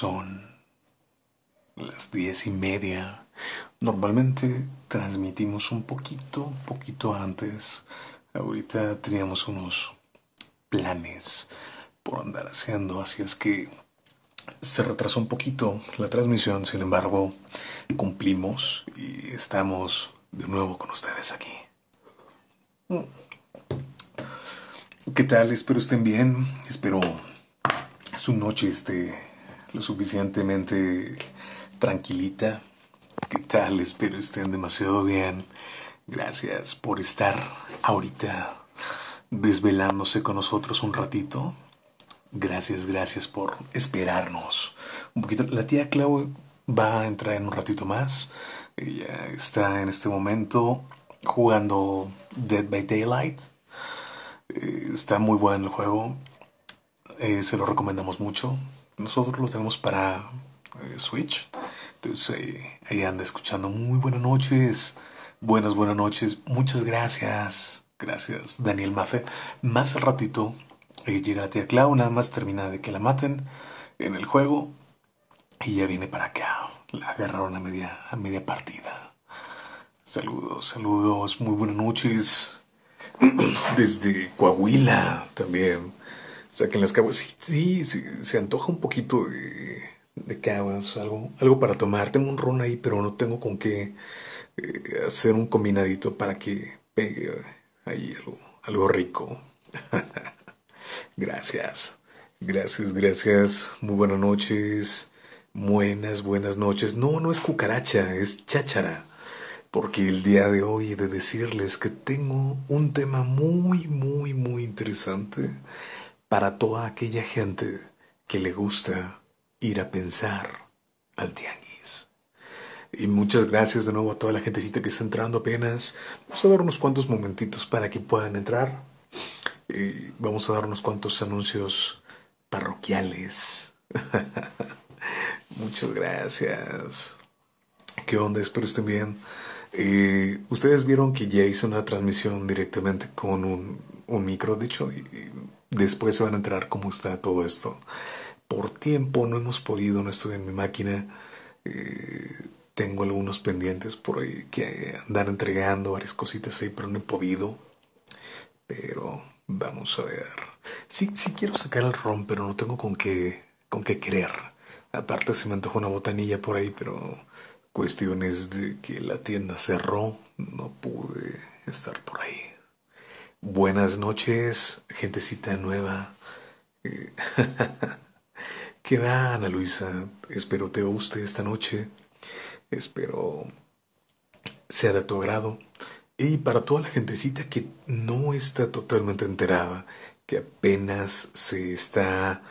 Son las diez y media. Normalmente transmitimos un poquito, un poquito antes. Ahorita teníamos unos planes por andar haciendo, así es que se retrasó un poquito la transmisión. Sin embargo, cumplimos y estamos de nuevo con ustedes aquí. ¿Qué tal? Espero estén bien. Espero su noche esté lo suficientemente tranquilita. ¿Qué tal? Espero estén demasiado bien. Gracias por estar ahorita desvelándose con nosotros un ratito. Gracias, gracias por esperarnos. Un poquito. La tía Clau va a entrar en un ratito más. Ella está en este momento jugando Dead by Daylight. Eh, está muy bueno el juego. Eh, se lo recomendamos mucho. Nosotros lo tenemos para eh, Switch. Entonces ahí anda escuchando. Muy buenas noches. Buenas, buenas noches. Muchas gracias. Gracias, Daniel Mafe. Más al ratito eh, llega la tía Clau. Nada más termina de que la maten en el juego. Y ya viene para acá. La agarraron a media, a media partida. Saludos, saludos. Muy buenas noches. Desde Coahuila también. Saquen las caguas. Sí, sí, se antoja un poquito de, de algo, algo para tomar. Tengo un ron ahí, pero no tengo con qué eh, hacer un combinadito para que pegue ahí algo, algo rico. gracias, gracias, gracias. Muy buenas noches. Buenas, buenas noches. No, no es cucaracha, es cháchara. Porque el día de hoy he de decirles que tengo un tema muy, muy, muy interesante para toda aquella gente que le gusta ir a pensar al tianguis. Y muchas gracias de nuevo a toda la gentecita que está entrando apenas. Vamos a dar unos cuantos momentitos para que puedan entrar. Y vamos a dar unos cuantos anuncios parroquiales. muchas gracias. ¿Qué onda? Espero estén bien. Eh, ustedes vieron que ya hice una transmisión directamente con un, un micro. De hecho, después se van a entrar cómo está todo esto. Por tiempo no hemos podido, no estoy en mi máquina. Eh, tengo algunos pendientes por ahí que andan entregando varias cositas ahí, pero no he podido. Pero vamos a ver. Sí, quiero sacar el rom pero no tengo con qué, con qué querer. Aparte se me antojó una botanilla por ahí, pero cuestiones de que la tienda cerró, no pude estar por ahí. Buenas noches, gentecita nueva. ¿Qué va, Ana Luisa? Espero te guste esta noche. Espero sea de tu agrado. Y para toda la gentecita que no está totalmente enterada, que apenas se está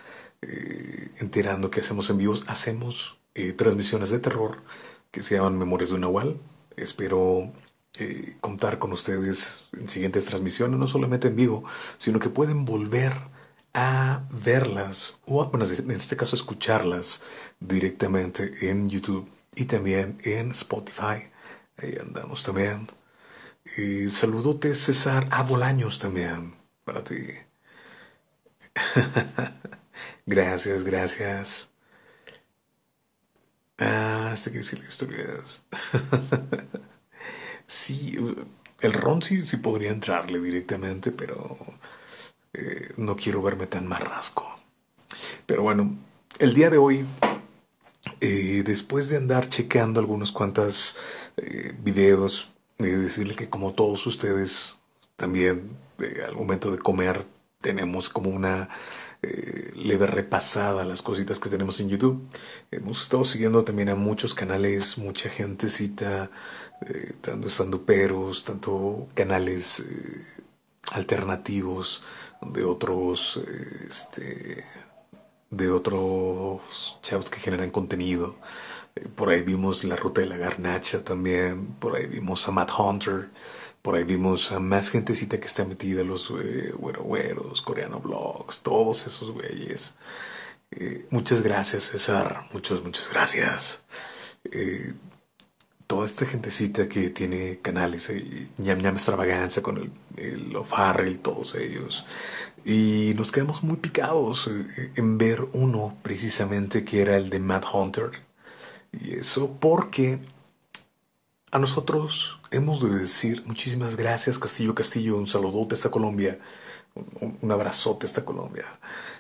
eh, enterando que hacemos en vivos, hacemos eh, transmisiones de terror que se llaman Memorias de un Nahual. Espero eh, contar con ustedes en siguientes transmisiones, no solamente en vivo, sino que pueden volver a verlas o, en este caso, escucharlas directamente en YouTube y también en Spotify. Ahí andamos también. Y eh, saludote César A. Ah, Bolaños también para ti. gracias, gracias. Ah, este que que es... Sí, el ron sí, sí podría entrarle directamente, pero eh, no quiero verme tan marrasco. Pero bueno, el día de hoy, eh, después de andar chequeando algunos cuantas eh, videos videos, decirle que como todos ustedes, también eh, al momento de comer tenemos como una eh, le leve repasada las cositas que tenemos en YouTube. Hemos estado siguiendo también a muchos canales, mucha gentecita, eh, tanto peros tanto canales eh, alternativos de otros, este, de otros chavos que generan contenido. Eh, por ahí vimos La Ruta de la Garnacha también, por ahí vimos a Matt Hunter. Por ahí vimos a más gentecita que está metida, los eh, güeros, coreano blogs, todos esos güeyes. Eh, muchas gracias, César. Muchas, muchas gracias. Eh, toda esta gentecita que tiene canales, eh, y ñam ñam extravaganza con el, el y todos ellos. Y nos quedamos muy picados en ver uno precisamente que era el de Matt Hunter. Y eso porque a nosotros hemos de decir muchísimas gracias, Castillo Castillo, un saludote esta Colombia, un, abrazote esta Colombia.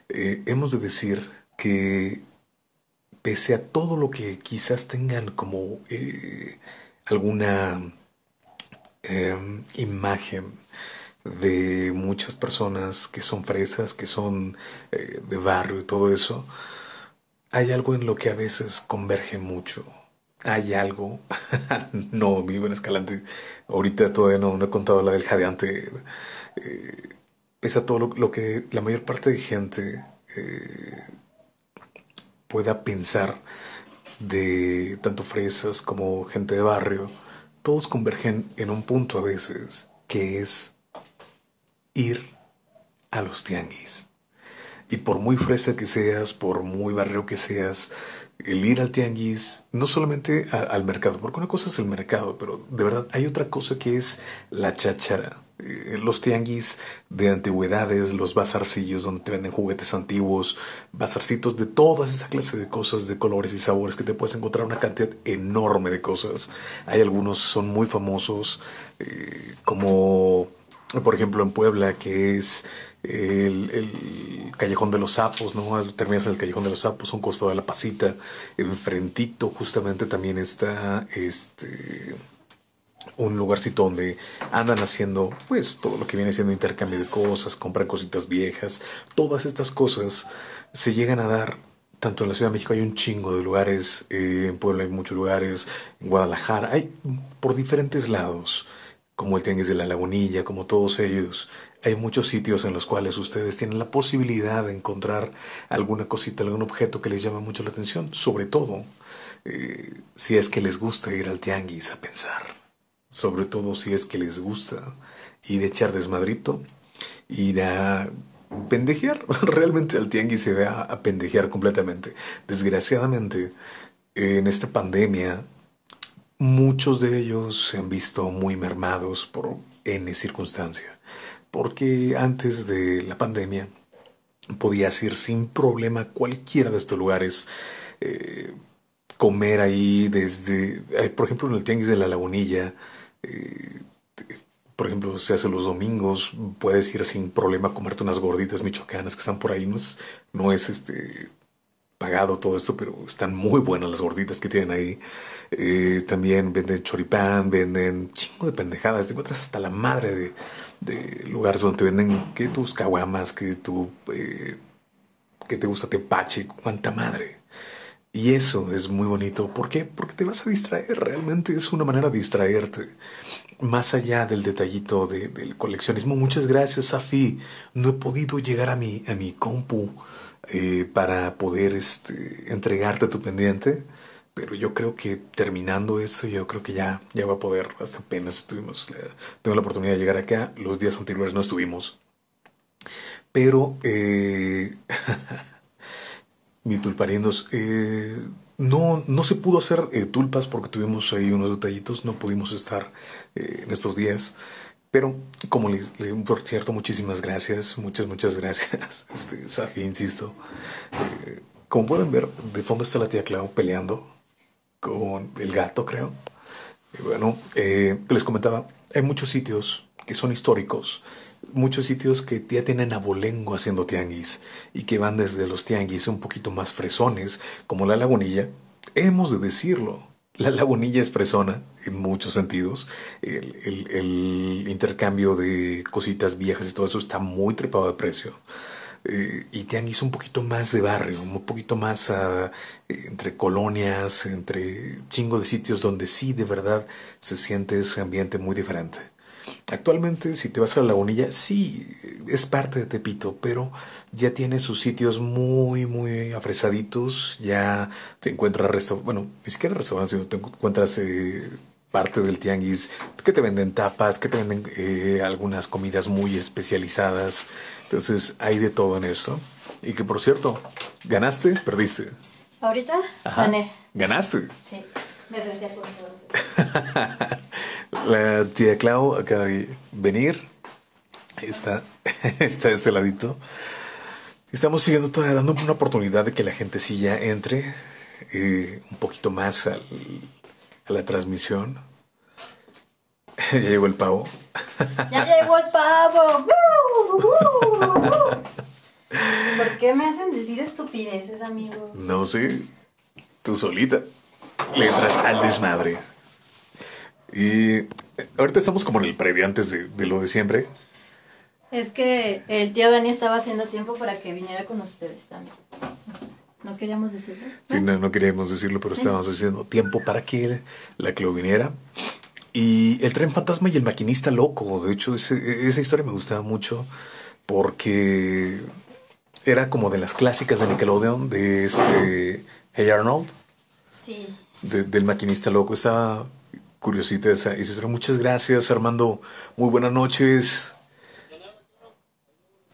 Eh, hemos de decir que pese a todo lo que quizás tengan como eh, alguna em, imagen de muchas personas que son fresas, que son eh, de barrio y todo eso, hay algo en lo que a veces converge mucho hay algo. no, vivo en Escalante, ahorita todavía no, he contado la del jadeante. pese eh, a todo lo, lo, que la mayor parte de gente eh, pueda pensar de tanto fresas como gente de barrio, todos convergen en un punto a veces, que es ir a los tianguis. Y por muy fresa que seas, por muy barrio que seas, el ir al tianguis, no solamente al mercado, porque una cosa es el mercado, pero de verdad hay otra cosa que es la cháchara. Eh, los tianguis de antigüedades, los bazarcillos donde te venden juguetes antiguos, bazarcitos de todas esa clase de cosas, de colores y sabores que te puedes encontrar una cantidad enorme de cosas. Hay algunos son muy famosos, eh, como por ejemplo en Puebla, que es el, Callejón de los Sapos, ¿no? Terminas en el Callejón de los Sapos, un costado de la pasita, enfrentito justamente también está este un lugarcito donde andan haciendo pues todo lo que viene siendo intercambio de cosas, compran cositas viejas, todas estas cosas se llegan a dar tanto en la Ciudad de México hay un chingo de lugares, eh, en Puebla hay muchos lugares, en Guadalajara hay por diferentes lados, como el Tianguis de la Lagunilla, como todos ellos, hay muchos sitios en los cuales ustedes tienen la posibilidad de encontrar alguna cosita, algún objeto que les llame mucho la atención, sobre todo eh, si es que les gusta ir al tianguis a pensar, sobre todo si es que les gusta ir a echar desmadrito, ir a pendejear, realmente al tianguis se ve a, pendejear completamente. Desgraciadamente, en esta pandemia, muchos de ellos se han visto muy mermados por N circunstancia porque antes de la pandemia podías ir sin problema a cualquiera de estos lugares. Eh, comer ahí desde, eh, por ejemplo, en el Tianguis de la Lagunilla, eh, por ejemplo, se hace los domingos, puedes ir sin problema a comerte unas gorditas michoacanas que están por ahí. No es, no es este pagado todo esto, pero están muy buenas las gorditas que tienen ahí. también venden choripán, venden chingo de pendejadas. Te encuentras hasta la madre de, de lugares donde te venden que tus caguamas, que tu. Eh, que te gusta tepache, cuánta madre. Y eso es muy bonito. ¿Por qué? Porque te vas a distraer. Realmente es una manera de distraerte. Más allá del detallito de, del coleccionismo. Muchas gracias, Safi. No he podido llegar a mi, a mi compu eh, para poder este, entregarte tu pendiente pero yo creo que terminando eso, yo creo que ya, ya va a poder. Hasta apenas estuvimos. Eh, tengo la oportunidad de llegar acá. Los días anteriores no estuvimos. Pero, eh, mis tulpariendos, eh, no, no se pudo hacer eh, tulpas porque tuvimos ahí unos detallitos. No pudimos estar en estos días. Pero, como les, por cierto, muchísimas gracias. Muchas, muchas gracias. Este, Safi, insisto. como pueden ver, de fondo está la tía Clau peleando con el gato, creo. bueno, eh, les comentaba, hay muchos sitios que son históricos, muchos sitios que ya tienen abolengo haciendo tianguis y que van desde los tianguis un poquito más fresones, como la lagunilla. Hemos de decirlo, la lagunilla es fresona en muchos sentidos. El, el, el intercambio de cositas viejas y todo eso está muy trepado de precio. Eh, y tianguis un poquito más de barrio, un poquito más ah, entre colonias, entre chingo de sitios donde sí de verdad se siente ese ambiente muy diferente. Actualmente, si te vas a la Lagunilla, sí, es parte de Tepito, pero ya tiene sus sitios muy, muy afresaditos. Ya te encuentras, bueno, ni siquiera restaurantes, sino te encuentras eh, parte del tianguis que te venden tapas, que te venden eh, algunas comidas muy especializadas. Entonces hay de todo en esto. Y que por cierto, ¿ganaste? ¿Perdiste? Ahorita gané. ¿Ganaste? Sí, me sentía La tía Clau acaba de venir. Ahí está, está de este ladito. Estamos siguiendo todavía dando una oportunidad de que la gente sí ya entre eh, un poquito más a la transmisión. ya llegó el pavo. ya llegó el pavo. ¿Por qué me hacen decir estupideces, amigo? No sé. Tú solita. Le entras al desmadre. Y ahorita estamos como en el previo antes de, lo de siempre. Es que el tío Dani estaba haciendo tiempo para que viniera con ustedes también. ¿Nos queríamos decirlo? Sí, no, no queríamos decirlo, pero estábamos haciendo tiempo para que la Clau viniera. Y El tren fantasma y El maquinista loco, de hecho, esa historia me gustaba mucho porque era como de las clásicas de Nickelodeon, de este Hey Arnold. Sí. del maquinista loco, esa curiosita esa, esa historia. Muchas gracias, Armando. Muy buenas noches.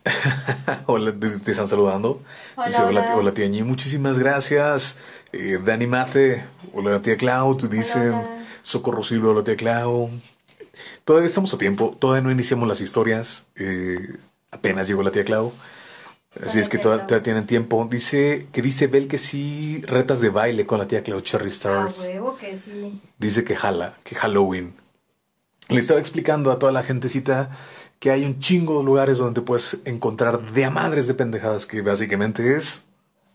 hola, te, están saludando. Hola, Dice, hola, tía muchísimas gracias. Eh, Dani Mate hola tía tú dicen la tía Clau. Todavía estamos a tiempo, todavía no iniciamos las historias. Eh, apenas llegó la tía Clau. Así es que todavía, tienen tiempo. Dice que dice Bel que sí retas de baile con la tía Clau Cherry ah, Stars. que sí. Dice que jala, que Halloween. Le estaba explicando a toda la gentecita que hay un chingo de lugares donde puedes encontrar de a madres de pendejadas que básicamente es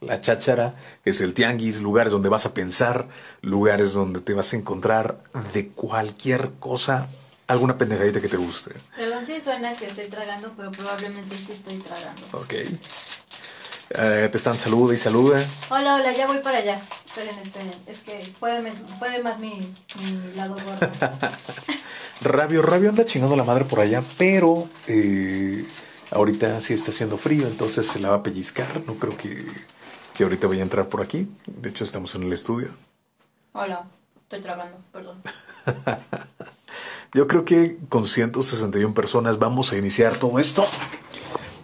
la cháchara es el tianguis, lugares donde vas a pensar, lugares donde te vas a encontrar de cualquier cosa, alguna pendejadita que te guste. Perdón sí suena que estoy tragando, pero probablemente sí estoy tragando. Ok. Eh, te están saluda y saluda. Hola, hola, ya voy para allá. Esperen, esperen. Es que puede, puede más mi, lado gordo. Rabio, Rabio anda chingando la madre por allá, pero eh, ahorita sí está haciendo frío, entonces se la va a pellizcar. No creo que que ahorita voy a entrar por aquí. De hecho, estamos en el estudio. Hola, estoy tragando, perdón. Yo creo que con 161 personas vamos a iniciar todo esto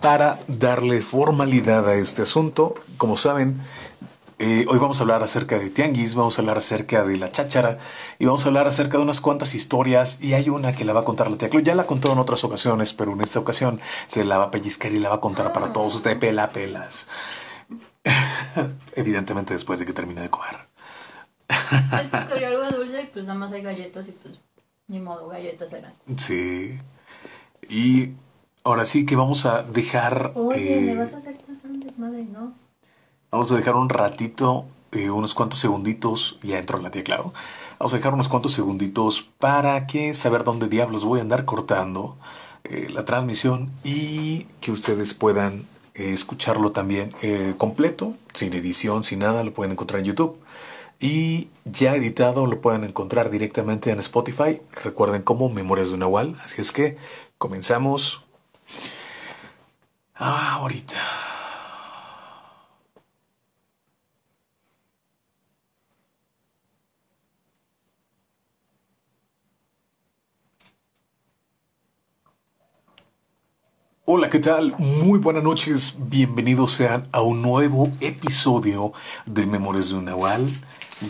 para darle formalidad a este asunto. Como saben, eh, hoy vamos a hablar acerca de tianguis, vamos a hablar acerca de la cháchara y vamos a hablar acerca de unas cuantas historias y hay una que la va a contar la tía Clu. Ya la contó en otras ocasiones, pero en esta ocasión se la va a pellizcar y la va a contar para ah. todos ustedes. Pela, pelas. Evidentemente después de que termine de comer. es que quería algo dulce y pues nada más hay galletas y pues ni modo, galletas eran. Sí. Y ahora sí que vamos a dejar... Oye, me eh, vas a hacer un madre, ¿no? Vamos a dejar un ratito, eh, unos cuantos segunditos, ya entró la tía Clau. Vamos a dejar unos cuantos segunditos para que saber dónde diablos voy a andar cortando eh, la transmisión y que ustedes puedan eh, escucharlo también eh, completo, sin edición, sin nada, lo pueden encontrar en YouTube. Y ya editado lo pueden encontrar directamente en Spotify. Recuerden como Memorias de una Nahual. Así es que comenzamos. Ah, ahorita. Hola, ¿qué tal? Muy buenas noches. Bienvenidos sean a un nuevo episodio de Memorias de un Nahual.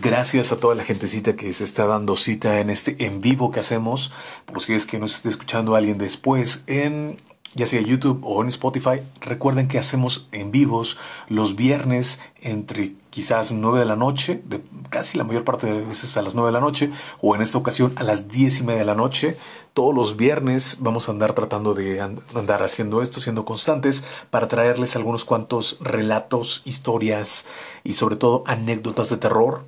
Gracias a toda la gentecita que se está dando cita en este en vivo que hacemos. Por si es que nos esté escuchando alguien después en ya sea YouTube o en Spotify, recuerden que hacemos en vivos los viernes entre quizás 9 de la noche, casi la mayor parte de veces a las 9 de la noche, o en esta ocasión a las 10 y media de la noche. Todos los viernes vamos a andar tratando de andar haciendo esto, siendo constantes, para traerles algunos cuantos relatos, historias y sobre todo anécdotas de terror.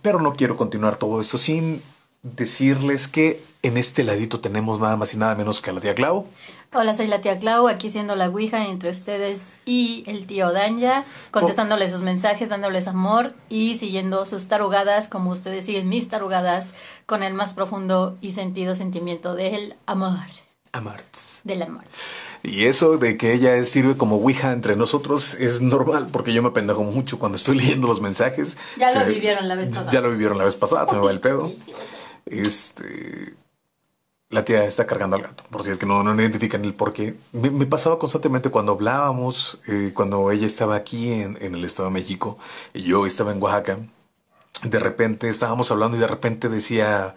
Pero no quiero continuar todo esto sin decirles que en este ladito tenemos nada más y nada menos que a la tía Clau. Hola, soy la tía Clau, aquí siendo la Ouija entre ustedes y el tío Danja, contestándole sus mensajes, dándoles amor y siguiendo sus tarugadas, como ustedes siguen mis tarugadas, con el más profundo y sentido sentimiento del amor. Amor. Del amor. Y eso de que ella sirve como Ouija entre nosotros es normal, porque yo me pendejo mucho cuando estoy leyendo los mensajes. Ya lo vivieron la vez pasada. Ya lo vivieron la vez pasada, se me va el pedo. Este la tía está cargando al gato, por si es que no, no identifican el por Me, pasaba constantemente cuando hablábamos, eh, cuando ella estaba aquí en, el Estado de México y yo estaba en Oaxaca, de repente estábamos hablando y de repente decía...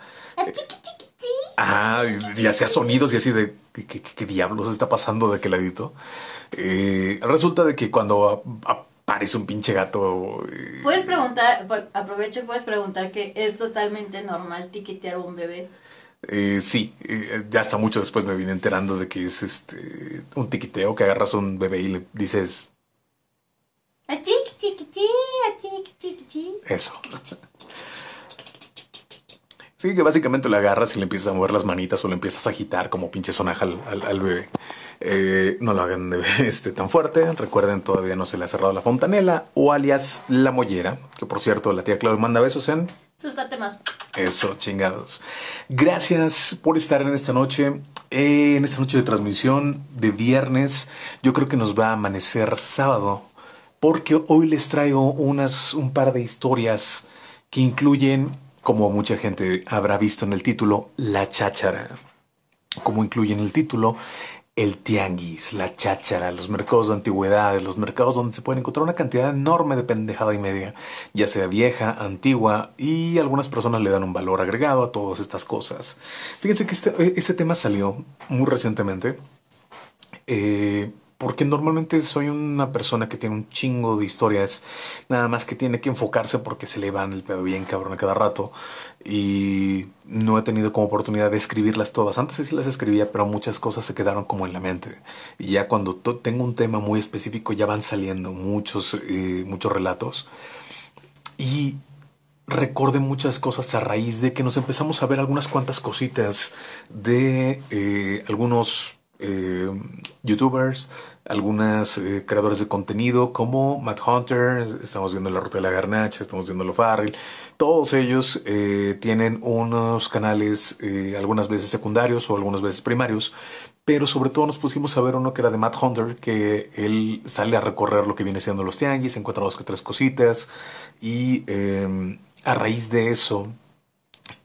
ah, y, hacía sonidos y así de... ¿qué, diablos está pasando de aquel ladito? Eh, resulta de que cuando... aparece un pinche gato. Eh, puedes preguntar, aprovecho y puedes preguntar que es totalmente normal tiquetear a un bebé. Eh, sí, eh, ya hasta mucho después me vine enterando de que es este un tiquiteo que agarras a un bebé y le dices. Eso. Sí, que básicamente lo agarras y le empiezas a mover las manitas o le empiezas a agitar como pinche sonaja al, bebé. Eh, no lo hagan de este, tan fuerte. Recuerden, todavía no se le ha cerrado la fontanela o alias la mollera, que por cierto la tía Claudia manda besos en Sustate más. Eso, chingados. Gracias por estar en esta noche. Eh, en esta noche de transmisión de viernes, yo creo que nos va a amanecer sábado, porque hoy les traigo unas, un par de historias que incluyen, como mucha gente habrá visto en el título, la cháchara. Como incluyen el título, el tianguis, la cháchara, los mercados de antigüedades, los mercados donde se pueden encontrar una cantidad enorme de pendejada y media, ya sea vieja, antigua, y algunas personas le dan un valor agregado a todas estas cosas. Fíjense que este, este tema salió muy recientemente. Eh, porque normalmente soy una persona que tiene un chingo de historias, nada más que tiene que enfocarse porque se le van el pedo bien cabrón a cada rato y no he tenido como oportunidad de escribirlas todas. Antes sí las escribía, pero muchas cosas se quedaron como en la mente. Y ya cuando tengo un tema muy específico ya van saliendo muchos, eh, muchos relatos. Y recordé muchas cosas a raíz de que nos empezamos a ver algunas cuantas cositas de eh, algunos eh, youtubers, algunas eh, creadores de contenido como Matt Hunter, estamos viendo La Ruta de la Garnacha, estamos viendo Lo Farrell, todos ellos eh, tienen unos canales algunas veces secundarios o algunas veces primarios, pero sobre todo nos pusimos a ver uno que era de Matt Hunter, que él sale a recorrer lo que viene siendo los tianguis, encuentra dos que tres cositas y em, a raíz de eso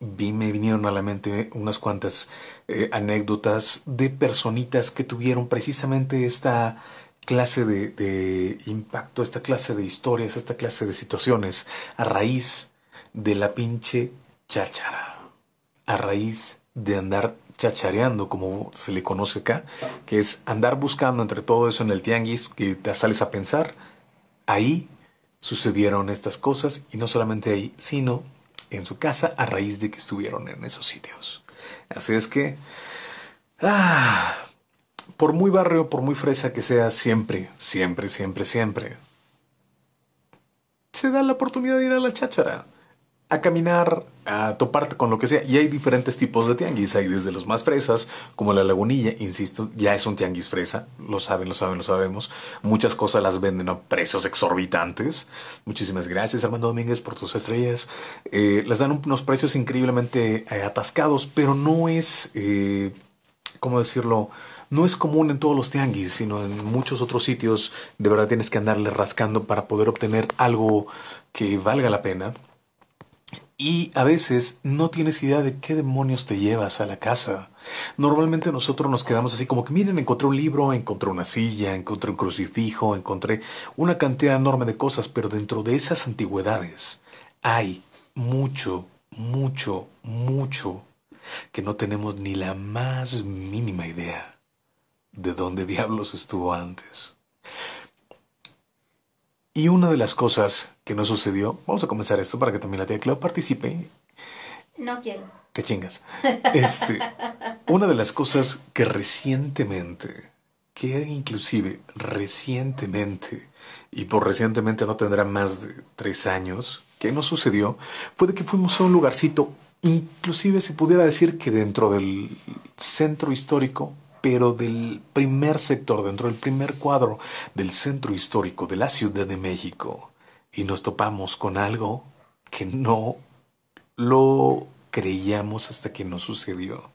me vinieron a la mente unas cuantas eh, anécdotas de personitas que tuvieron precisamente esta clase de, de impacto, esta clase de historias, esta clase de situaciones a raíz de la pinche cháchara, a raíz de andar chachareando, como se le conoce acá, que es andar buscando entre todo eso en el tianguis, que te sales a pensar, ahí sucedieron estas cosas y no solamente ahí, sino en su casa a raíz de que estuvieron en esos sitios. Así es que, ah, por muy barrio, por muy fresa que sea, siempre, siempre, siempre, siempre, se da la oportunidad de ir a la cháchara a caminar, a toparte con lo que sea. Y hay diferentes tipos de tianguis. Hay desde los más fresas, como la lagunilla, insisto, ya es un tianguis fresa. Lo saben, lo saben, lo sabemos. Muchas cosas las venden a precios exorbitantes. Muchísimas gracias, Armando Domínguez, por tus estrellas. ...las eh, les dan unos precios increíblemente eh, atascados, pero no es, eh, ¿cómo decirlo? no es común en todos los tianguis, sino en muchos otros sitios. De verdad tienes que andarle rascando para poder obtener algo que valga la pena. Y a veces no tienes idea de qué demonios te llevas a la casa. Normalmente nosotros nos quedamos así como que miren, encontré un libro, encontré una silla, encontré un crucifijo, encontré una cantidad enorme de cosas, pero dentro de esas antigüedades hay mucho, mucho, mucho que no tenemos ni la más mínima idea de dónde diablos estuvo antes. Y una de las cosas que no sucedió, vamos a comenzar esto para que también la tía Clau participe. No quiero. Te chingas. Este, una de las cosas que recientemente, que inclusive recientemente, y por recientemente no tendrá más de tres años, que no sucedió, fue de que fuimos a un lugarcito, inclusive se pudiera decir que dentro del centro histórico, pero del primer sector, dentro del primer cuadro del centro histórico de la Ciudad de México, y nos topamos con algo que no lo creíamos hasta que nos sucedió.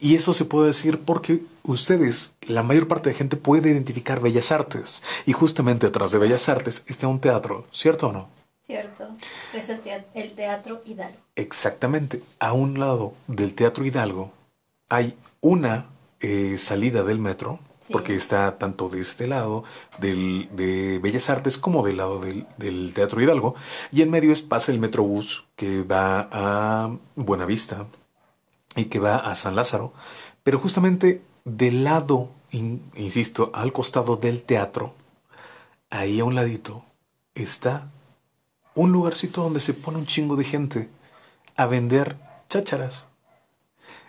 Y eso se puede decir porque ustedes, la mayor parte de gente puede identificar Bellas Artes. Y justamente atrás de Bellas Artes está un teatro, ¿cierto o no? Cierto, es el teatro Hidalgo. Exactamente, a un lado del Teatro Hidalgo hay una eh, salida del metro, porque está tanto de este lado del, de Bellas Artes como del lado del, del, Teatro Hidalgo, y en medio pasa el Metrobús que va a Buenavista y que va a San Lázaro, pero justamente del lado, insisto, al costado del teatro, ahí a un ladito, está un lugarcito donde se pone un chingo de gente a vender chácharas.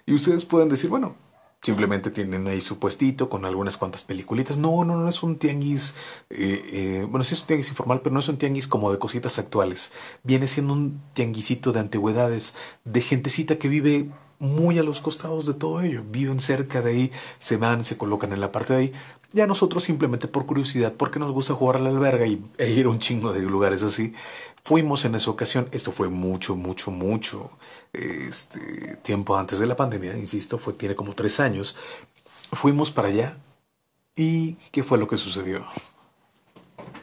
Y ustedes pueden decir, bueno, Simplemente tienen ahí su puestito con algunas cuantas peliculitas. No, no, no es un tianguis. Eh, eh, bueno, sí es un tianguis informal, pero no es un tianguis como de cositas actuales. Viene siendo un tianguisito de antigüedades, de gentecita que vive muy a los costados de todo ello. Viven cerca de ahí, se van, se colocan en la parte de ahí. Ya nosotros simplemente por curiosidad, porque nos gusta jugar a la alberga y, e ir a un chingo de lugares así, Fuimos en esa ocasión, esto fue mucho, mucho, mucho este, tiempo antes de la pandemia, insisto, fue, tiene como tres años. Fuimos para allá y ¿qué fue lo que sucedió?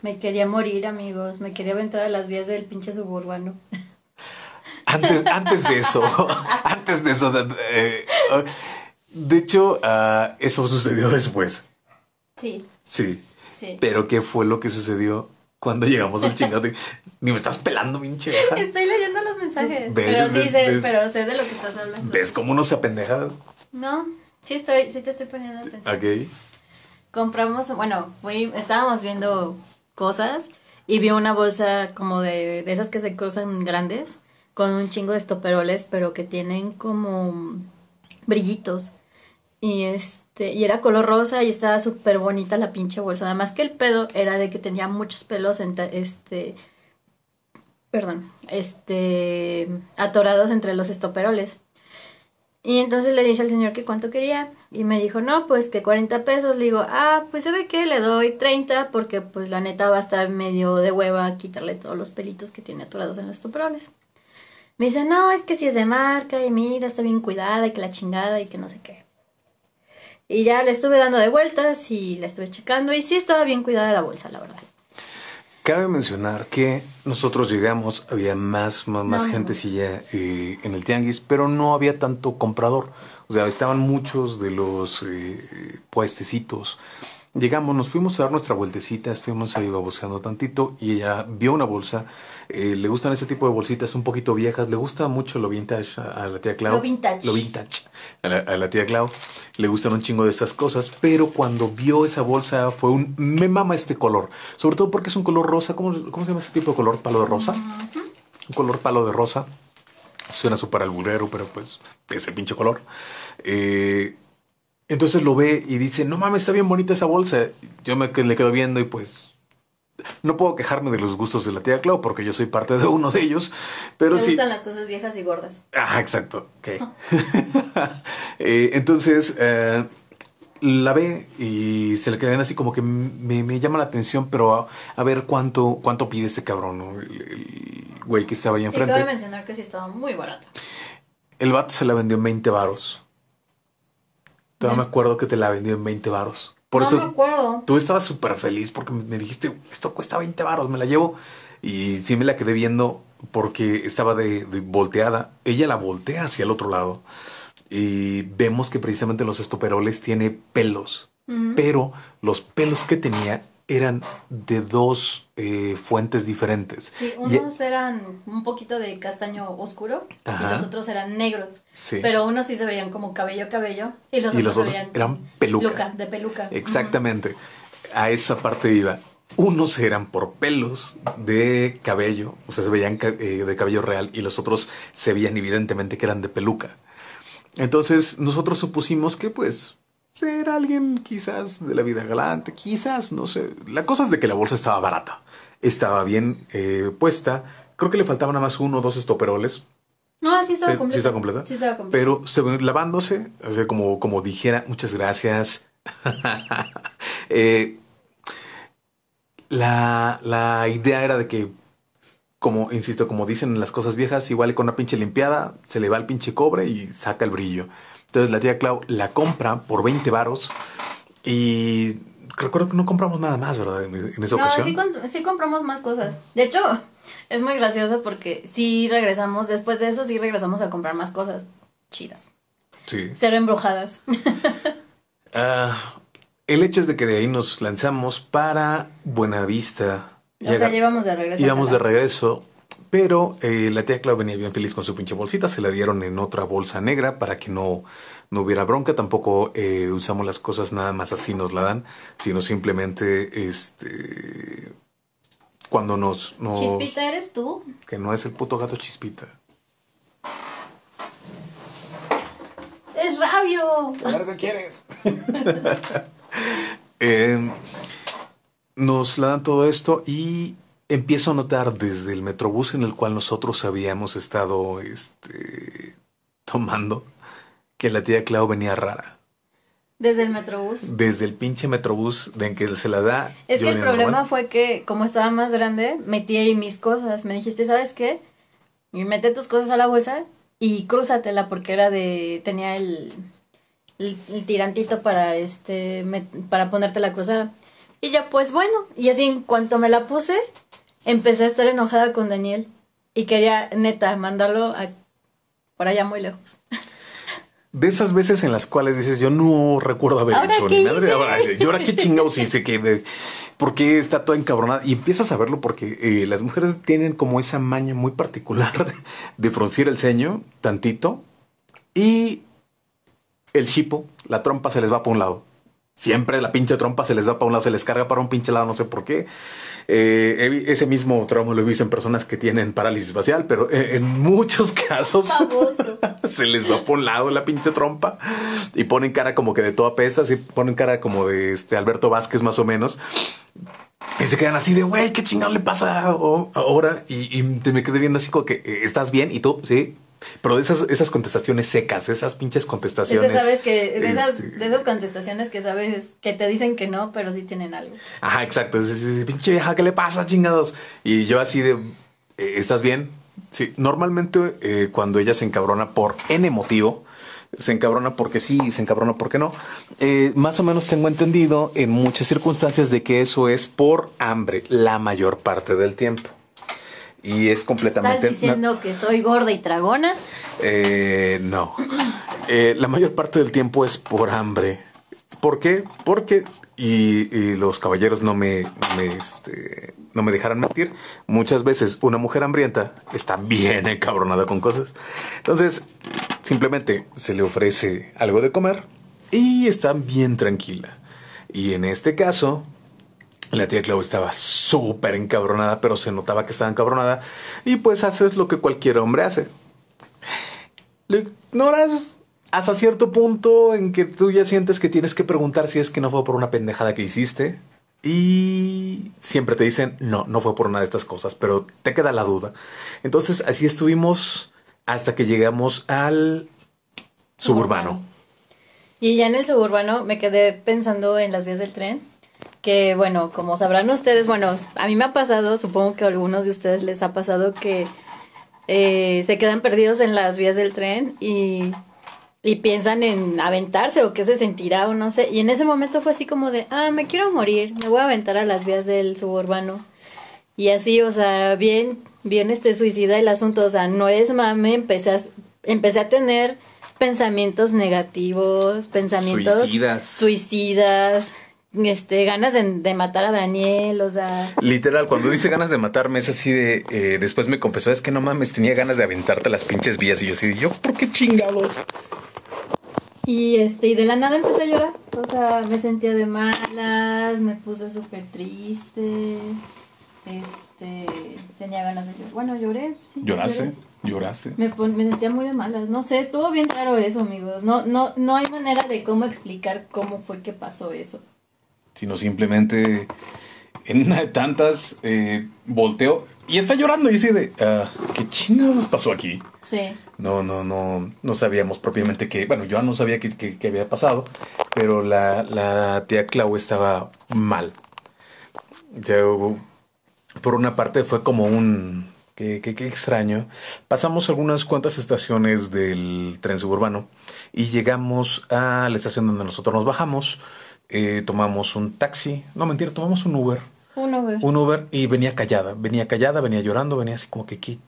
Me quería morir, amigos, me quería aventar a las vías del pinche suburbano. Antes, antes de eso, antes de eso, eh, de hecho, ah, eso sucedió después. Sí. Sí. sí. Pero ¿qué fue lo que sucedió cuando llegamos al chingado. Ni me estás pelando, pinche. Estoy leyendo los mensajes. pero sí, sé, pero sé de lo que estás hablando. ¿Ves cómo uno se apendeja? No, sí, estoy, sí te estoy poniendo atención. Ok. Compramos, bueno, estábamos viendo cosas y vi una bolsa como de, de esas que se cruzan grandes con un chingo de estoperoles, pero que tienen como brillitos. Y este, y era color rosa y estaba súper bonita la pinche bolsa. Además que el pedo era de que tenía muchos pelos este, perdón, este, atorados entre los estoperoles. Y entonces le dije al señor que cuánto quería y me dijo, no, pues que 40 pesos. Le digo, ah, pues sabe que le doy 30 porque pues la neta va a estar medio de hueva quitarle todos los pelitos que tiene atorados en los estoperoles. Me dice, no, es que si es de marca y mira, está bien cuidada y que la chingada y que no sé qué. Y ya le estuve dando de vueltas y la estuve checando y sí estaba bien cuidada la bolsa, la verdad. Cabe mencionar que nosotros llegamos, había más, más, más eh, en el tianguis, pero no había tanto comprador. O sea, estaban muchos de los eh, puestecitos Llegamos, nos fuimos a dar nuestra vueltecita, estuvimos ahí baboseando tantito y ella vio una bolsa. Eh, le gustan ese tipo de bolsitas un poquito viejas, le gusta mucho lo vintage a, la tía Clau. Lo vintage. Lo vintage a la, tía Clau. Le gustan un chingo de estas cosas, pero cuando vio esa bolsa fue un me mama este color. Sobre todo porque es un color rosa. ¿Cómo, cómo se llama ese tipo de color? ¿Palo de rosa? Un color palo de rosa. Suena súper alburero, pero pues ese pinche color. Eh entonces lo ve y dice, no mames, está bien bonita esa bolsa. Yo me le quedo viendo y pues no puedo quejarme de los gustos de la tía Clau porque yo soy parte de uno de ellos, pero Me sí. gustan las cosas viejas y gordas. Ah, exacto. Eh, entonces eh, la ve y se le quedan así como que me, me llama la atención, pero a, ver cuánto cuánto pide este cabrón, ¿no? el, güey que estaba ahí enfrente. mencionar que sí estaba muy barato. El vato se la vendió en 20 varos. Todavía me acuerdo que te la vendió en 20 varos. Por no eso me acuerdo. Tú estabas súper feliz porque me dijiste, esto cuesta 20 varos, me la llevo. Y sí me la quedé viendo porque estaba de, volteada. Ella la voltea hacia el otro lado. Y vemos que precisamente los estoperoles tiene pelos. Pero los pelos que tenía eran de dos eh, fuentes diferentes. Sí, unos e- eran un poquito de castaño oscuro y los otros eran negros. Sí. Pero unos sí se veían como cabello cabello y los, otros, los otros, eran peluca. de peluca. Exactamente. A esa parte iba. Unos eran por pelos de cabello, o sea, se veían eh, de cabello real y los otros se veían evidentemente que eran de peluca. Entonces nosotros supusimos que pues ser alguien quizás de la vida galante, quizás, no sé. La cosa es de que la bolsa estaba barata, estaba bien eh, puesta. Creo que le faltaban nada más uno o dos estoperoles. No, sí estaba, eh, completa. Sí estaba completa. Pero lavándose, o sea, como, como dijera, muchas gracias. Eh, la, la idea era de que como, insisto, como dicen las cosas viejas, igual con una pinche limpiada, se le va el pinche cobre y saca el brillo. Entonces la tía Clau la compra por 20 varos y recuerdo que no compramos nada más, ¿verdad? En, esa ocasión. Sí, compramos más cosas. De hecho, es muy gracioso porque sí regresamos, después de eso sí regresamos a comprar más cosas chidas. Sí. ser embrujadas. Ah, el hecho es de que de ahí nos lanzamos para Buenavista. o sea, de regreso. Íbamos de regreso pero eh, la tía Clau venía bien feliz con su pinche bolsita, se la dieron en otra bolsa negra para que no, no hubiera bronca, tampoco eh, usamos las cosas nada más así nos la dan, sino simplemente este cuando nos, Chispita eres tú. Que no es el puto gato chispita. Es rabio. ¿Qué quieres? Eh, nos la dan todo esto y empiezo a notar desde el metrobús en el cual nosotros habíamos estado este, tomando que la tía Clau venía rara. ¿Desde el metrobús? Desde el pinche metrobús de en que se la da. Es que el problema fue que, como estaba más grande, metí ahí mis cosas. Me dijiste, ¿sabes qué? mete tus cosas a la bolsa y crúzatela porque era de. tenía el. el, tirantito para este. para ponerte la cruzada. Y ya, pues bueno. Y así en cuanto me la puse, empecé a estar enojada con Daniel y quería, neta, mandarlo por allá muy lejos. De esas veces en las cuales dices, yo no recuerdo haber hecho ni madre. Ahora, yo ahora qué chingados hice que de, porque está toda encabronada. Y empiezas a verlo porque eh, las mujeres tienen como esa maña muy particular de fruncir el ceño tantito y el chipo, la trompa se les va para un lado. Siempre la pinche trompa se les va para un lado, se les carga para un pinche lado, no sé por qué. Eh, ese mismo trauma lo he visto en personas que tienen parálisis facial, pero eh, en muchos casos se les va por un lado la pinche trompa y ponen cara como que de toda pesta, así ponen cara como de este Alberto Vázquez más o menos. Y se quedan así de, güey, ¿qué chingado le pasa ahora? Y, y, te me quedé viendo así como que, eh, ¿estás bien? Y tú, sí, pero esas, esas contestaciones secas, esas pinches contestaciones. sabes que, de, esas, este, de, esas, contestaciones que sabes que te dicen que no, pero sí tienen algo. Ajá, exacto. Es, pinche vieja, ¿qué le pasa, chingados? Y yo así de, eh, ¿estás bien? Sí, normalmente eh, cuando ella se encabrona por N motivo, se encabrona porque sí y se encabrona porque no. Eh, más o menos tengo entendido en muchas circunstancias de que eso es por hambre la mayor parte del tiempo y es completamente... ¿Estás diciendo que soy gorda y tragona? Eh, no. Eh, la mayor parte del tiempo es por hambre. ¿Por qué? Porque, y, los caballeros no me, este, no me dejarán mentir, muchas veces una mujer hambrienta está bien encabronada con cosas. Entonces, simplemente se le ofrece algo de comer y está bien tranquila. Y en este caso, la tía Clau estaba súper encabronada, pero se notaba que estaba encabronada. Y pues haces lo que cualquier hombre hace. Lo ignoras hasta cierto punto en que tú ya sientes que tienes que preguntar si es que no fue por una pendejada que hiciste. Y siempre te dicen, no, no fue por una de estas cosas, pero te queda la duda. Entonces así estuvimos hasta que llegamos al suburbano. suburbano. Y ya en el suburbano me quedé pensando en las vías del tren que bueno, como sabrán ustedes, bueno, a mí me ha pasado, supongo que a algunos de ustedes les ha pasado que eh, se quedan perdidos en las vías del tren y, piensan en aventarse o qué se sentirá o no sé. Y en ese momento fue así como de, ah, me quiero morir, me voy a aventar a las vías del suburbano. Y así, o sea, bien, bien este suicida el asunto, o sea, no es mame, empecé a, empecé a tener pensamientos negativos, pensamientos suicidas. suicidas este, ganas de, matar a Daniel, o sea. Literal, cuando dice ganas de matarme es así de. Eh, después me confesó, es que no mames, tenía ganas de aventarte las pinches vías. Y yo así, ¿yo por qué chingados? Y este, y de la nada empecé a llorar. O sea, me sentía de malas, me puse súper triste. Este, tenía ganas de llorar. Bueno, lloré, sí. ¿Lloraste? Lloraste. Me, me sentía muy de malas. No sé, estuvo bien raro eso, amigos. No, no, no hay manera de cómo explicar cómo fue que pasó eso sino simplemente en una de tantas eh, volteo y está llorando y dice de, ah, ¿qué chingados pasó aquí? Sí. No, no, no, no sabíamos propiamente qué, bueno, yo no sabía qué, había pasado, pero la, la tía Clau estaba mal. ya por una parte fue como un, qué, qué extraño. Pasamos algunas cuantas estaciones del tren suburbano y llegamos a la estación donde nosotros nos bajamos eh, tomamos un taxi, no mentira, tomamos un Uber. Un Uber. Un Uber y venía callada, venía callada, venía llorando, venía así como que qué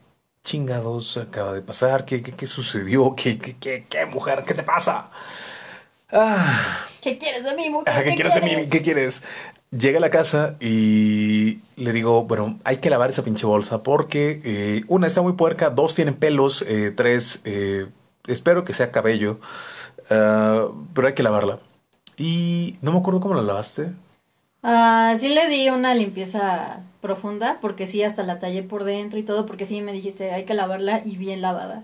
chingados acaba de pasar, qué, qué, sucedió, ¿Qué, qué, mujer, qué te pasa. Ah. ¿Qué quieres de mí, mujer? ¿Qué, quieres, de mí? ¿Qué quieres? Llega a la casa y le digo, bueno, hay que lavar esa pinche bolsa porque eh, una está muy puerca, dos tienen pelos, eh, tres, espero que sea cabello, ah, pero hay que lavarla. Y no me acuerdo cómo la lavaste. Ah, sí le di una limpieza profunda, porque sí, hasta la tallé por dentro y todo, porque sí me dijiste, hay que lavarla y bien lavada.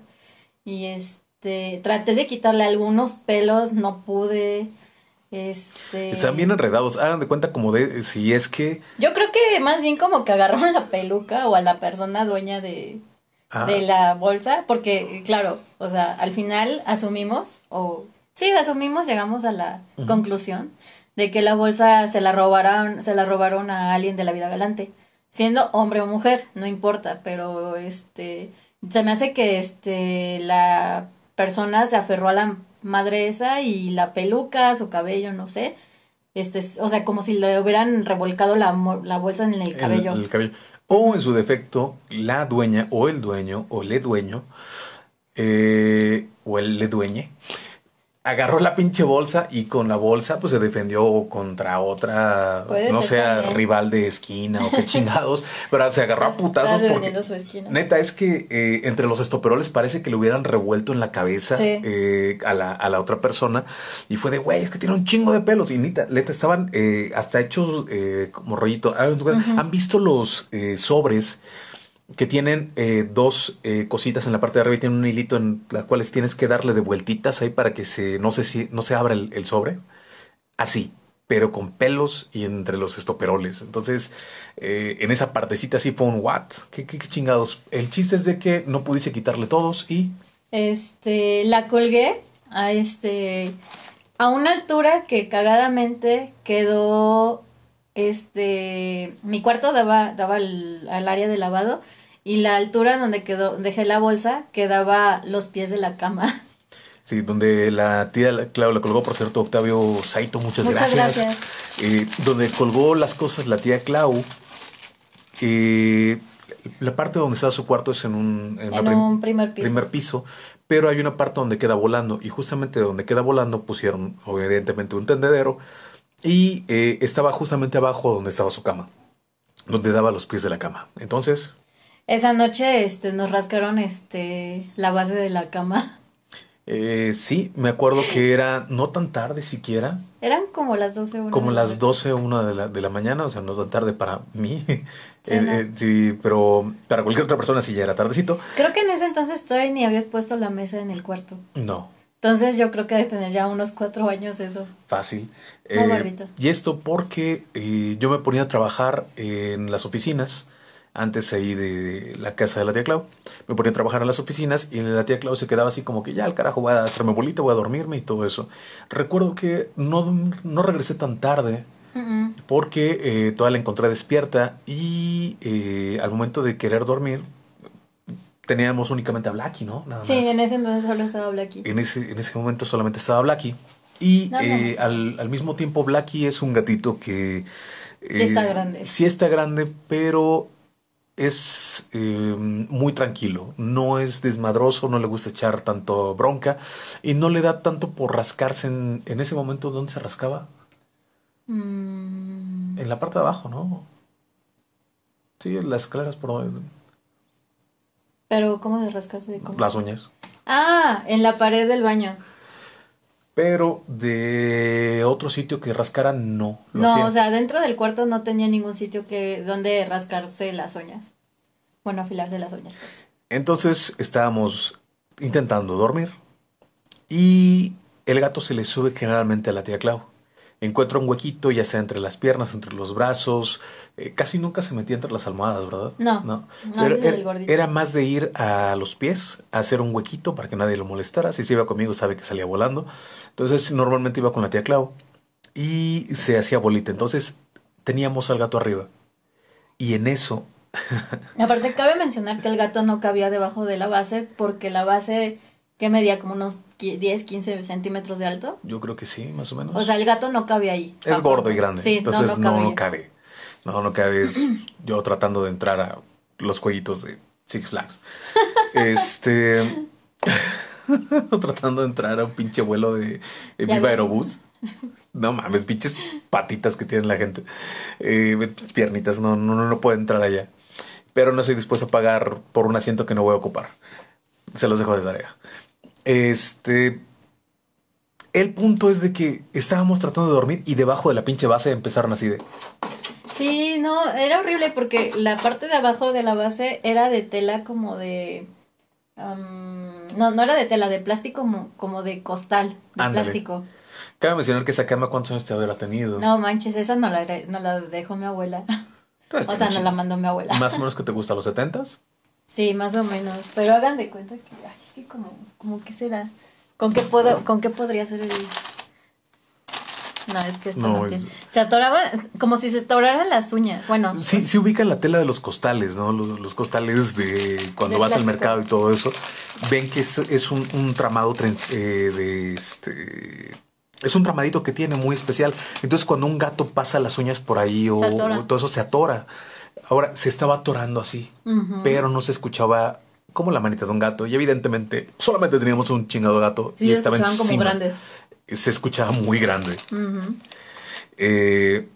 Y este, traté de quitarle algunos pelos, no pude. Este... Están bien enredados, hagan de cuenta como de si es que... Yo creo que más bien como que agarraron la peluca o a la persona dueña de, ah. de la bolsa, porque claro, o sea, al final asumimos o sí, asumimos, llegamos a la conclusión de que la bolsa se la robaron, se la robaron a alguien de la vida adelante, siendo hombre o mujer, no importa, pero este se me hace que este la persona se aferró a la madre esa y la peluca, su cabello, no sé. Este, o sea, como si le hubieran revolcado la, la bolsa en el cabello. el cabello. O en su defecto, la dueña o el dueño o le dueño eh, o el le dueñe agarró la pinche bolsa y con la bolsa pues se defendió contra otra, no sea rival de esquina o qué chingados, pero se agarró a putazos neta es que eh, entre los estoperoles parece que le hubieran revuelto en la cabeza eh, a, la, a, la, otra persona y fue de güey, es que tiene un chingo de pelos y neta, neta estaban eh, hasta hechos eh, como rollito, ah, ¿han visto los sobres? que tienen eh, dos eh, cositas en la parte de arriba y tienen un hilito en las cuales tienes que darle de vueltitas ahí para que se, no, se, no se abra el, sobre. Así, pero con pelos y entre los estoperoles. Entonces, eh, en esa partecita así fue un what. ¿Qué, chingados? El chiste es de que no pudiese quitarle todos y... Este, la colgué a este... A una altura que cagadamente quedó... Este, mi cuarto daba, daba al área de lavado y la altura donde quedó, dejé la bolsa quedaba los pies de la cama. Sí, donde la tía, Clau la colgó, por cierto, Octavio Saito, muchas, muchas gracias. Eh, donde colgó las cosas la tía Clau. Eh, la parte donde estaba su cuarto es en un, primer, piso. primer, piso. pero hay una parte donde queda volando y justamente donde queda volando pusieron evidentemente un tendedero y eh, estaba justamente abajo donde estaba su cama, donde daba los pies de la cama. Entonces... Esa noche este, nos rascaron este, la base de la cama. Eh, sí, me acuerdo que era no tan tarde siquiera. Eran como las 12, Como las 12, una de la, mañana, o sea, no tan tarde para mí. Eh, eh, pero para cualquier otra persona sí ya era tardecito. Creo que en ese entonces todavía ni habías puesto la mesa en el cuarto. No. Entonces yo creo que de tener ya unos cuatro años eso. Fácil. y esto porque yo me ponía a trabajar en las oficinas antes ahí de la casa de la tía Clau. Me ponía a trabajar en las oficinas y la tía Clau se quedaba así como que ya al carajo voy a hacerme bolita, voy a dormirme y todo eso. Recuerdo que no, regresé tan tarde porque eh, toda la encontré despierta y eh, al momento de querer dormir teníamos únicamente a Blackie, ¿no? sí, en ese entonces solo estaba Blacky. En ese, momento solamente estaba Blackie. Y eh, Al, al, mismo tiempo Blackie es un gatito que... sí está eh, grande. Sí está grande, pero es eh, muy tranquilo, no es desmadroso, no le gusta echar tanto bronca y no le da tanto por rascarse en, ese momento donde se rascaba. Mm. En la parte de abajo, ¿no? Sí, en las escaleras por Pero ¿cómo de rascarse? Las uñas. Ah, en la pared del baño. Pero de otro sitio que rascara, no. no, o sea, dentro del cuarto no tenía ningún sitio que donde rascarse las uñas. Bueno, afilarse las uñas. Pues. Entonces estábamos intentando dormir y el gato se le sube generalmente a la tía Clau. Encuentra un huequito, ya sea entre las piernas, entre los brazos, eh, casi nunca se metía entre las almohadas, ¿verdad? No. no. era, más de ir a los pies, hacer un huequito para que nadie lo molestara. Si se iba conmigo, sabe que salía volando. Entonces, normalmente iba con la tía Clau y se hacía bolita. Entonces, teníamos al gato arriba. Y en eso. Aparte, cabe mencionar que el gato no cabía debajo de la base porque la base que medía como unos 10, 15 centímetros de alto. Yo creo que sí, más o menos. O sea, el gato no cabe ahí. Es gordo y grande. Sí, entonces no, cabía. cabe. No, no cada vez yo tratando de entrar a los jueguitos de Six Flags. Este. tratando de entrar a un pinche vuelo de, Viva Aerobús. No mames, pinches patitas que tienen la gente. Eh, piernitas, no, no, no puedo entrar allá. Pero no estoy dispuesto a pagar por un asiento que no voy a ocupar. Se los dejo de tarea. Este. El punto es de que estábamos tratando de dormir y debajo de la pinche base empezaron así de. Sí, no, era horrible porque la parte de abajo de la base era de tela como de... no, no era de tela, de plástico como, como de costal, de plástico. Cabe mencionar que esa cama cuántos años te habrá tenido. No manches, esa no la, no la dejó mi abuela. o sea, no la mandó mi abuela. ¿Más o menos que te gusta, los setentas? Sí, más o menos. Pero hagan de cuenta que, ay, es que como, como que será. ¿Con qué puedo, con qué podría ser el no, es que esto no, Se atoraba como si se atoraran las uñas. Bueno. Sí, se ubica la tela de los costales, ¿no? Los, los costales de cuando vas al mercado y todo eso. Ven que es, es un, un, tramado eh, de este. Es un tramadito que tiene muy especial. Entonces, cuando un gato pasa las uñas por ahí o, todo eso se atora. Ahora, se estaba atorando así, pero no se escuchaba como la manita de un gato. Y evidentemente, solamente teníamos un chingado gato y estaba encima. como grandes se escuchaba muy grande. Eh,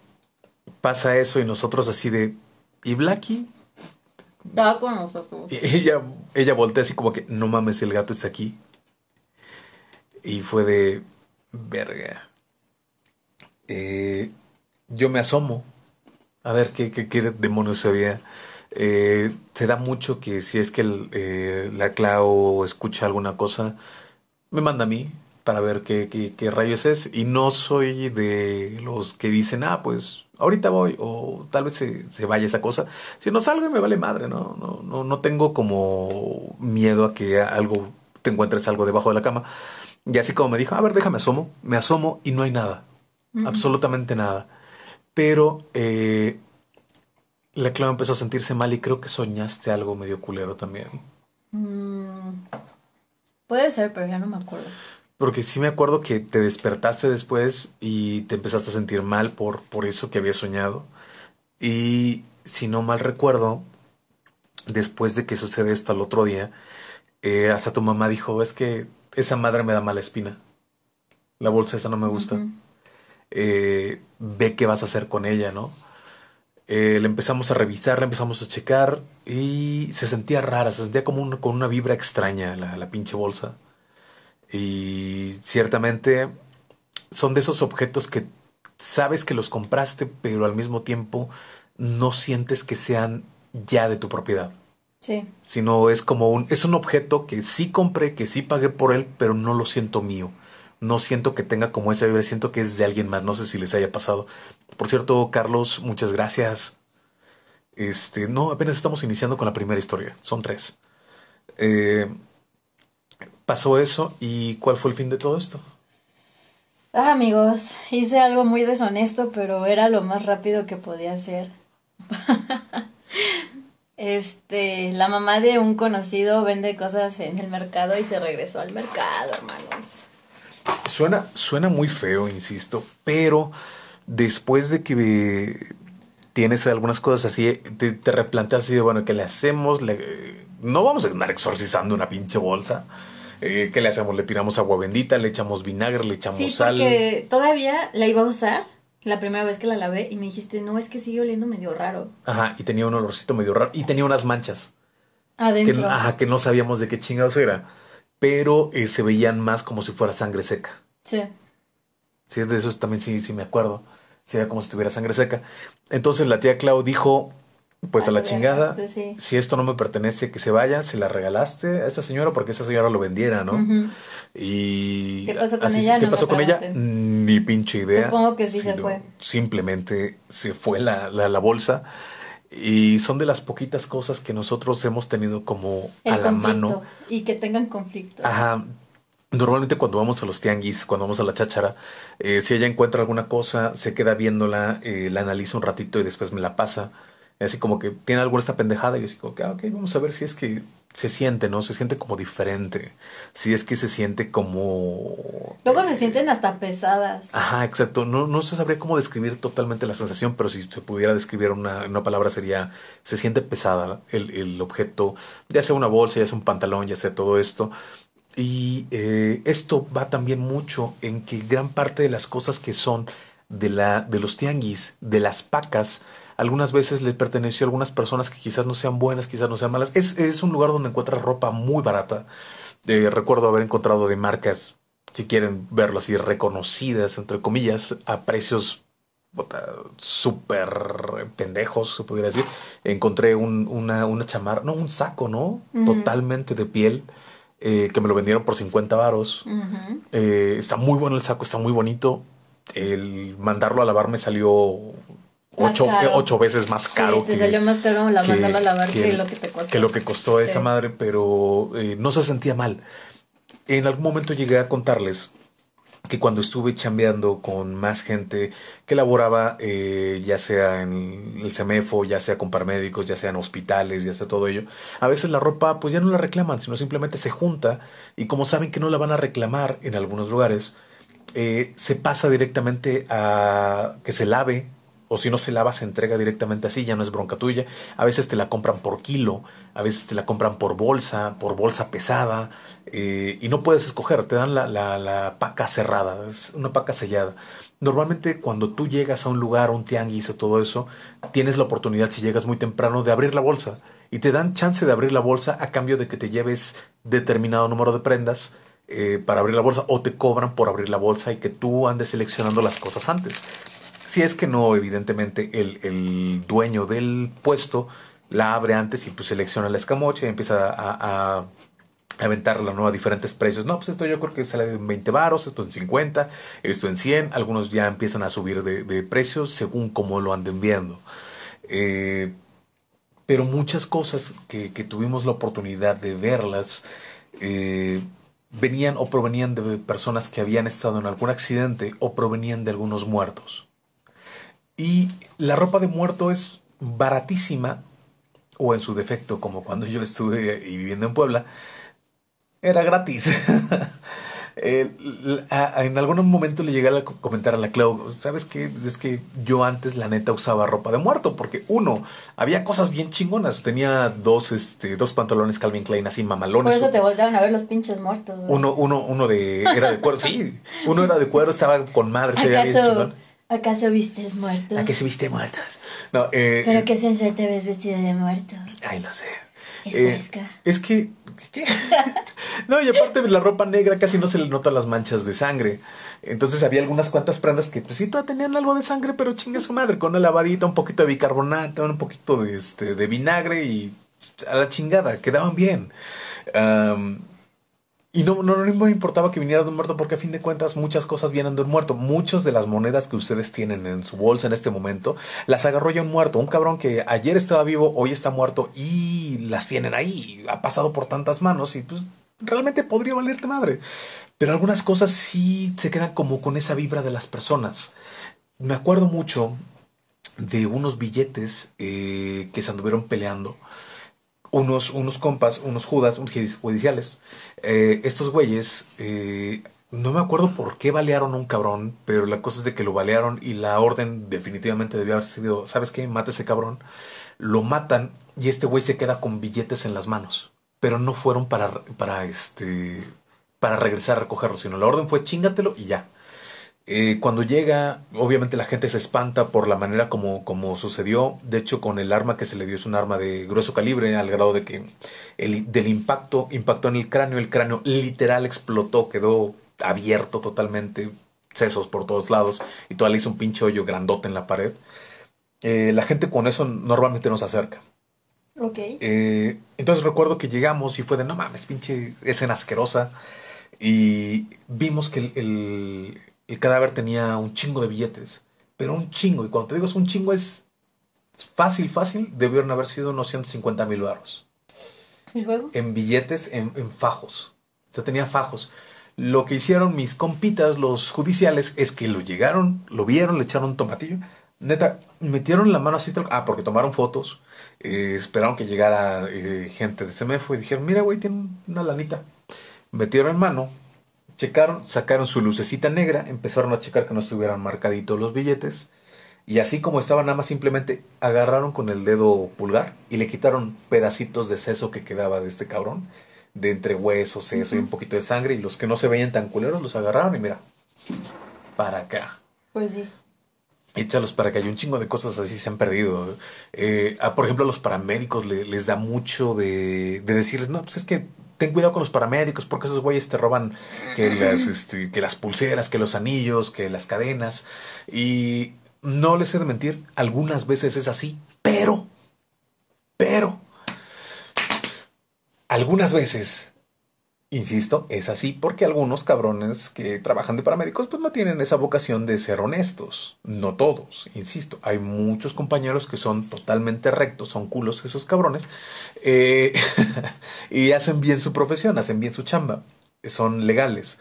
pasa eso y nosotros así de, ¿y Blackie? con nosotros. ella, ella voltea así como que, no mames, el gato está aquí. Y fue de, verga. Eh, yo me asomo a ver qué, qué, demonios había. Eh, se da mucho que si es que la Clau escucha alguna cosa, me manda a mí para ver qué, qué, rayos es. Y no soy de los que dicen, ah, pues ahorita voy, o tal vez se, vaya esa cosa. Si no salgo, me vale madre, ¿no? No, no, no tengo como miedo a que algo te encuentres algo debajo de la cama. Y así como me dijo, a ver, déjame asomo, me asomo y no hay nada, absolutamente nada. Pero eh, la clave empezó a sentirse mal y creo que soñaste algo medio culero también. Mm. puede ser, pero ya no me acuerdo. Porque sí me acuerdo que te despertaste después y te empezaste a sentir mal por, por eso que había soñado. Y si no mal recuerdo, después de que sucede esto al otro día, eh, hasta tu mamá dijo, es que esa madre me da mala espina. La bolsa esa no me gusta. Eh, ve qué vas a hacer con ella, ¿no? Eh, le empezamos a revisar, la empezamos a checar y se sentía rara, se sentía como con una vibra extraña la, la pinche bolsa. Y ciertamente son de esos objetos que sabes que los compraste, pero al mismo tiempo no sientes que sean ya de tu propiedad. Sí. Sino es como un, es un objeto que sí compré, que sí pagué por él, pero no lo siento mío. No siento que tenga como esa vibra, siento que es de alguien más. No sé si les haya pasado. Por cierto, Carlos, muchas gracias. Este, no, apenas estamos iniciando con la primera historia. Son tres. Eh, pasó eso y cuál fue el fin de todo esto. Ah, amigos, hice algo muy deshonesto, pero era lo más rápido que podía hacer. este, la mamá de un conocido vende cosas en el mercado y se regresó al mercado, hermanos. Suena, suena muy feo, insisto, pero después de que tienes algunas cosas así, te, replanteas y bueno, ¿qué le hacemos? no vamos a andar exorcizando una pinche bolsa. Eh, ¿qué le hacemos? Le tiramos agua bendita, le echamos vinagre, le echamos sí, sal. Porque todavía la iba a usar la primera vez que la lavé y me dijiste, no, es que sigue oliendo medio raro. Ajá, y tenía un olorcito medio raro y tenía unas manchas. Adentro. ajá, que no sabíamos de qué chingados era, pero eh, se veían más como si fuera sangre seca. Sí. Sí, de eso también sí, sí me acuerdo. se veía como si estuviera sangre seca. Entonces la tía Clau dijo, pues a ah, la chingada, si esto no me pertenece, que se vaya, se la regalaste a esa señora porque esa señora lo vendiera, ¿no? Y... ¿Qué pasó con ella? con ella? Ni pinche idea. Supongo que sí se fue. Simplemente se fue la, la, bolsa. Y son de las poquitas cosas que nosotros hemos tenido como a la mano. Y que tengan conflicto. Ajá. Normalmente cuando vamos a los tianguis, cuando vamos a la cháchara, eh, si ella encuentra alguna cosa, se queda viéndola, eh, la analiza un ratito y después me la pasa. Así como que tiene algo esta pendejada y así como ah, ok, vamos a ver si es que se siente, ¿no? Se siente como diferente. Si es que se siente como... Luego se este sienten hasta pesadas. Ajá, exacto. No, no se sabría cómo describir totalmente la sensación, pero si se pudiera describir una, una palabra sería, se siente pesada el, objeto, ya sea una bolsa, ya sea un pantalón, ya sea todo esto. Y eh, esto va también mucho en que gran parte de las cosas que son de, la, de los tianguis, de las pacas, algunas veces le perteneció a algunas personas que quizás no sean buenas, quizás no sean malas. Es, un lugar donde encuentras ropa muy barata. Eh, recuerdo haber encontrado de marcas, si quieren verlo así, reconocidas, entre comillas, a precios súper pendejos, se pudiera decir. Encontré un, una, una chamarra, no, un saco, ¿no? Totalmente de piel. Eh, que me lo vendieron por 50 varos. Eh, está muy bueno el saco, está muy bonito. El mandarlo a lavar me salió ocho, veces más caro. Sí, que, salió más caro la a lavar que, lo que te costó. Que lo que costó esa madre, pero eh, no se sentía mal. En algún momento llegué a contarles que cuando estuve chambeando con más gente que laboraba, eh, ya sea en el CEMEFO, ya sea con paramédicos, ya sea en hospitales, ya sea todo ello, a veces la ropa pues ya no la reclaman, sino simplemente se junta y como saben que no la van a reclamar en algunos lugares, eh, se pasa directamente a que se lave o si no se lava se entrega directamente así, ya no es bronca tuya. A veces te la compran por kilo, a veces te la compran por bolsa, por bolsa pesada, eh, y no puedes escoger, te dan la, la, paca cerrada, es una paca sellada. Normalmente cuando tú llegas a un lugar, un tianguis o todo eso, tienes la oportunidad, si llegas muy temprano, de abrir la bolsa. Y te dan chance de abrir la bolsa a cambio de que te lleves determinado número de prendas eh, para abrir la bolsa o te cobran por abrir la bolsa y que tú andes seleccionando las cosas antes. Si es que no, evidentemente, el, dueño del puesto la abre antes y pues selecciona la escamocha y empieza a, a aventarla ¿no? a diferentes precios. No, pues esto yo creo que sale en 20 varos, esto en 50, esto en 100. Algunos ya empiezan a subir de, precios según cómo lo anden viendo. Eh, pero muchas cosas que, tuvimos la oportunidad de verlas eh, venían o provenían de personas que habían estado en algún accidente o provenían de algunos muertos. Y la ropa de muerto es baratísima, o en su defecto, como cuando yo estuve viviendo en Puebla, era gratis. Eh, en algún momento le llegué a comentar a la Clau, ¿sabes qué? Pues es que yo antes la neta usaba ropa de muerto, porque uno, había cosas bien chingonas, tenía dos, este, dos pantalones Calvin Klein así mamalones. Por eso te volvieron a ver los pinches muertos. Uno, uno, uno de, era de cuero, sí, uno era de cuero, estaba con madre, se ¿Acaso viste muertos? ¿Acaso qué viste muertos? No, eh, Pero eh, qué sensual te ves vestida de muerto. Ay, lo sé. Es eh, fresca. Es que. ¿Qué? no, y aparte la ropa negra casi no se le notan las manchas de sangre. Entonces había algunas cuantas prendas que pues sí todavía tenían algo de sangre, pero chinga su madre, con una lavadita, un poquito de bicarbonato, un poquito de, este, de vinagre y pues, a la chingada, quedaban bien. Y no, no, me importaba que viniera de un muerto porque a fin de cuentas muchas cosas vienen de un muerto. Muchas de las monedas que ustedes tienen en su bolsa en este momento las agarró ya un muerto. Un cabrón que ayer estaba vivo, hoy está muerto y las tienen ahí. Ha pasado por tantas manos y pues realmente podría valerte madre. Pero algunas cosas sí se quedan como con esa vibra de las personas. Me acuerdo mucho de unos billetes eh, que se anduvieron peleando. Unos, unos compas, unos judas, unos judiciales, eh, estos güeyes, eh, no me acuerdo por qué balearon a un cabrón, pero la cosa es de que lo balearon y la orden definitivamente debió haber sido, ¿sabes qué? Mata ese cabrón. Lo matan y este güey se queda con billetes en las manos. Pero no fueron para, para, este, para regresar a recogerlo, sino la orden fue chingatelo y ya. Eh, cuando llega, obviamente la gente se espanta por la manera como, como sucedió. De hecho, con el arma que se le dio es un arma de grueso calibre, al grado de que el, del impacto impactó en el cráneo. El cráneo literal explotó, quedó abierto totalmente, sesos por todos lados, y todavía hizo un pinche hoyo grandote en la pared. Eh, la gente con eso normalmente no se acerca. Ok. Eh, entonces recuerdo que llegamos y fue de no mames, pinche escena asquerosa. Y vimos que el el cadáver tenía un chingo de billetes, pero un chingo, y cuando te digo es un chingo es fácil, fácil, debieron haber sido unos 150 mil barros. ¿Y luego? En billetes, en, fajos. O sea, tenía fajos. Lo que hicieron mis compitas, los judiciales, es que lo llegaron, lo vieron, le echaron un tomatillo. Neta, metieron la mano así, ah, porque tomaron fotos, eh, esperaron que llegara eh, gente de fue y dijeron, mira, güey, tiene una lanita. Metieron en mano, Checaron, sacaron su lucecita negra, empezaron a checar que no estuvieran marcaditos los billetes. Y así como estaba, nada más simplemente agarraron con el dedo pulgar y le quitaron pedacitos de seso que quedaba de este cabrón, de entre huesos, seso y un poquito de sangre. Y los que no se veían tan culeros los agarraron y mira, para acá. Pues sí. Échalos para que hay un chingo de cosas así se han perdido. Eh, por ejemplo, a los paramédicos les da mucho de decirles, no, pues es que ten cuidado con los paramédicos porque esos güeyes te roban que las, este, que las pulseras, que los anillos, que las cadenas. Y no les he de mentir, algunas veces es así, pero, pero, algunas veces Insisto, es así porque algunos cabrones que trabajan de paramédicos pues no tienen esa vocación de ser honestos. No todos, insisto. Hay muchos compañeros que son totalmente rectos, son culos esos cabrones. Eh, y hacen bien su profesión, hacen bien su chamba. Son legales.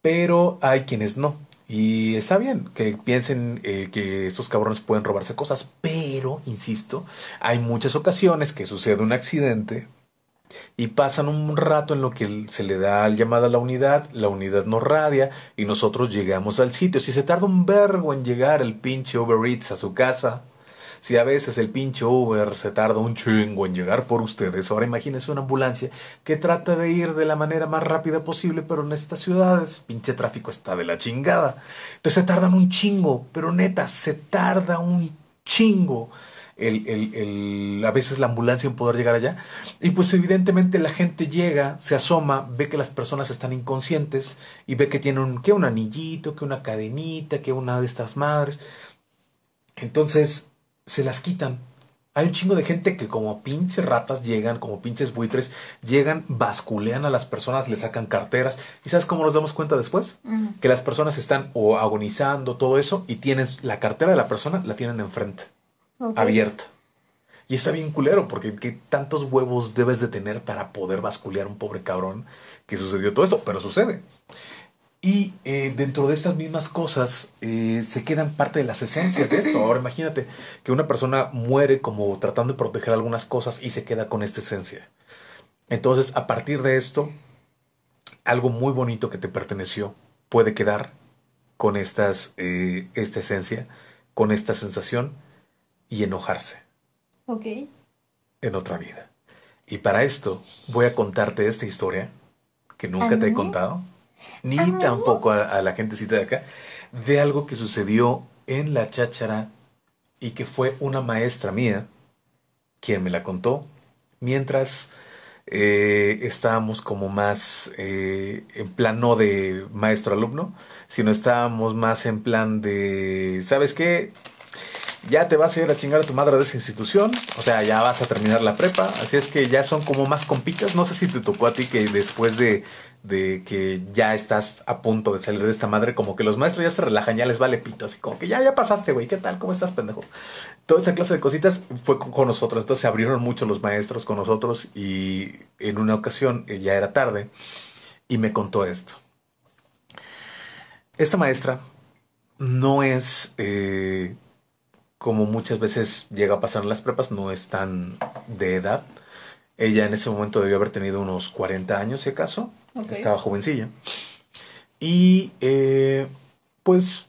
Pero hay quienes no. Y está bien que piensen eh, que estos cabrones pueden robarse cosas, pero, insisto, hay muchas ocasiones que sucede un accidente, y pasan un rato en lo que se le da llamada a la unidad, la unidad nos radia y nosotros llegamos al sitio. Si se tarda un vergo en llegar el pinche Uber Eats a su casa, si a veces el pinche Uber se tarda un chingo en llegar por ustedes, ahora imagínense una ambulancia que trata de ir de la manera más rápida posible, pero en estas ciudades, pinche tráfico está de la chingada. Entonces se tardan un chingo, pero neta, se tarda un chingo el, a veces la ambulancia en poder llegar allá. Y pues evidentemente la gente llega, se asoma, ve que las personas están inconscientes y ve que tienen que un anillito, que una cadenita, que una de estas madres. Entonces se las quitan. Hay un chingo de gente que como pinches ratas llegan, como pinches buitres, llegan, basculean a las personas, le sacan carteras. ¿Y sabes cómo nos damos cuenta después? Que las personas están agonizando, todo eso, y tienen la cartera de la persona, la tienen enfrente. Y está bien culero, porque ¿qué tantos huevos debes de tener para poder basculear un pobre cabrón que sucedió todo esto? Pero sucede. Y eh, dentro de estas mismas cosas eh, se quedan parte de las esencias de esto. Ahora imagínate que una persona muere como tratando de proteger algunas cosas y se queda con esta esencia. Entonces, a partir de esto, algo muy bonito que te perteneció puede quedar con estas, eh, esta esencia, con esta sensación y enojarse. Ok. En otra vida. Y para esto voy a contarte esta historia que nunca te he contado, ni tampoco a, la gentecita de acá, de algo que sucedió en la cháchara y que fue una maestra mía quien me la contó mientras eh, estábamos como más eh, en plan no de maestro alumno, sino estábamos más en plan de, ¿sabes qué? ya te vas a ir a chingar a tu madre de esa institución, o sea, ya vas a terminar la prepa, así es que ya son como más compitas, no sé si te tocó a ti que después de, que ya estás a punto de salir de esta madre, como que los maestros ya se relajan, ya les vale pito, así como que ya, ya pasaste, güey, ¿qué tal? ¿Cómo estás, pendejo? Toda esa clase de cositas fue con, nosotros, entonces se abrieron mucho los maestros con nosotros y en una ocasión, eh, ya era tarde, y me contó esto. Esta maestra no es... Eh, como muchas veces llega a pasar en las prepas, no es tan de edad. Ella en ese momento debió haber tenido unos 40 años, si acaso. Estaba jovencilla. Y eh, pues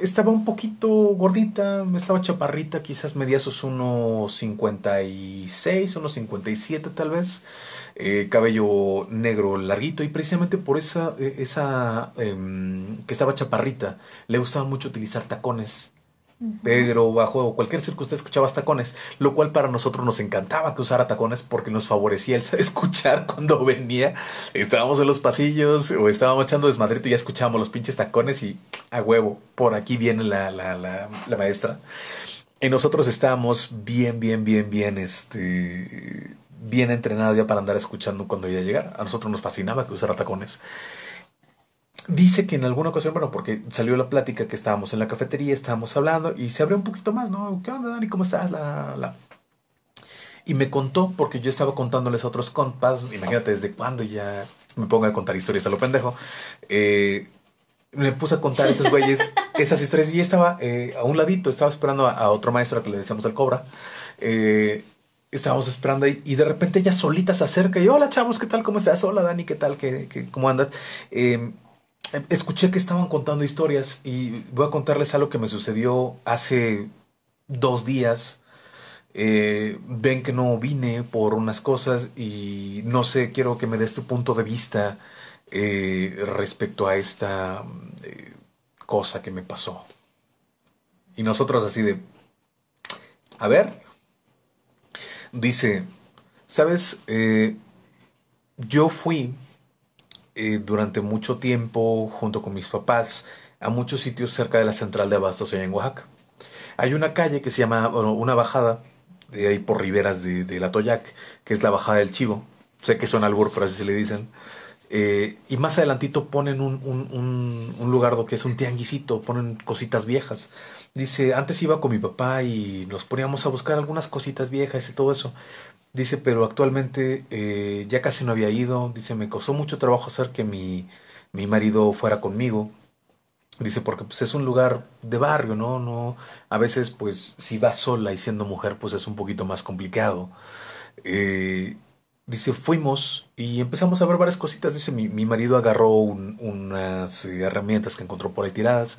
estaba un poquito gordita, estaba chaparrita, quizás unos sus 1,56, 1,57 tal vez. Eh, cabello negro larguito y precisamente por esa, eh, esa em, que estaba chaparrita, le gustaba mucho utilizar tacones. Pedro Pero bajo cualquier circunstancia escuchaba tacones, lo cual para nosotros nos encantaba que usara tacones porque nos favorecía el escuchar cuando venía. Estábamos en los pasillos o estábamos echando desmadrito y ya escuchábamos los pinches tacones y a huevo, por aquí viene la, la, la, la maestra. Y nosotros estábamos bien, bien, bien, bien, este, bien entrenados ya para andar escuchando cuando ella llegara. A nosotros nos fascinaba que usara tacones dice que en alguna ocasión, bueno, porque salió la plática que estábamos en la cafetería, estábamos hablando y se abrió un poquito más, ¿no? ¿Qué onda, Dani? ¿Cómo estás? La, la. Y me contó, porque yo estaba contándoles otros compas, imagínate desde cuándo ya me pongo a contar historias a lo pendejo. Eh, me puse a contar esos güeyes esas historias y estaba eh, a un ladito, estaba esperando a, otro maestro a que le decíamos al cobra. Eh, estábamos esperando y de repente ella solita se acerca y hola chavos, ¿qué tal? ¿Cómo estás? Hola Dani, ¿qué tal? cómo andas? Eh, eh, escuché que estaban contando historias y voy a contarles algo que me sucedió hace dos días. Eh, ven que no vine por unas cosas y no sé, quiero que me des tu punto de vista eh, respecto a esta cosa que me pasó. Y nosotros así de... A ver. Dice, ¿sabes? yo fui eh, durante mucho tiempo junto con mis papás a muchos sitios cerca de la central de abastos allá en Oaxaca. Hay una calle que se llama, una bajada de ahí por riberas de, de la Toyac, que es la bajada del Chivo. Sé que son albur, pero así se le dicen. Eh, y más adelantito ponen un, un, un, un lugar que es un tianguisito, ponen cositas viejas. Dice, antes iba con mi papá y nos poníamos a buscar algunas cositas viejas y todo eso. Dice, pero actualmente eh, ya casi no había ido. Dice, me costó mucho trabajo hacer que mi, marido fuera conmigo. Dice, porque pues, es un lugar de barrio, ¿no? No, a veces, pues, si va sola y siendo mujer, pues es un poquito más complicado. Eh, dice, fuimos y empezamos a ver varias cositas. Dice, mi, marido agarró unas eh, herramientas que encontró por ahí tiradas.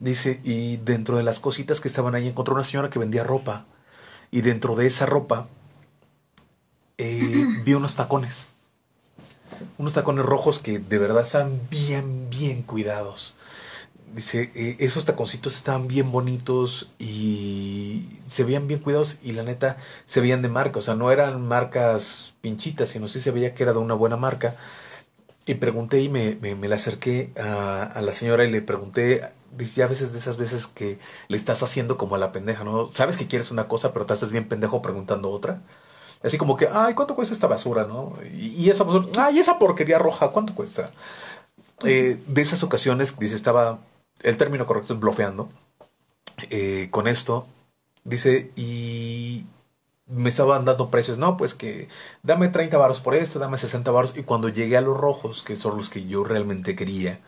Dice, y dentro de las cositas que estaban ahí encontró una señora que vendía ropa. Y dentro de esa ropa eh, vi unos tacones. Unos tacones rojos que de verdad están bien, bien cuidados. Dice, eh, esos taconcitos estaban bien bonitos y se veían bien cuidados y la neta se veían de marca. O sea, no eran marcas pinchitas, sino sí se veía que era de una buena marca. Y pregunté y me, me, me le acerqué a, a, la señora y le pregunté, dice, ya a veces de esas veces que le estás haciendo como a la pendeja, ¿no? Sabes que quieres una cosa, pero te haces bien pendejo preguntando otra. Así como que, ay, ¿cuánto cuesta esta basura, no? Y, esa basura, ay, esa porquería roja, ¿cuánto cuesta? Eh, de esas ocasiones, dice, estaba, el término correcto es bloqueando eh, con esto, dice, y me estaban dando precios, no, pues que dame 30 baros por esta, dame 60 baros, y cuando llegué a los rojos, que son los que yo realmente quería,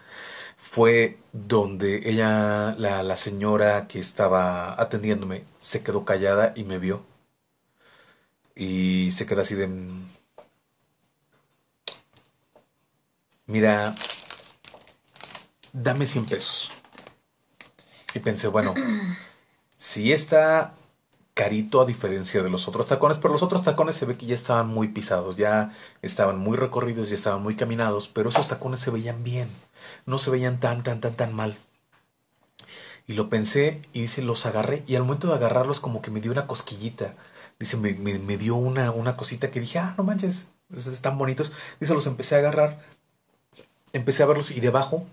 fue donde ella, la, la señora que estaba atendiéndome, se quedó callada y me vio. Y se queda así de... Mira, dame 100 pesos. Y pensé, bueno, si está carito a diferencia de los otros tacones, pero los otros tacones se ve que ya estaban muy pisados, ya estaban muy recorridos, ya estaban muy caminados, pero esos tacones se veían bien, no se veían tan, tan, tan, tan mal. Y lo pensé y hice: los agarré y al momento de agarrarlos como que me dio una cosquillita Dice, me, dio una, una cosita que dije, ah, no manches, están bonitos. Dice, los empecé a agarrar, empecé a verlos y debajo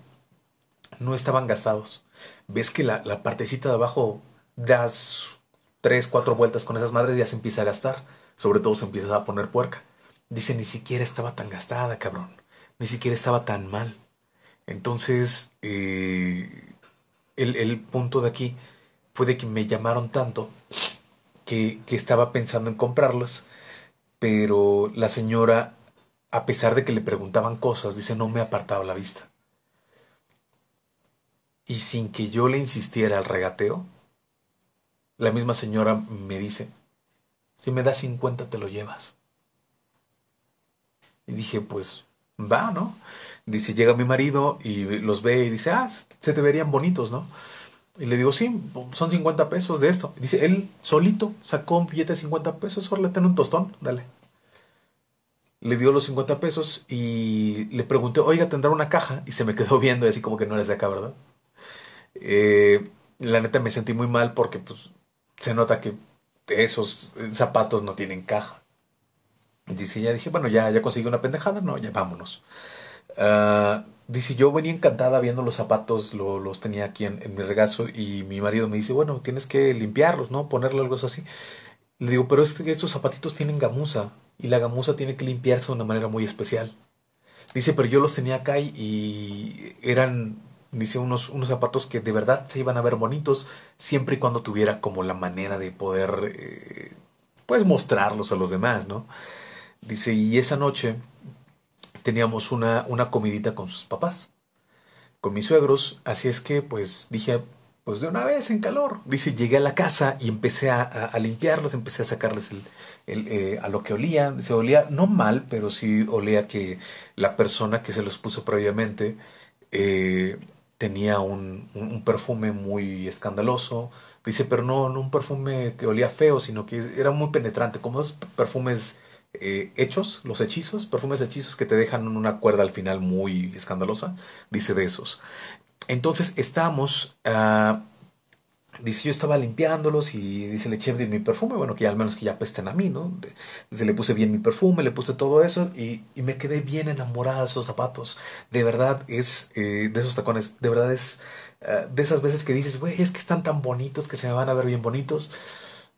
no estaban gastados. Ves que la, partecita de abajo das tres, cuatro vueltas con esas madres y ya se empieza a gastar. Sobre todo se empieza a poner puerca. Dice, ni siquiera estaba tan gastada, cabrón. Ni siquiera estaba tan mal. Entonces, eh, el, el punto de aquí fue de que me llamaron tanto que, estaba pensando en comprarlas, pero la señora, a pesar de que le preguntaban cosas, dice, no me apartado la vista. Y sin que yo le insistiera al regateo, la misma señora me dice, si me das 50 te lo llevas. Y dije, pues va, ¿no? Dice, llega mi marido y los ve y dice, ah, se te verían bonitos, ¿no? Y le digo, sí, son 50 pesos de esto. dice, él solito sacó un billete de 50 pesos, le tengo un tostón, dale. Le dio los 50 pesos y le pregunté, oiga, ¿tendrá una caja? Y se me quedó viendo y así como que no eres de acá, ¿verdad? Eh, la neta me sentí muy mal porque pues se nota que esos eh, zapatos no tienen caja. dice, ya dije, bueno, ya, ya conseguí una pendejada, no, ya vámonos. Ah, Dice, yo venía encantada viendo los zapatos, los tenía aquí en, mi regazo y mi marido me dice, bueno, tienes que limpiarlos, ¿no? Ponerle algo así. Le digo, pero es que esos zapatitos tienen gamuza y la gamuza tiene que limpiarse de una manera muy especial. Dice, pero yo los tenía acá y, eran, dice, unos, unos zapatos que de verdad se iban a ver bonitos siempre y cuando tuviera como la manera de poder, eh, pues, mostrarlos a los demás, ¿no? Dice, y esa noche teníamos una, una comidita con sus papás, con mis suegros, así es que pues dije, pues de una vez en calor. Dice, llegué a la casa y empecé a, limpiarlos, empecé a sacarles eh, a lo que olía. Se olía no mal, pero sí olía que la persona que se los puso previamente eh, tenía un, perfume muy escandaloso. Dice, pero no, no un perfume que olía feo, sino que era muy penetrante, como esos perfumes eh, hechos, los hechizos, perfumes hechizos que te dejan una cuerda al final muy escandalosa, dice de esos. Entonces estamos, ah, dice yo estaba limpiándolos y dice le eché mi perfume, bueno que al menos que ya pesten a mí, ¿no? se le puse bien mi perfume, le puse todo eso y, y me quedé bien enamorada de esos zapatos, de verdad es, eh, de esos tacones, de verdad es ah, de esas veces que dices, güey, es que están tan bonitos que se me van a ver bien bonitos.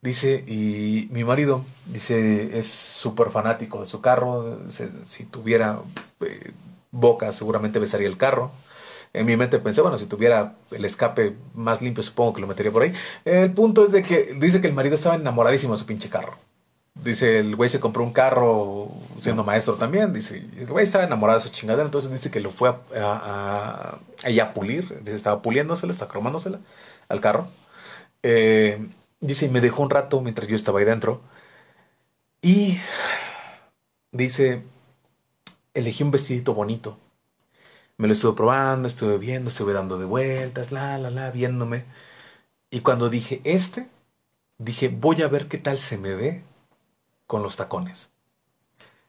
Dice, y mi marido, dice, es súper fanático de su carro. si tuviera eh, boca, seguramente besaría el carro. En mi mente pensé, bueno, si tuviera el escape más limpio, supongo que lo metería por ahí. El punto es de que dice que el marido estaba enamoradísimo de su pinche carro. Dice, el güey se compró un carro siendo ah. maestro también. Dice, el güey estaba enamorado de su chingadera. Entonces dice que lo fue a, a, a, pulir. Dice, estaba puliéndosela, está cromándosela al carro. Eh, Dice, me dejó un rato mientras yo estaba ahí dentro. Y dice, elegí un vestidito bonito. Me lo estuve probando, estuve viendo, estuve dando de vueltas, la, la, la, viéndome. Y cuando dije este, dije, voy a ver qué tal se me ve con los tacones.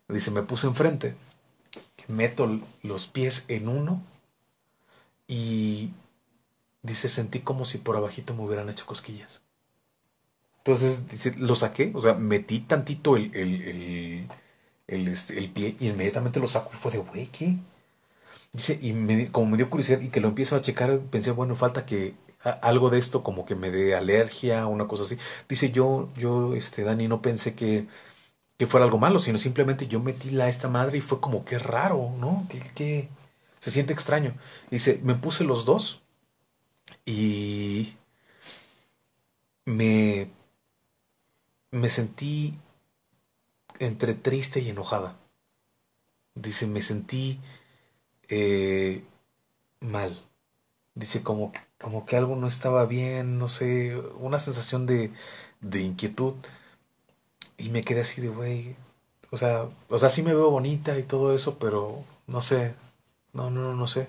Dice, me puse enfrente, meto los pies en uno y dice, sentí como si por abajito me hubieran hecho cosquillas. Entonces dice, lo saqué, o sea, metí tantito este, el, pie y inmediatamente lo saco y fue de, güey, ¿qué? Dice, y me, como me dio curiosidad y que lo empiezo a checar, pensé, bueno, falta que algo de esto como que me dé alergia, una cosa así. Dice, yo, yo, este, Dani, no pensé que, que fuera algo malo, sino simplemente yo metí la esta madre y fue como, que raro, ¿no? Que, que se siente extraño. Dice, me puse los dos y me me sentí entre triste y enojada. Dice, me sentí eh, mal. Dice, como, como que algo no estaba bien, no sé, una sensación de, de inquietud. Y me quedé así de, güey, o sea, o sea, sí me veo bonita y todo eso, pero no sé, no, no, no, no sé.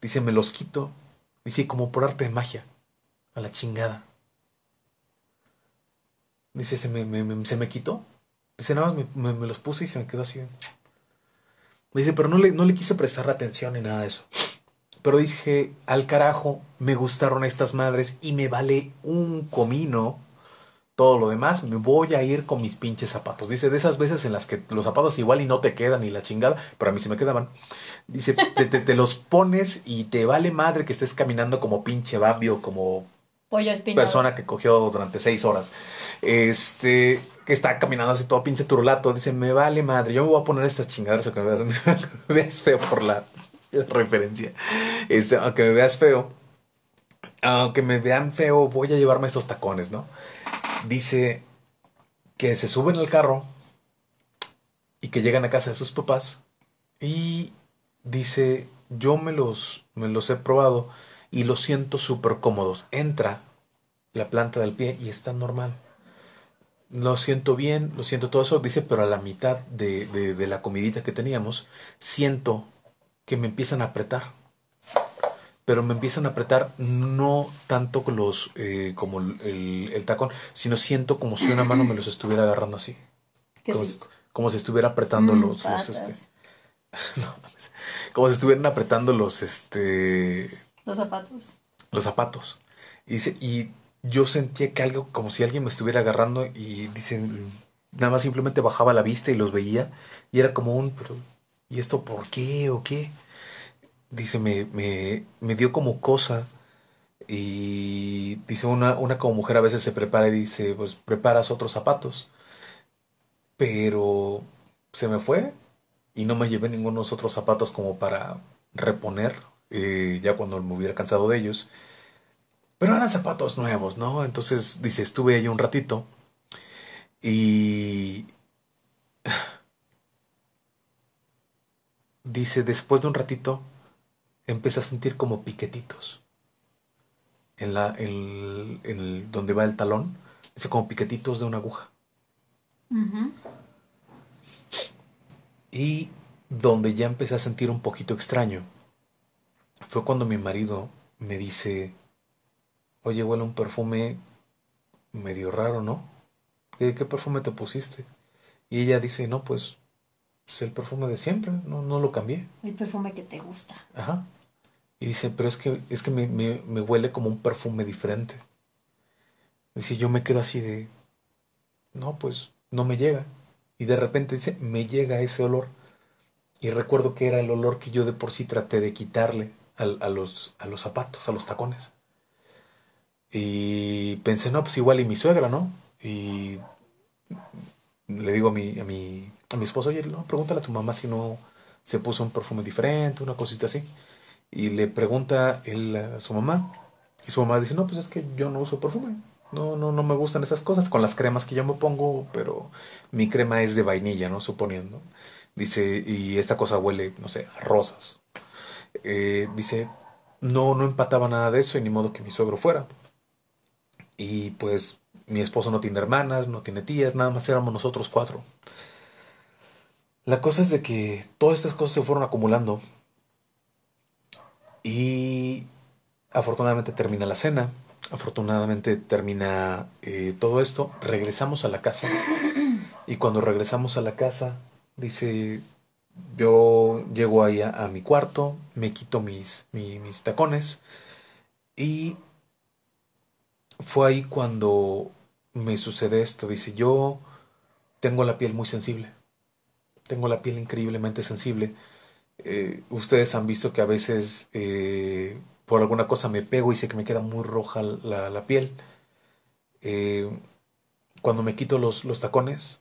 Dice, me los quito. Dice, como por arte de magia, a la chingada. Dice, se me, se me quitó. Dice, nada más me, los puse y se me quedó así. Dice, pero no le, no le quise prestar atención ni nada de eso. Pero dije, al carajo, me gustaron estas madres y me vale un comino todo lo demás, me voy a ir con mis pinches zapatos. Dice, de esas veces en las que los zapatos igual y no te quedan y la chingada, pero a mí se me quedaban. Dice, te, te los pones y te vale madre que estés caminando como pinche babio, como Persona que cogió durante seis horas. Este, que está caminando así todo pinche turlato. Dice, me vale madre, yo me voy a poner estas chingadas. aunque me veas, feo por la, referencia. Este, aunque me veas feo, aunque me vean feo, voy a llevarme estos tacones, ¿no? Dice que se suben al carro y que llegan a casa de sus papás y dice, yo me los, me los he probado y los siento súper cómodos. Entra la planta del pie y está normal. Lo siento bien, lo siento todo eso. Dice, pero a la mitad de, la comidita que teníamos, siento que me empiezan a apretar. Pero me empiezan a apretar no tanto los, eh, como el, tacón, sino siento como si una mano me los estuviera agarrando así. Como, si estuviera apretando mm, los, los este, como si estuvieran apretando los este los zapatos. Los zapatos. Y, dice, y yo sentía que algo, como si alguien me estuviera agarrando y dice, nada más simplemente bajaba la vista y los veía y era como un, pero, ¿y esto por qué o qué? Dice, me, me dio como cosa y dice, una, una como mujer a veces se prepara y dice, pues preparas otros zapatos, pero se me fue y no me llevé ningunos otros zapatos como para reponer eh, ya cuando me hubiera cansado de ellos. Pero eran zapatos nuevos, ¿no? Entonces, dice, estuve allí un ratito y... Dice, después de un ratito, empecé a sentir como piquetitos. En la, en, donde va el talón, dice como piquetitos de una aguja. Y donde ya empecé a sentir un poquito extraño fue cuando mi marido me dice, oye, huele un perfume medio raro, ¿no? ¿Qué, perfume te pusiste? Y ella dice, no, pues es pues, el perfume de siempre, no, no lo cambié. El perfume que te gusta. Ajá. Y dice, pero es que, es que me, me, me huele como un perfume diferente. Y yo me quedo así de, no, pues no me llega. Y de repente dice, me llega ese olor. Y recuerdo que era el olor que yo de por sí traté de quitarle a, los, a los zapatos, a los tacones. Y pensé, no, pues igual y mi suegra, ¿no? Y le digo a mi, a mi, a mi esposo, oye, pregúntale a tu mamá si no se puso un perfume diferente, una cosita así. Y le pregunta él a su mamá. Y su mamá dice, no, pues es que yo no uso perfume. No, no, no me gustan esas cosas. Con las cremas que yo me pongo, pero mi crema es de vainilla, ¿no? Suponiendo. Dice, y esta cosa huele, no sé, a rosas. Eh, dice, no, no empataba nada de eso y ni modo que mi suegro fuera. Y pues mi esposo no tiene hermanas, no tiene tías, nada más éramos nosotros cuatro. La cosa es de que todas estas cosas se fueron acumulando y afortunadamente termina la cena, afortunadamente termina eh, todo esto, regresamos a la casa y cuando regresamos a la casa dice yo llego ahí a, mi cuarto, me quito mis, tacones y fue ahí cuando me sucede esto. Dice, yo tengo la piel muy sensible. Tengo la piel increíblemente sensible. Eh, ustedes han visto que a veces eh, por alguna cosa me pego y sé que me queda muy roja la, piel. Eh, cuando me quito los, los tacones,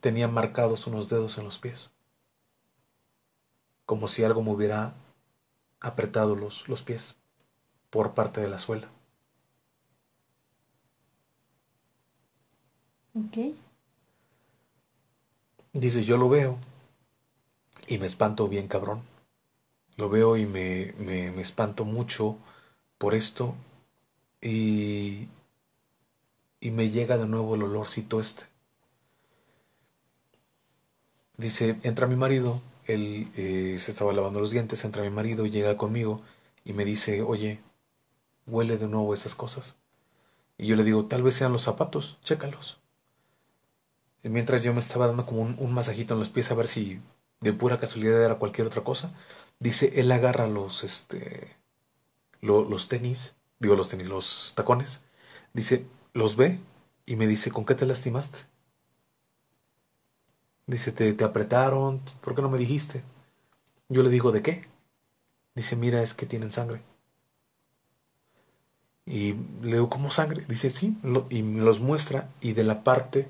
tenía marcados unos dedos en los pies como si algo me hubiera apretado los, los pies por parte de la suela. Ok. Dice, yo lo veo y me espanto bien cabrón. Lo veo y me, me, me espanto mucho por esto y, y me llega de nuevo el olorcito este. Dice, entra mi marido él eh, se estaba lavando los dientes, entra mi marido, llega conmigo y me dice, oye, huele de nuevo esas cosas. Y yo le digo, tal vez sean los zapatos, chécalos. Y mientras yo me estaba dando como un, masajito en los pies a ver si de pura casualidad era cualquier otra cosa, dice, él agarra los, este, los tenis, digo los tenis, los tacones, dice, los ve y me dice, ¿con qué te lastimaste? Dice, te, te apretaron, ¿por qué no me dijiste? Yo le digo, ¿de qué? Dice, mira, es que tienen sangre. Y le digo, ¿cómo sangre? Dice, sí, y me los muestra y de la parte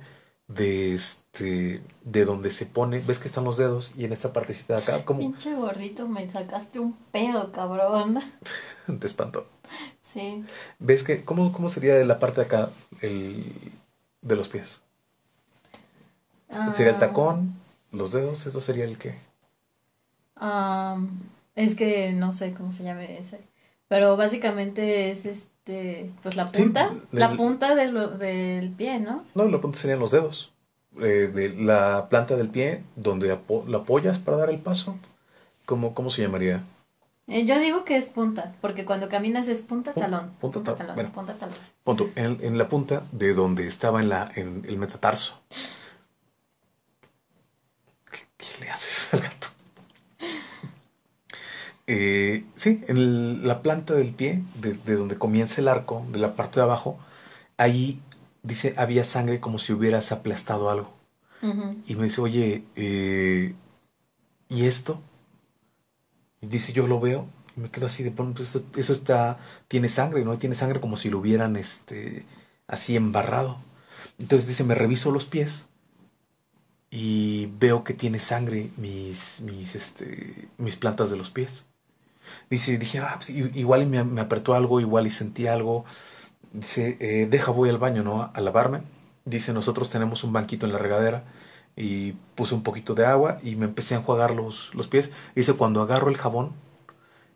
de este de donde se pone, ves que están los dedos y en esta partecita de acá como pinche gordito, me sacaste un pedo, cabrón. Te espantó. Sí. ¿Ves que cómo cómo sería de la parte de acá el de los pies? sería el ah. tacón, los dedos, eso sería el qué. Ah, es que no sé cómo se llame ese. Pero básicamente es este, pues la punta, la punta de lo, del pie, ¿no? No, la punta serían los dedos. Eh, de la planta del pie donde la apoyas para dar el paso. ¿Cómo, cómo se llamaría? Eh, yo digo que es punta, porque cuando caminas es punta talón. Punta, talón. punta talón. Punto. En, en, la punta de donde estaba en, la, en el metatarso. ¿Qué le haces al gato? Eh, sí, en la planta del pie, de, donde comienza el arco, de la parte de abajo, ahí dice había sangre como si hubieras aplastado algo. Y me dice, oye, eh, ¿y esto? Y dice, yo lo veo. Y me quedo así de pronto, pues, eso está, tiene sangre, ¿no? tiene sangre como si lo hubieran este, así embarrado. Entonces dice, me reviso los pies y veo que tiene sangre mis, mis, este, mis plantas de los pies. Dice, dije, ah, pues, igual me, me, apretó algo, igual y sentí algo. Dice, eh, deja, voy al baño, ¿no? A lavarme. Dice, nosotros tenemos un banquito en la regadera y puse un poquito de agua y me empecé a enjuagar los, los pies. Dice, cuando agarro el jabón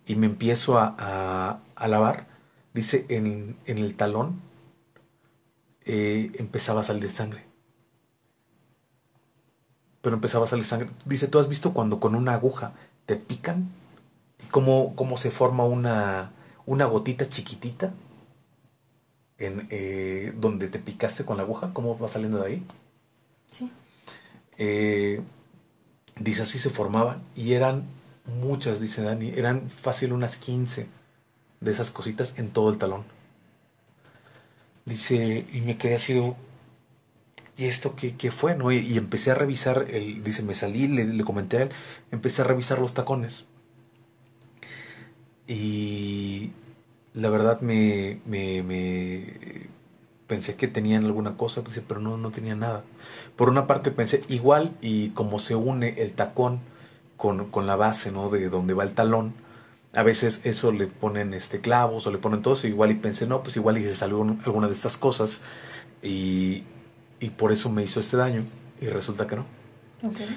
y me empiezo a, lavar, dice, en, el talón eh, empezaba a salir sangre pero empezaba a salir sangre. Dice, ¿tú has visto cuando con una aguja te pican? cómo, cómo se forma una, una gotita chiquitita? En, eh, donde te picaste con la aguja, ¿cómo va saliendo de ahí? Sí. Eh, dice, así se formaban y eran muchas, dice Dani, eran fácil unas 15 de esas cositas en todo el talón. Dice, y me quedé así, ¿y esto qué, fue? ¿no? Y, empecé a revisar, el, dice, me salí, le, comenté a él, empecé a revisar los tacones. Y la verdad me, me, me pensé que tenían alguna cosa, pero no, no tenía nada. Por una parte pensé, igual y como se une el tacón con, con la base, ¿no? De donde va el talón, a veces eso le ponen este clavos o le ponen todo eso, igual y pensé, no, pues igual y se salió alguna de estas cosas y, y por eso me hizo este daño y resulta que no.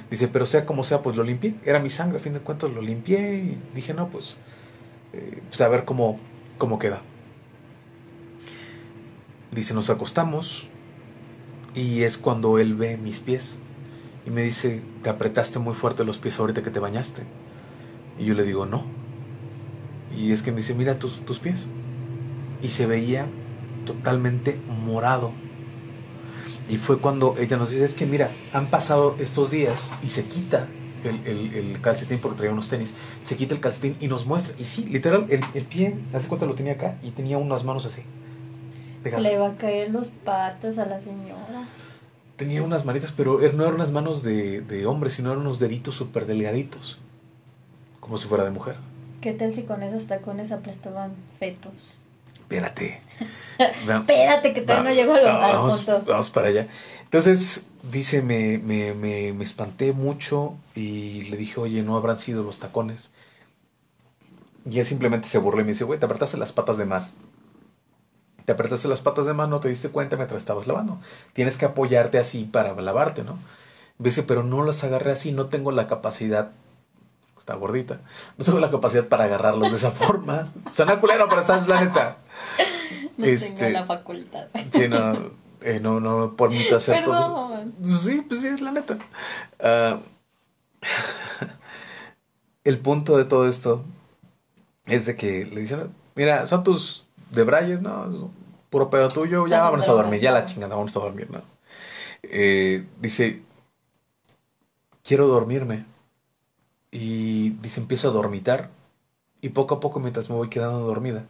Dice, pero sea como sea, pues lo limpié. Era mi sangre, a fin de cuentas lo limpié y dije, no, pues, eh, pues a ver cómo, cómo queda. Dice, nos acostamos y es cuando él ve mis pies y me dice, te apretaste muy fuerte los pies ahorita que te bañaste. Y yo le digo, no. Y es que me dice, mira tus, tus pies. Y se veía totalmente morado y fue cuando ella nos dice, es que mira, han pasado estos días y se quita el, calcetín porque traía unos tenis, se quita el calcetín y nos muestra. Y sí, literal, el, pie, hace cuenta lo tenía acá y tenía unas manos así. Le va a caer los patas a la señora. Tenía unas manitas, pero er, no eran unas manos de, de hombre, sino eran unos deditos súper delgaditos, como si fuera de mujer. ¿Qué tal si con esos tacones aplastaban fetos? espérate. espérate, que todavía no llego a lo, vamos, Vamos para allá. Entonces, dice, me, me, espanté mucho y le dije, oye, no habrán sido los tacones. Y él simplemente se burló y me dice, güey, te apretaste las patas de más. Te apretaste las patas de más, no te diste cuenta mientras estabas lavando. Tienes que apoyarte así para lavarte, ¿no? dice, pero no las agarré así, no tengo la capacidad está gordita. No tengo la capacidad para agarrarlos de esa forma. Suena culero, pero estás la neta. No tengo este, la facultad. Sí, no, eh, no, no permito hacer todo. Sí, pues sí, es la neta. Ah, el punto de todo esto es de que le dicen, mira, son tus debrayes, ¿no? Puro pedo tuyo, ya vamos a dormir, ya la chingada, vamos a dormir, ¿no? Eh, dice, quiero dormirme. Y dice, empiezo a dormitar. Y poco a poco, mientras me voy quedando dormida,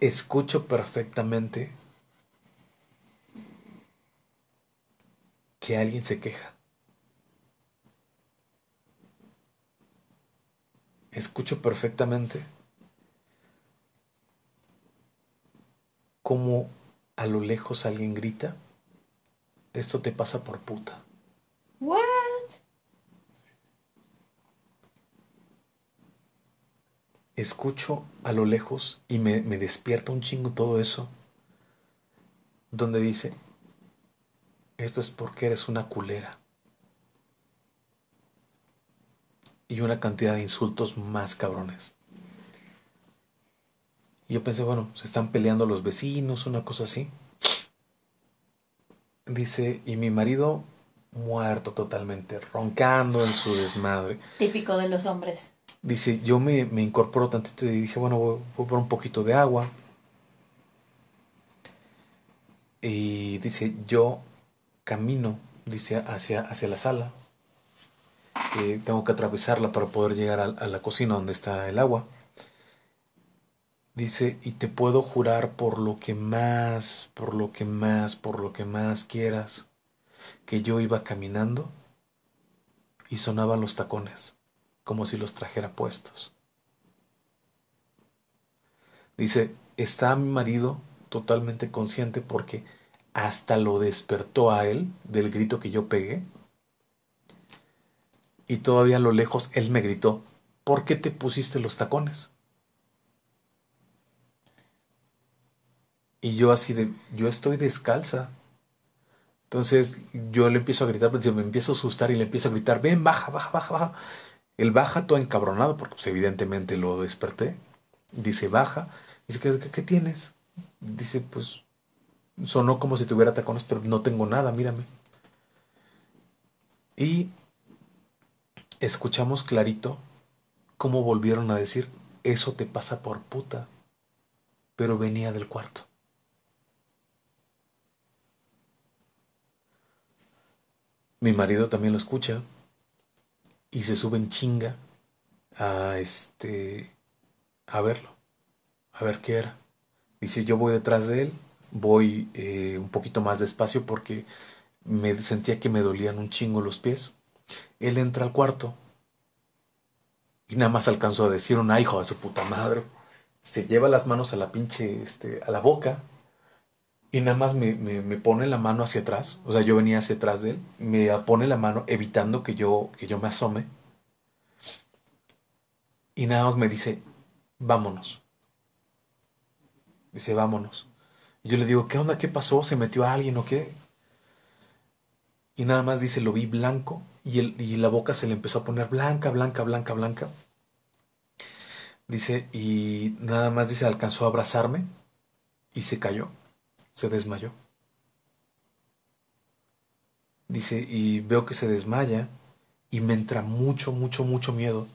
escucho perfectamente que alguien se queja. Escucho perfectamente cómo a lo lejos alguien grita, esto te pasa por puta. escucho a lo lejos y me, despierta un chingo todo eso, donde dice, esto es porque eres una culera. Y una cantidad de insultos más cabrones. Y yo pensé, bueno, se están peleando los vecinos, una cosa así. Dice, y mi marido muerto totalmente, roncando en su desmadre. Típico de los hombres dice, yo me, incorporo tantito y dije, bueno, voy, a por un poquito de agua. Y dice, yo camino, dice, hacia, hacia la sala. que eh, tengo que atravesarla para poder llegar a, a, la cocina donde está el agua. Dice, y te puedo jurar por lo que más, por lo que más, por lo que más quieras, que yo iba caminando y sonaban los tacones como si los trajera puestos. Dice, está mi marido totalmente consciente porque hasta lo despertó a él del grito que yo pegué. Y todavía a lo lejos él me gritó, ¿por qué te pusiste los tacones? Y yo así de, yo estoy descalza. Entonces yo le empiezo a gritar, pues, me empiezo a asustar y le empiezo a gritar, ven, baja, baja, baja, baja. Él baja todo encabronado, porque pues, evidentemente lo desperté. Dice, baja. Dice, ¿qué, qué tienes? Dice, pues sonó como si tuviera tacones, pero no tengo nada, mírame. Y escuchamos clarito cómo volvieron a decir, eso te pasa por puta, pero venía del cuarto. Mi marido también lo escucha y se suben chinga a este a verlo, a ver qué era. Dice, yo voy detrás de él, voy eh, un poquito más despacio porque me sentía que me dolían un chingo los pies. Él entra al cuarto y nada más alcanzó a decir un hijo de su puta madre. Se lleva las manos a la pinche, este, a la boca y nada más me, pone la mano hacia atrás, o sea, yo venía hacia atrás de él, me pone la mano evitando que yo, que yo me asome, y nada más me dice, vámonos. Dice, vámonos. Y yo le digo, ¿qué onda? ¿Qué pasó? ¿Se metió a alguien o qué? Y nada más dice, lo vi blanco y la boca se le empezó a poner blanca, blanca, blanca, blanca. Dice, y nada más dice, alcanzó a abrazarme y se cayó se desmayó. Dice, y veo que se desmaya y me entra mucho, mucho, mucho miedo.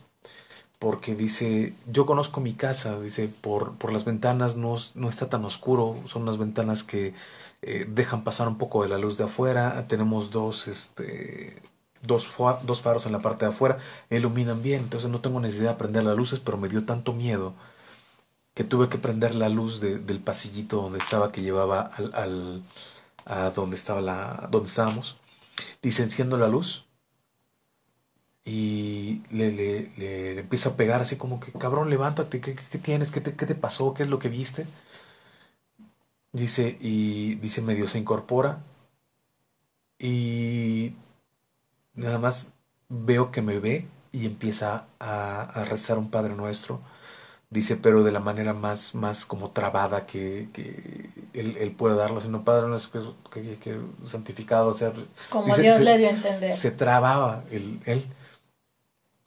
Porque dice, yo conozco mi casa, dice, por, por las ventanas no, no está tan oscuro, son unas ventanas que eh, dejan pasar un poco de la luz de afuera, tenemos dos, este, dos, dos faros en la parte de afuera, iluminan bien, entonces no tengo necesidad de prender las luces, pero me dio tanto miedo que tuve que prender la luz del pasillito donde estaba que llevaba al, al a donde estaba la donde estábamos dice enciendo la luz y le, le, le empieza a pegar así como que cabrón levántate qué, tienes ¿Qué te, ¿Qué te, pasó qué es lo que viste dice y dice medio se incorpora y nada más veo que me ve y empieza a, a rezar un Padre Nuestro dice, pero de la manera más, más como trabada que, él, él, puede darlo, sino Padre no es que, santificado, sea, como Dios le dio a entender. Se trababa él,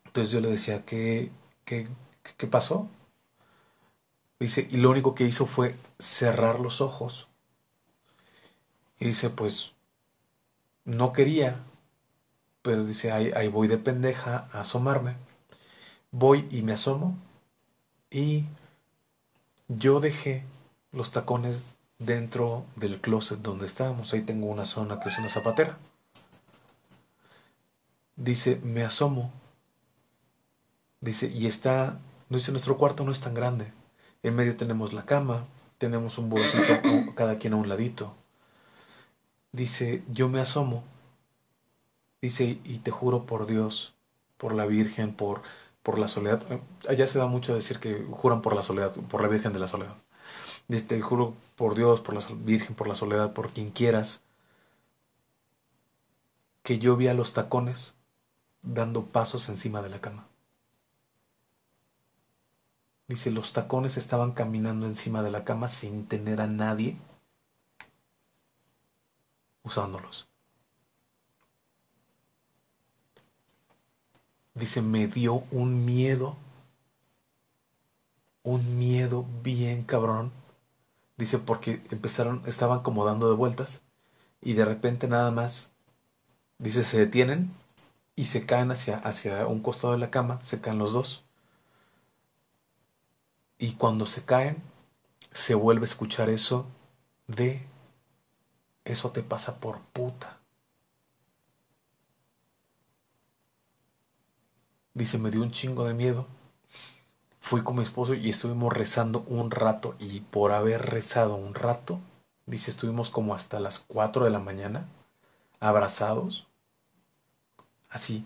Entonces yo le decía, ¿qué, qué, qué pasó? Dice, y lo único que hizo fue cerrar los ojos. Y dice, pues, no quería, pero dice, ahí, ahí voy de pendeja a asomarme. Voy y me asomo y yo dejé los tacones dentro del closet donde estábamos. Ahí tengo una zona que es una zapatera. Dice, me asomo. Dice, y está, no dice, nuestro cuarto no es tan grande. En medio tenemos la cama, tenemos un bolsito cada quien a un ladito. Dice, yo me asomo. Dice, y te juro por Dios, por la Virgen, por por la soledad. Allá se da mucho a decir que juran por la soledad, por la Virgen de la Soledad. Este, juro por Dios, por la Virgen, por la soledad, por quien quieras, que yo vi a los tacones dando pasos encima de la cama. Dice, los tacones estaban caminando encima de la cama sin tener a nadie usándolos. Dice, me dio un miedo. Un miedo bien cabrón. Dice, porque empezaron, estaban como dando de vueltas. Y de repente nada más, dice, se detienen y se caen hacia, hacia un costado de la cama. Se caen los dos. Y cuando se caen, se vuelve a escuchar eso de, eso te pasa por puta. Dice, me dio un chingo de miedo. Fui con mi esposo y estuvimos rezando un rato. Y por haber rezado un rato, dice, estuvimos como hasta las 4 de la mañana, abrazados. Así.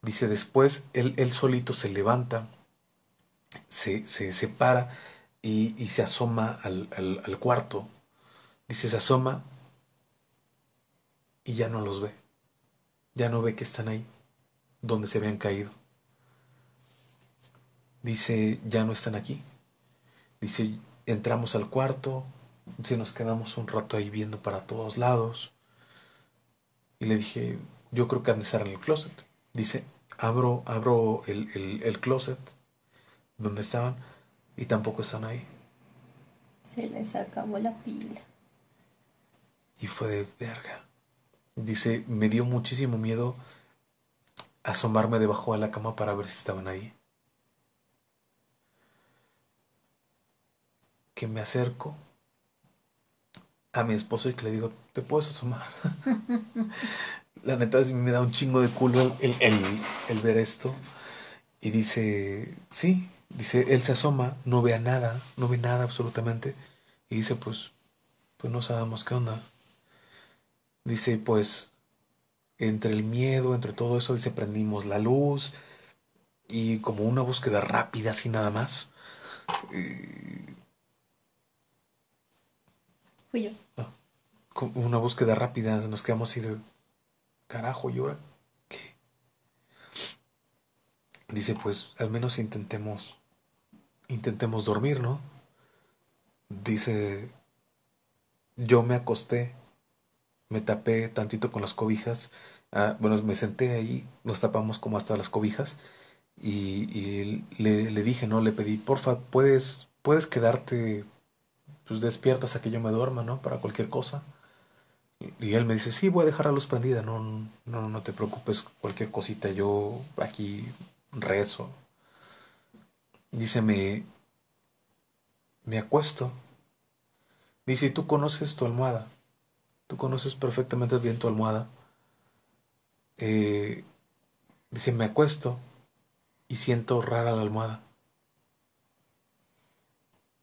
Dice, después él, solito se levanta, se, se separa y, se asoma al cuarto. Dice, se asoma y ya no los ve. Ya no ve que están ahí donde se habían caído. Dice, ya no están aquí. Dice, entramos al cuarto, si nos quedamos un rato ahí viendo para todos lados. Y le dije, yo creo que han de estar en el closet. Dice, abro, abro el, el, el closet donde estaban y tampoco están ahí. Se les acabó la pila. Y fue de verga. Dice, me dio muchísimo miedo asomarme debajo de la cama para ver si estaban ahí. Que me acerco a mi esposo y que le digo, ¿te puedes asomar? la neta me da un chingo de culo el, el, el ver esto. Y dice, sí, dice, él se asoma, no vea nada, no ve nada absolutamente. Y dice, pues, pues no sabemos qué onda. Dice, pues, entre el miedo, entre todo eso, dice, prendimos la luz y como una búsqueda rápida, así nada más. Fui yo. Ah, una búsqueda rápida, nos quedamos así de carajo, ¿y qué? Dice, pues al menos intentemos, intentemos dormir, ¿no? Dice, yo me acosté me tapé tantito con las cobijas. Ah, bueno, me senté ahí, nos tapamos como hasta las cobijas. Y, le, dije, ¿no? Le pedí, porfa, puedes, puedes quedarte pues, despierto hasta que yo me duerma, ¿no? Para cualquier cosa. Y él me dice, sí, voy a dejar la luz prendida, no, no, no te preocupes, cualquier cosita, yo aquí rezo. Dice, me, me acuesto. Dice, ¿tú conoces tu almohada? Tú conoces perfectamente bien tu almohada. Eh, dice, me acuesto y siento rara la almohada.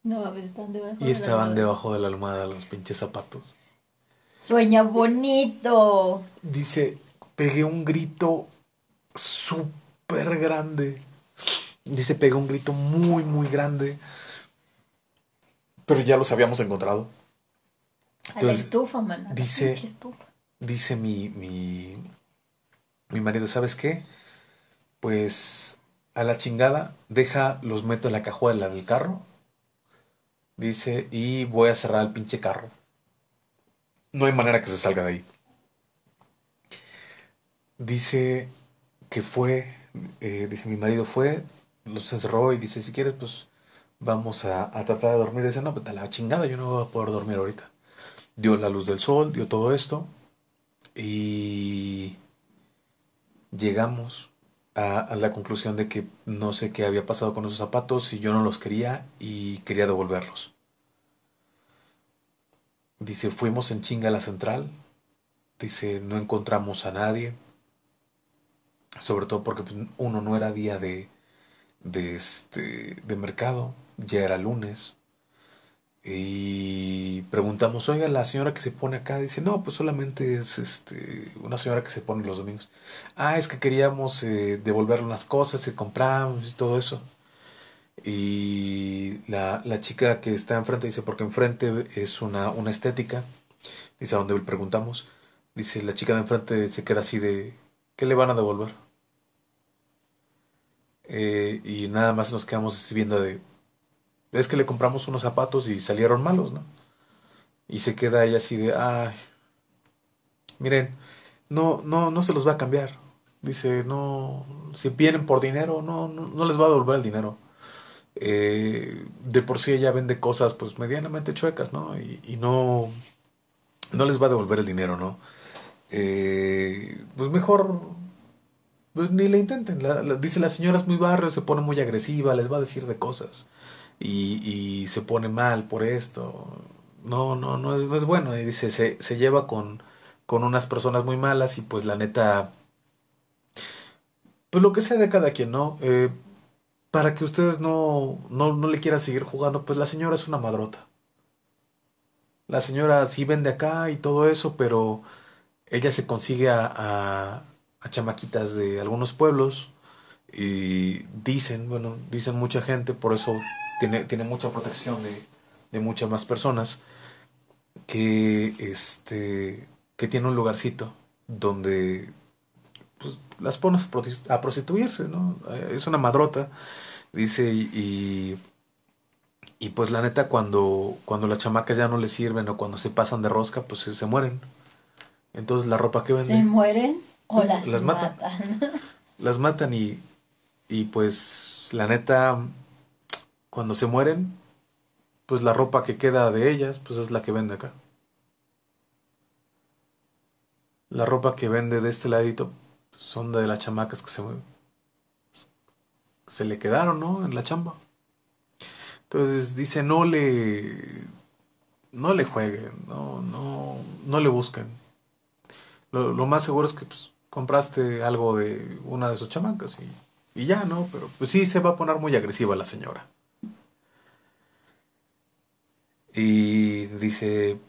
No, pues están debajo. Y estaban debajo de la almohada los pinches zapatos. Sueña bonito. Dice, pegué un grito súper grande. Dice, pegué un grito muy, muy grande. Pero ya los habíamos encontrado a la estufa, dice, dice mi, mi, marido, ¿sabes qué? Pues a la chingada, deja, los meto en la cajuela del carro. Dice, y voy a cerrar el pinche carro. No hay manera que se salga de ahí. Dice que fue, eh, dice mi marido fue, los encerró y dice, si quieres, pues vamos a, a tratar de dormir. Dice, no, pues a la chingada, yo no voy a poder dormir ahorita dio la luz del sol, dio todo esto. Y llegamos a, a, la conclusión de que no sé qué había pasado con esos zapatos y yo no los quería y quería devolverlos. Dice, fuimos en chinga a la central. Dice, no encontramos a nadie. Sobre todo porque pues, uno no era día de, de, este, de mercado, ya era lunes. Y preguntamos, oiga, la señora que se pone acá dice, no, pues solamente es este, una señora que se pone los domingos. Ah, es que queríamos eh, devolver devolverle unas cosas que compramos y todo eso. Y la, la, chica que está enfrente dice, porque enfrente es una, una estética. Dice, a donde le preguntamos. Dice, la chica de enfrente se queda así de, ¿qué le van a devolver? Eh, y nada más nos quedamos viendo de, es que le compramos unos zapatos y salieron malos, ¿no? Y se queda ella así de, ay, miren, no, no, no se los va a cambiar. Dice, no, si vienen por dinero, no, no, les va a devolver el dinero. Eh, de por sí ella vende cosas pues medianamente chuecas, ¿no? Y, y no, no les va a devolver el dinero, ¿no? Eh, pues mejor pues ni le intenten. dice la señora es muy barrio, se pone muy agresiva, les va a decir de cosas y, y, se pone mal por esto. No, no, no es, no es bueno. Y dice, se, lleva con, con unas personas muy malas y pues la neta... Pues lo que sea de cada quien, ¿no? Eh, para que ustedes no, no, no le quieran seguir jugando, pues la señora es una madrota. La señora sí vende acá y todo eso, pero ella se consigue a, a, a chamaquitas de algunos pueblos y dicen, bueno, dicen mucha gente, por eso tiene, mucha protección de, de muchas más personas que este que tiene un lugarcito donde pues, las pones a prostituirse, ¿no? Eh, es una madrota, dice, y, y pues la neta cuando, cuando las chamacas ya no le sirven o cuando se pasan de rosca, pues se, mueren. Entonces la ropa que venden... Se mueren o las, las, matan. las matan y, y pues la neta cuando se mueren, pues la ropa que queda de ellas, pues es la que vende acá. La ropa que vende de este ladito pues, son de las chamacas que se, pues, se le quedaron, ¿no? En la chamba. Entonces dice, no le, no le jueguen, no, le busquen. Lo, más seguro es que pues, compraste algo de una de sus chamacas y, ya, ¿no? Pero sí se va a poner muy agresiva la señora. Y dice,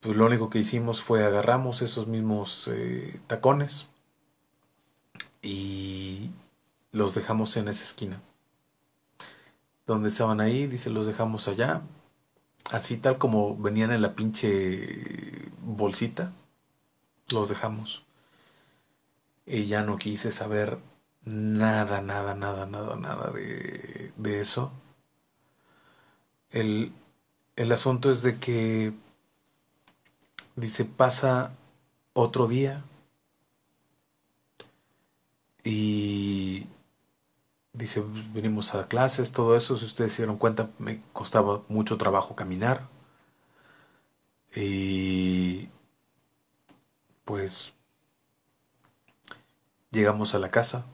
pues lo único que hicimos fue agarramos esos mismos eh, tacones y los dejamos en esa esquina. Donde estaban ahí, dice, los dejamos allá, así tal como venían en la pinche bolsita, los dejamos. Y ya no quise saber nada, nada, nada, nada, nada de, de eso. El, el asunto es de que dice pasa otro día y dice pues, venimos a clases, todo eso, si ustedes se dieron cuenta me costaba mucho trabajo caminar y pues llegamos a la casa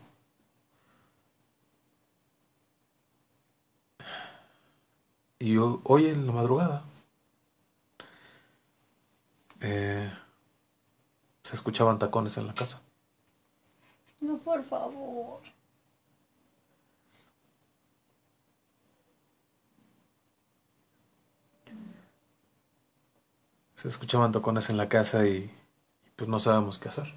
Y hoy en la madrugada eh, se escuchaban tacones en la casa. No, por favor. Se escuchaban tacones en la casa y, pues no sabemos qué hacer.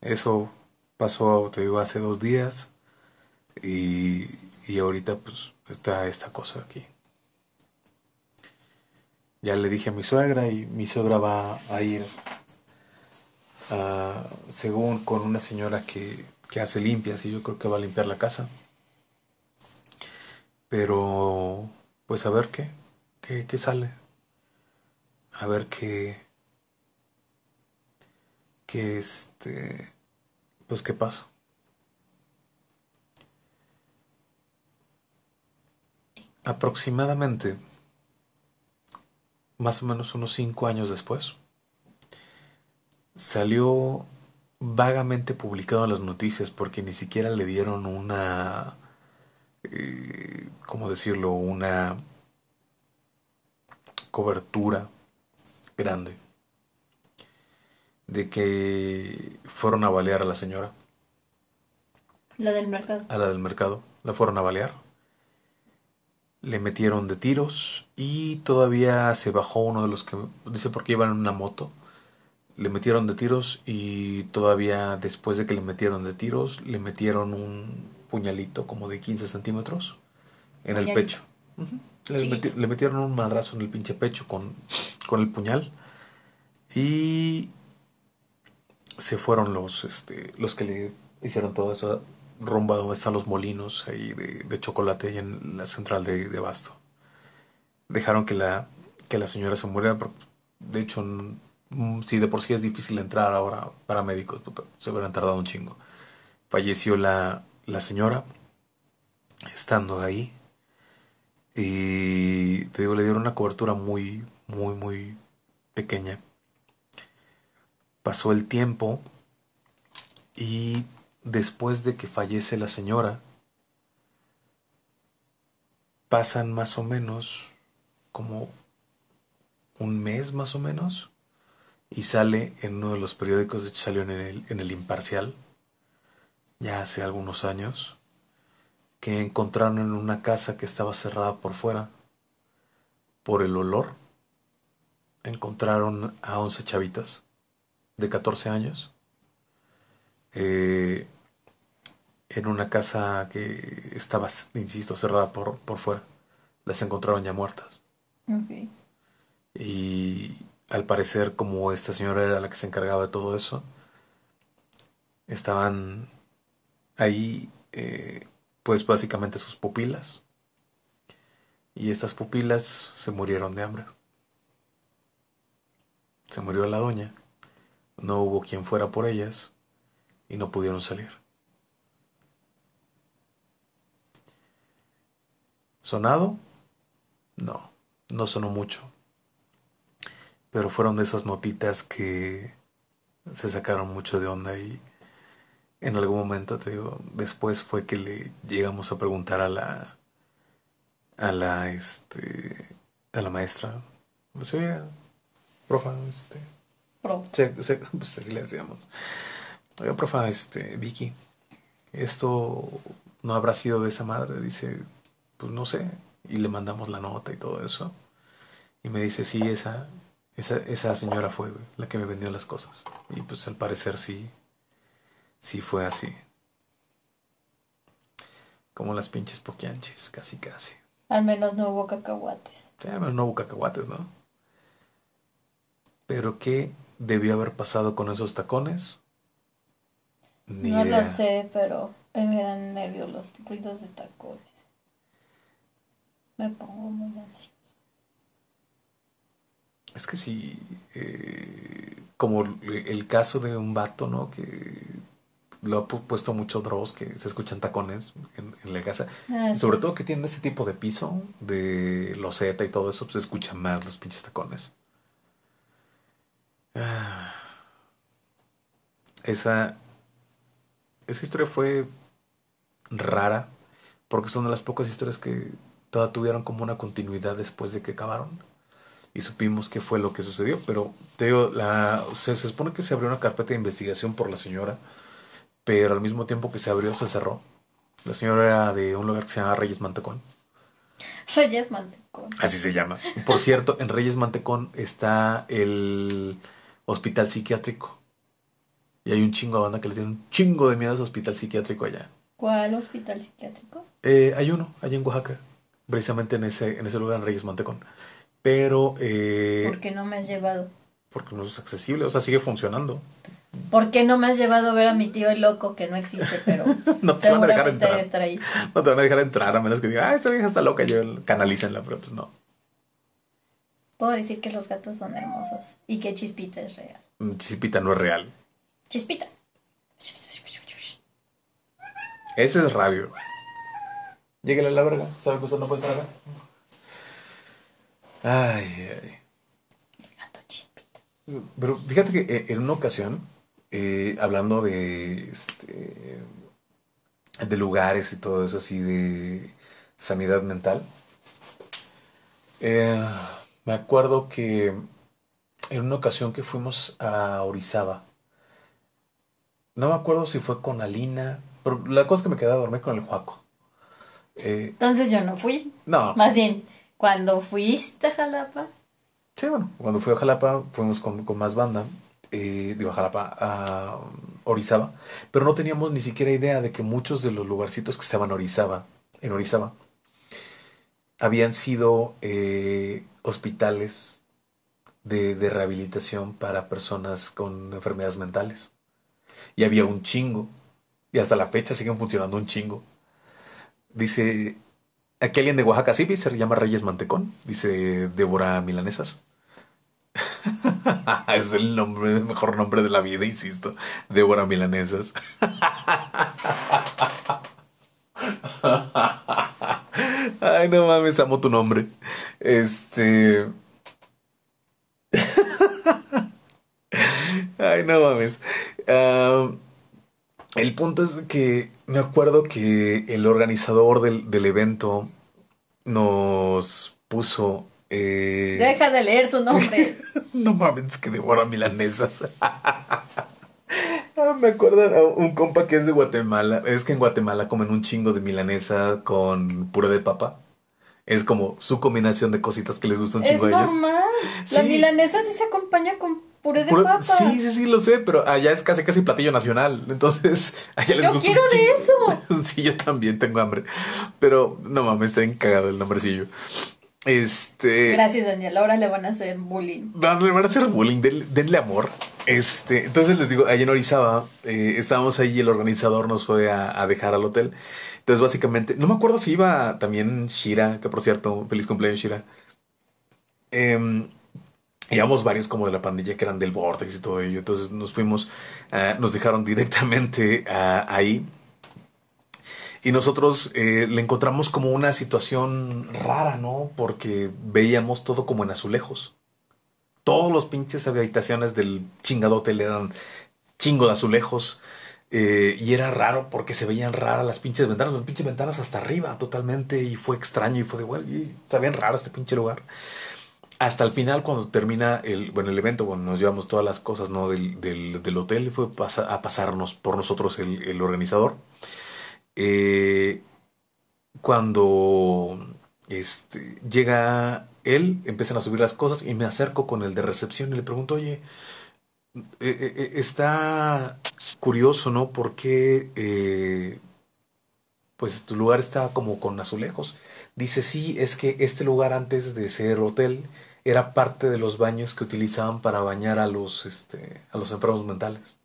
Eso pasó, te digo, hace dos días. Y, ahorita pues está esta cosa aquí. Ya le dije a mi suegra y mi suegra va a ir según con una señora que, hace limpias y yo creo que va a limpiar la casa. Pero pues a ver qué, qué, sale. A ver qué, que este pues qué pasa aproximadamente, más o menos unos cinco años después, salió vagamente publicado en las noticias porque ni siquiera le dieron una, eh, ¿cómo decirlo?, una cobertura grande de que fueron a balear a la señora. La del mercado. A la del mercado. La fueron a balear le metieron de tiros y todavía se bajó uno de los que dice porque iban en una moto. Le metieron de tiros y todavía después de que le metieron de tiros le metieron un puñalito como de 15 centímetros en el pecho. le metieron un madrazo en el pinche pecho con, con el puñal y se fueron los, este, los que le hicieron todo eso, rumba donde están los molinos ahí de, de chocolate y en la central de, de, Basto. Dejaron que la, que la señora se muriera, de hecho, mm, si de por sí es difícil entrar ahora para médicos, se hubieran tardado un chingo. Falleció la, la señora estando ahí y te digo, le dieron una cobertura muy, muy, muy pequeña. Pasó el tiempo y después de que fallece la señora, pasan más o menos como un mes más o menos y sale en uno de los periódicos, de hecho salió en el, en el Imparcial, ya hace algunos años, que encontraron en una casa que estaba cerrada por fuera, por el olor, encontraron a 11 chavitas de 14 años. Eh, en una casa que estaba, insisto, cerrada por, por fuera. Las encontraron ya muertas. Y al parecer, como esta señora era la que se encargaba de todo eso, estaban ahí, eh, pues básicamente sus pupilas. Y estas pupilas se murieron de hambre. Se murió la doña. No hubo quien fuera por ellas y no pudieron salir. ¿Sonado? No, no sonó mucho. Pero fueron de esas notitas que se sacaron mucho de onda y en algún momento, te digo, después fue que le llegamos a preguntar a la, a la, este, a la maestra, pues oye, profa, este, se, se, pues le decíamos, oye, este, Vicky, esto no habrá sido de esa madre, dice, pues no sé, y le mandamos la nota y todo eso. Y me dice, sí, esa, esa, señora fue la que me vendió las cosas. Y pues al parecer sí, sí fue así. Como las pinches poquianches, casi casi. Al menos no hubo cacahuates. al menos no hubo cacahuates, ¿no? Pero ¿qué debió haber pasado con esos tacones? no lo sé, pero me dan nervios los ruidos de tacones me pongo muy ansiosa. Es que sí, eh, como el caso de un vato, ¿no? Que lo ha puesto mucho Dross, que se escuchan tacones en, la casa. Ah, Sobre todo que tiene ese tipo de piso, de loseta y todo eso, pues se escuchan más los pinches tacones. Ah. Esa, esa historia fue rara, porque son de las pocas historias que toda tuvieron como una continuidad después de que acabaron. Y supimos qué fue lo que sucedió. Pero te digo, se, supone que se abrió una carpeta de investigación por la señora. Pero al mismo tiempo que se abrió, se cerró. La señora era de un lugar que se llama Reyes Mantecón. Reyes Mantecón. Así se llama. Por cierto, en Reyes Mantecón está el hospital psiquiátrico. Y hay un chingo de banda que le tiene un chingo de miedo a ese hospital psiquiátrico allá. ¿Cuál hospital psiquiátrico? Eh, hay uno, allá en Oaxaca precisamente en ese, en ese lugar, en Reyes Mantecón. Pero... Eh, ¿Por qué no me has llevado? Porque no es accesible, o sea, sigue funcionando. ¿Por qué no me has llevado a ver a mi tío el loco que no existe, pero no te van a dejar entrar. No te van a dejar entrar a menos que diga, ah, esta vieja está loca, yo canalícenla, pero pues no. Puedo decir que los gatos son hermosos y que Chispita es real. Mm, Chispita no es real. Chispita. Ese es Rabio Lléguenle a la verga. ¿Sabe que usted no puede estar acá. Ay, ay. Pero fíjate que eh, en una ocasión, eh, hablando de, este, de lugares y todo eso así de sanidad mental, eh, me acuerdo que en una ocasión que fuimos a Orizaba, no me acuerdo si fue con Alina, pero la cosa es que me quedé a dormir con el Juaco. Eh, Entonces yo no fui. No. Más bien, cuando fuiste a Jalapa. Sí, bueno, cuando fui a Jalapa fuimos con, más banda, eh, digo, a Jalapa, a Orizaba, pero no teníamos ni siquiera idea de que muchos de los lugarcitos que estaban Orizaba, en Orizaba, habían sido eh, hospitales de, de rehabilitación para personas con enfermedades mentales. Y había un chingo. Y hasta la fecha siguen funcionando un chingo. Dice, aquí alguien de Oaxaca City se llama Reyes Mantecón, dice Débora Milanesas. es el nombre, mejor nombre de la vida, insisto. Débora Milanesas. Ay, no mames, amo tu nombre. Este. Ay, no mames. Ah, el punto es que me acuerdo que el organizador del, evento nos puso... Eh, Deja de leer su nombre. no mames, que devora milanesas. Ah, me acuerdo a un compa que es de Guatemala. Es que en Guatemala comen un chingo de milanesa con puré de papa. Es como su combinación de cositas que les gusta un chingo ellos. La milanesa sí se acompaña con puré de papa. Sí, sí, sí, lo sé, pero allá es casi casi platillo nacional. Entonces, allá les yo quiero de eso! sí, yo también tengo hambre. Pero no mames, está encagado el nombrecillo. Este. Gracias, Daniel. Ahora le van a hacer bullying. Le van a hacer bullying, denle, amor. Este, entonces les digo, ayer en Orizaba, eh, estábamos ahí y el organizador nos fue a, a, dejar al hotel. Entonces, básicamente, no me acuerdo si iba también Shira, que por cierto, feliz cumpleaños, Shira. Eh, Llevamos varios como de la pandilla que eran del Vortex y todo ello. Entonces nos fuimos, eh, nos dejaron directamente eh, ahí. Y nosotros eh, le encontramos como una situación rara, ¿no? Porque veíamos todo como en azulejos. Todos los pinches habitaciones del chingado hotel eran chingo de azulejos. y era raro porque se veían raras las pinches ventanas, las pinches ventanas hasta arriba totalmente. Y fue extraño y fue de, bueno, y raro este pinche lugar hasta el final cuando termina el, bueno, el evento, bueno, nos llevamos todas las cosas del, del, hotel, fue a pasarnos por nosotros el, organizador. Eh, cuando este, llega él, empiezan a subir las cosas y me acerco con el de recepción y le pregunto, oye, eh, eh, está curioso, ¿no? Porque pues tu lugar está como con azulejos Dice, sí, es que este lugar antes de ser hotel era parte de los baños que utilizaban para bañar a los, este, a los enfermos mentales.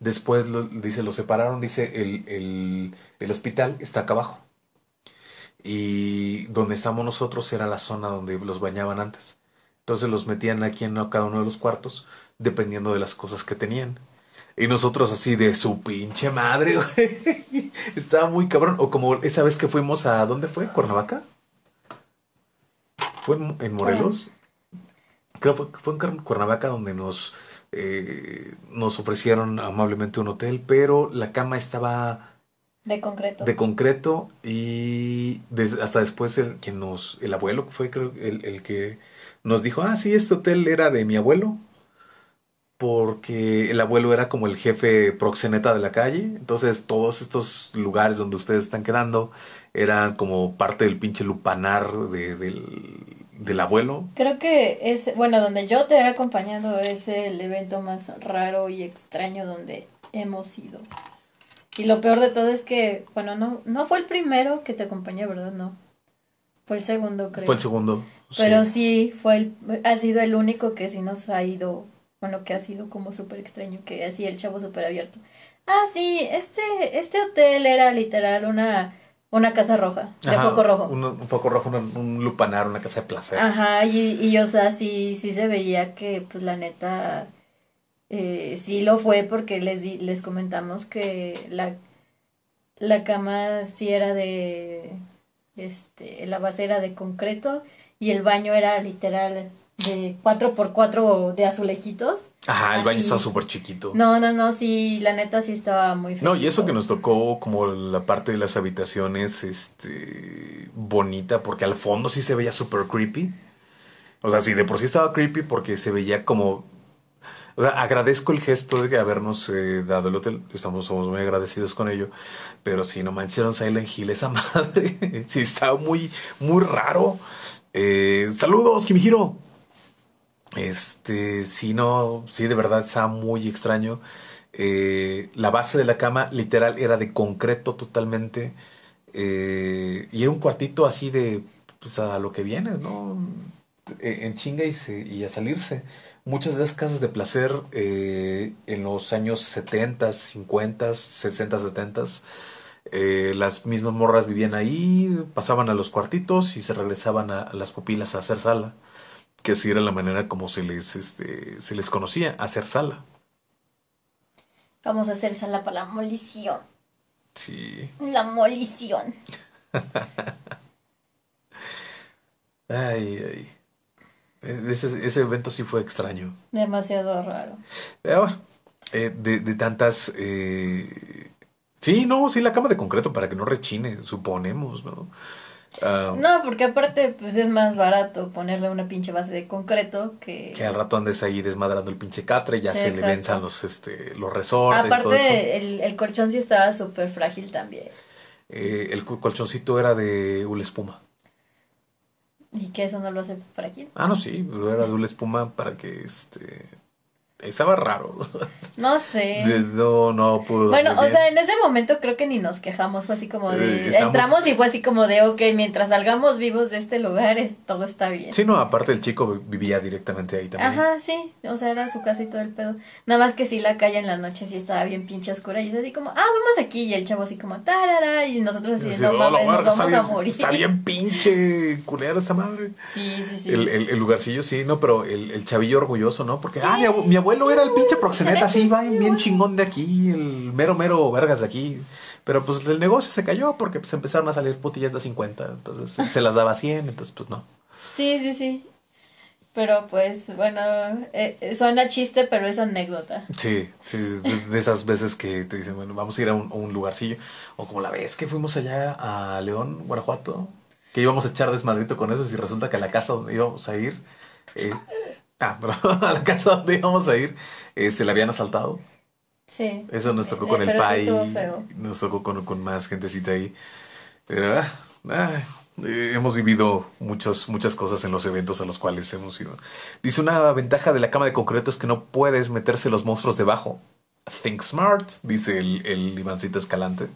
Después, dice, los separaron, dice, el, el, el hospital está acá abajo. Y donde estamos nosotros era la zona donde los bañaban antes. Entonces los metían aquí en cada uno de los cuartos, dependiendo de las cosas que tenían. Y nosotros así de su pinche madre, güey. Estaba muy cabrón. O como esa vez que fuimos a. ¿Dónde fue? ¿Cuernavaca? ¿Fue en Morelos? Creo que fue, en Cuernavaca donde nos. Eh, nos ofrecieron amablemente un hotel, pero la cama estaba. De concreto. De concreto y hasta después el, quien nos, el abuelo fue creo el, el que nos dijo, ah, sí, este hotel era de mi abuelo porque el abuelo era como el jefe proxeneta de la calle, entonces todos estos lugares donde ustedes están quedando eran como parte del pinche lupanar del, abuelo. Creo que es, bueno, donde yo te he acompañado es el evento más raro y extraño donde hemos ido. Y lo peor de todo es que, bueno, no, no fue el primero que te acompañé, ¿verdad? No. Fue el segundo, creo. Fue el segundo. Pero sí, sí fue el, ha sido el único que sí nos ha ido bueno, que ha sido como súper extraño, que así el chavo súper abierto. Ah, sí, este, este hotel era literal una, una casa roja, de foco rojo. Un, foco rojo, un, lupanar, una casa de placer. Ajá, y, y o sea, sí, sí se veía que, pues la neta, eh, sí lo fue porque les, les comentamos que la, la cama sí era de, este, la base era de concreto y el baño era literal de 4x4 de azulejitos. Ajá, el baño estaba súper chiquito. No, no, no, sí, la neta sí estaba muy feo. No, y eso que nos tocó como la parte de las habitaciones, este, bonita, porque al fondo sí se veía súper creepy. O sea, sí, de por sí estaba creepy porque se veía como... O sea, agradezco el gesto de habernos eh, dado el hotel. Estamos, somos muy agradecidos con ello. Pero si no mancharon Silent Hill esa madre. sí, estaba muy, muy raro. Eh, saludos, Kimihiro. Este, sí, no, sí, de verdad estaba muy extraño. Eh, la base de la cama literal era de concreto totalmente. Eh, y era un cuartito así de, pues a lo que vienes, ¿no? E, en chinga y, a salirse. Muchas de las casas de placer eh, en los años 70, 50, 60, 70, las mismas morras vivían ahí, pasaban a los cuartitos y se regresaban a las pupilas a hacer sala que así era la manera como se les, este, se les conocía, hacer sala. Vamos a hacer sala para la molición. Sí. La molición. ay, ay. E-, ese, evento sí fue extraño. Demasiado raro. Eh, eh, de, tantas... Eh, sí, no, sí, la cama de concreto para que no rechine, suponemos, ¿no? Ah, no, porque aparte pues es más barato ponerle una pinche base de concreto que... Que al rato andes ahí desmadrando el pinche catre, ya se le venzan los, este, los resortes. Aparte, El, el, colchón sí estaba súper frágil también. Eh, el colchoncito era de hula espuma. ¿Y que eso no lo hace frágil? Ah, no, sí, era de hula espuma para que este estaba raro. No sé. No, no pudo. Bueno, o sea, en ese momento creo que ni nos quejamos, fue así como eh, Entramos y fue así como de, ok, mientras salgamos vivos de este lugar, es, todo está bien. Sí, no, aparte el chico vivía directamente ahí también. Ajá, sí, o sea, era su casa y todo el pedo. Nada más que sí, la calle en la noche sí estaba bien pinche oscura y es así como, ah, vamos aquí y el chavo así como, tarara, y nosotros así, no, no vamos a morir. Está bien pinche culera esta madre. Sí, sí, sí. El, el, lugarcillo sí, no, pero el, el chavillo orgulloso, ¿no? Porque, ah, mi, abuelo abuelo era el pinche proxeneta, así, va bien chingón de aquí, el mero, mero vergas de aquí. Pero pues el negocio se cayó porque pues empezaron a salir putillas de 50, entonces se las daba 100, entonces pues no. Sí, sí, sí. Pero pues bueno, eh, eh, suena chiste, pero es anécdota. Sí, sí, de, esas veces que te dicen, bueno, vamos a ir a un, lugarcillo. O como la vez que fuimos allá a León, Guanajuato, que íbamos a echar desmadrito con eso y resulta que a la casa donde íbamos a ir... Eh, Ah, a la casa donde íbamos a ir, eh, se la habían asaltado. Sí. Eso nos tocó eh, con el PAI, nos tocó con, con, más gentecita ahí. Pero ah, ah eh, hemos vivido muchas, muchas cosas en los eventos a los cuales hemos ido. Dice, una ventaja de la cama de concreto es que no puedes meterse los monstruos debajo. Think smart, dice el, el Ivancito Escalante.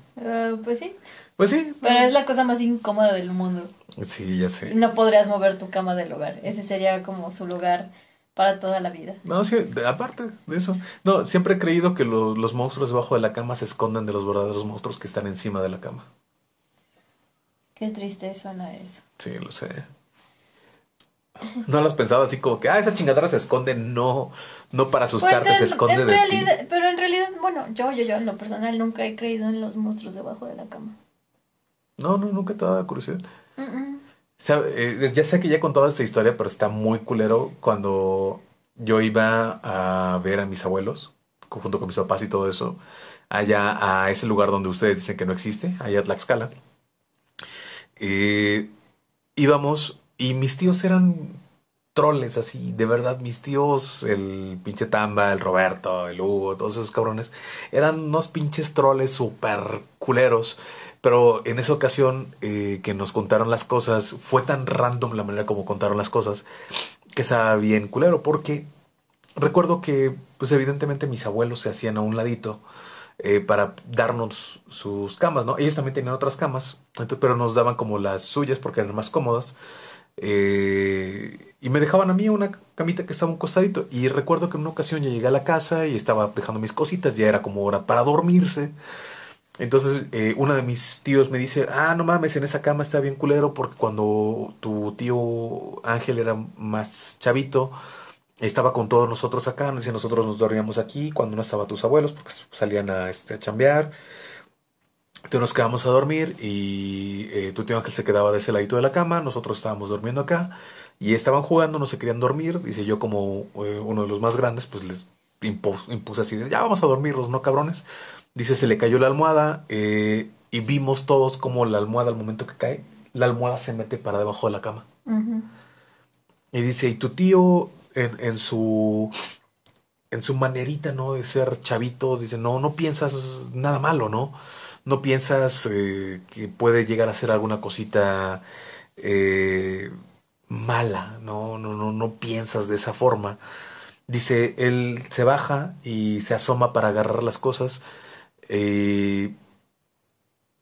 pues sí. Pues sí. Pero es la cosa más incómoda del mundo. Sí, ya sé. No podrías mover tu cama del hogar. Ese sería como su lugar para toda la vida. No, sí, aparte de eso. No, siempre he creído que los monstruos debajo de la cama se esconden de los verdaderos monstruos que están encima de la cama. Qué triste suena eso. Sí, lo sé. No lo has pensado así como que, ah, esa chingadera se esconde, no, no para pues asustarte, se esconde de Pero en realidad, bueno, yo, yo, yo en lo personal nunca he creído en los monstruos debajo de la cama. No, no, nunca te ha dado curiosidad. Eh, ya sé que ya he contado esta historia, pero está muy culero cuando yo iba a ver a mis abuelos, junto con mis papás y todo eso, allá a ese lugar donde ustedes dicen que no existe, allá a Tlaxcala. Eh, íbamos y mis tíos eran troles así, de verdad, mis tíos, el pinche Tamba, el Roberto, el Hugo, todos esos cabrones, eran unos pinches troles super culeros pero en esa ocasión eh, que nos contaron las cosas, fue tan random la manera como contaron las cosas que estaba bien culero, porque recuerdo que, pues evidentemente mis abuelos se hacían a un ladito eh, para darnos sus camas, ¿no? Ellos también tenían otras camas, pero nos daban como las suyas porque eran más cómodas. Eh, y me dejaban a mí una camita que estaba un costadito. Y recuerdo que en una ocasión yo llegué a la casa y estaba dejando mis cositas, ya era como hora para dormirse. Entonces, eh, uno de mis tíos me dice, ah, no mames, en esa cama está bien culero porque cuando tu tío Ángel era más chavito, estaba con todos nosotros acá, nosotros nos dormíamos aquí cuando no estaba tus abuelos porque salían a, este, chambear. Entonces nos quedamos a dormir y eh, tu tío Ángel se quedaba de ese ladito de la cama, nosotros estábamos durmiendo acá y estaban jugando, no se querían dormir, dice yo como eh, uno de los más grandes, pues les impuse, así, ya vamos a dormirlos, ¿no, cabrones? Dice, se le cayó la almohada eh, y vimos todos como la almohada al momento que cae, la almohada se mete para debajo de la cama. Y dice, y tu tío en, en, su en su manerita, ¿no? De ser chavito, dice, no, no piensas nada malo, ¿no? No piensas eh, que puede llegar a ser alguna cosita eh, mala, ¿no? No, no, no piensas de esa forma. Dice, él se baja y se asoma para agarrar las cosas eh,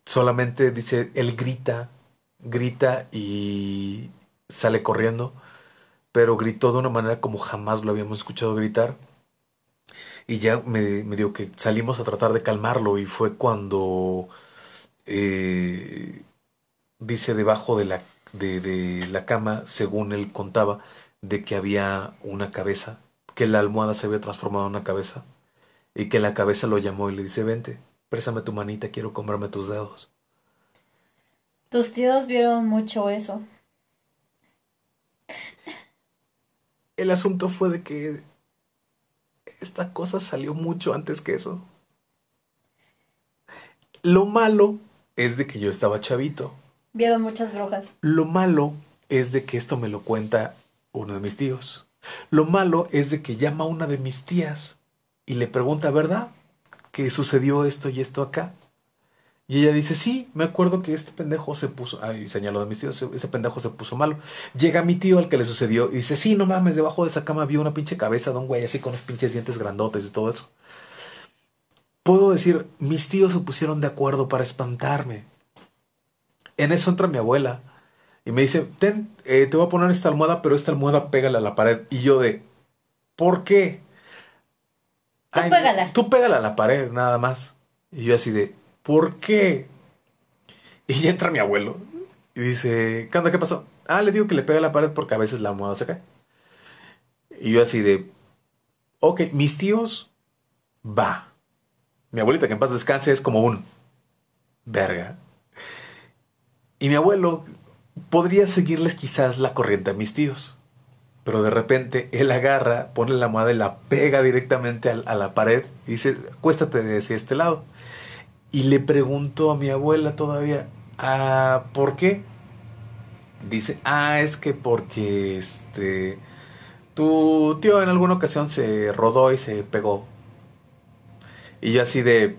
solamente dice, él grita, grita y sale corriendo, pero gritó de una manera como jamás lo habíamos escuchado gritar. Y ya me, me dio que salimos a tratar de calmarlo y fue cuando eh, dice debajo de la, de la cama, según él contaba, de que había una cabeza, que la almohada se había transformado en una cabeza y que en la cabeza lo llamó y le dice, vente, présame tu manita, quiero comprarme tus dedos. Tus tíos vieron mucho eso. El asunto fue de que esta cosa salió mucho antes que eso. Lo malo es de que yo estaba chavito. Vieron muchas brujas. Lo malo es de que esto me lo cuenta uno de mis tíos. Lo malo es de que llama una de mis tías y le pregunta, ¿verdad? ¿Qué sucedió esto y esto acá. Y ella dice, sí, me acuerdo que este pendejo se puso, ay, señaló de mis tíos, ese pendejo se puso malo. Llega mi tío al que le sucedió y dice, sí, no mames, debajo de esa cama vio una pinche cabeza de un güey así con los pinches dientes grandotes y todo eso. Puedo decir, mis tíos se pusieron de acuerdo para espantarme. En eso entra mi abuela y me dice, Ten, eh, te voy a poner esta almohada, pero esta almohada pégala a la pared. Y yo de, ¿por qué? Tú pégala. a la pared, nada más. Y yo así de, ¿por qué? Y entra mi abuelo y dice, ¿qué onda? ¿Qué pasó? Ah, le digo que le pega a la pared porque a veces la almohada se Y yo así de, ok, mis tíos, va. Mi abuelita, que en paz descanse, es como un, verga. Y mi abuelo podría seguirles quizás la corriente a mis tíos pero de repente él agarra, pone la almohada y la pega directamente a, la pared y dice, acuéstate de este lado. Y le pregunto a mi abuela todavía, ¿Ah, ¿por qué? Dice, ah, es que porque este, tu tío en alguna ocasión se rodó y se pegó. Y yo así de,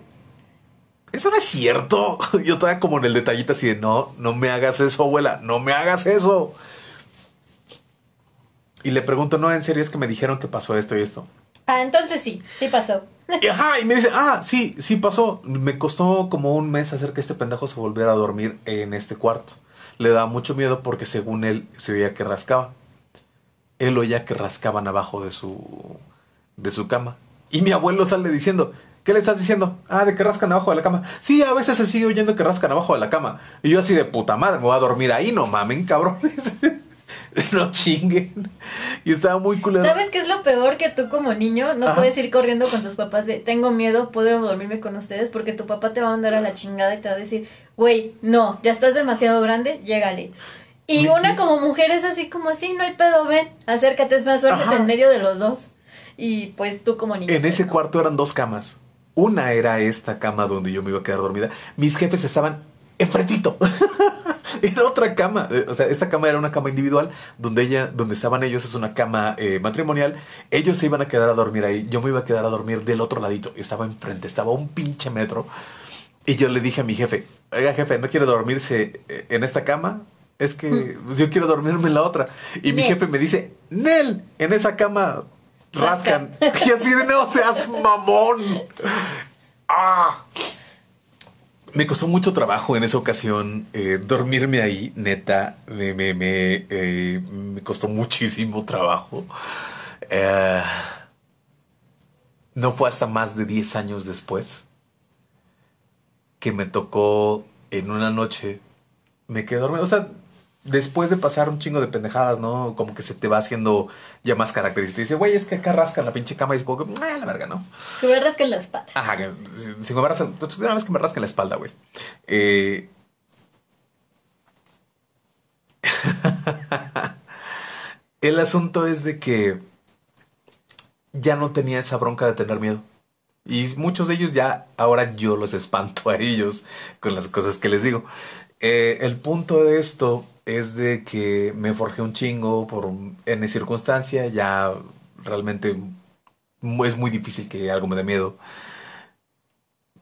eso no es cierto. Yo estaba como en el detallito así de, no, no me hagas eso, abuela, no me hagas eso y le pregunto, no, en serio es que me dijeron que pasó esto y esto. Ah, entonces sí, sí pasó. Y, y me dice, ah, sí, sí pasó. Me costó como un mes hacer que este pendejo se volviera a dormir en este cuarto. Le daba mucho miedo porque según él se veía que rascaba. Él oía que rascaban abajo de su, de su cama. Y mi abuelo sale diciendo, ¿qué le estás diciendo? Ah, de que rascan abajo de la cama. Sí, a veces se sigue oyendo que rascan abajo de la cama. Y yo así de puta madre, me voy a dormir ahí, no mamen, cabrones. no chinguen. Y estaba muy culero. ¿Sabes qué es lo peor? Que tú como niño no puedes ir corriendo con tus papás de tengo miedo, puedo dormirme con ustedes porque tu papá te va a mandar a la chingada y te va a decir, güey, no, ya estás demasiado grande, llégale. Y una como mujer es así como, así no hay pedo, ven, acércate, es más suerte en medio de los dos. Y pues tú como niño. En ese cuarto eran dos camas. Una era esta cama donde yo me iba a quedar dormida. Mis jefes estaban enfrentito. era otra cama. Eh, o sea, esta cama era una cama individual donde ella, donde estaban ellos, es una cama eh, matrimonial. Ellos se iban a quedar a dormir ahí. Yo me iba a quedar a dormir del otro ladito. Estaba enfrente, estaba un pinche metro. Y yo le dije a mi jefe, oiga jefe, ¿no quiere dormirse eh, en esta cama? Es que mm. pues, yo quiero dormirme en la otra. Y mi jefe me dice, Nel, en esa cama rascan. rascan. Y así de no seas mamón. Ah me costó mucho trabajo en esa ocasión eh, dormirme ahí, neta. Me, me, eh, costó muchísimo trabajo. Eh, no fue hasta más de 10 años después que me tocó en una noche. Me quedé dormido. O sea, después de pasar un chingo de pendejadas, ¿no? Como que se te va haciendo ya más característica. Dice, güey, es que acá rascan la pinche cama y es como que, ah, la verga, ¿no? Que me rascan la espalda. Ajá, que si me rascan, una vez que me rascan la espalda, güey. Eh, el asunto es de que ya no tenía esa bronca de tener miedo. Y muchos de ellos ya, ahora yo los espanto a ellos con las cosas que les digo. Eh, el punto de esto es de que me forjé un chingo por esa circunstancia, ya realmente es muy difícil que algo me dé miedo.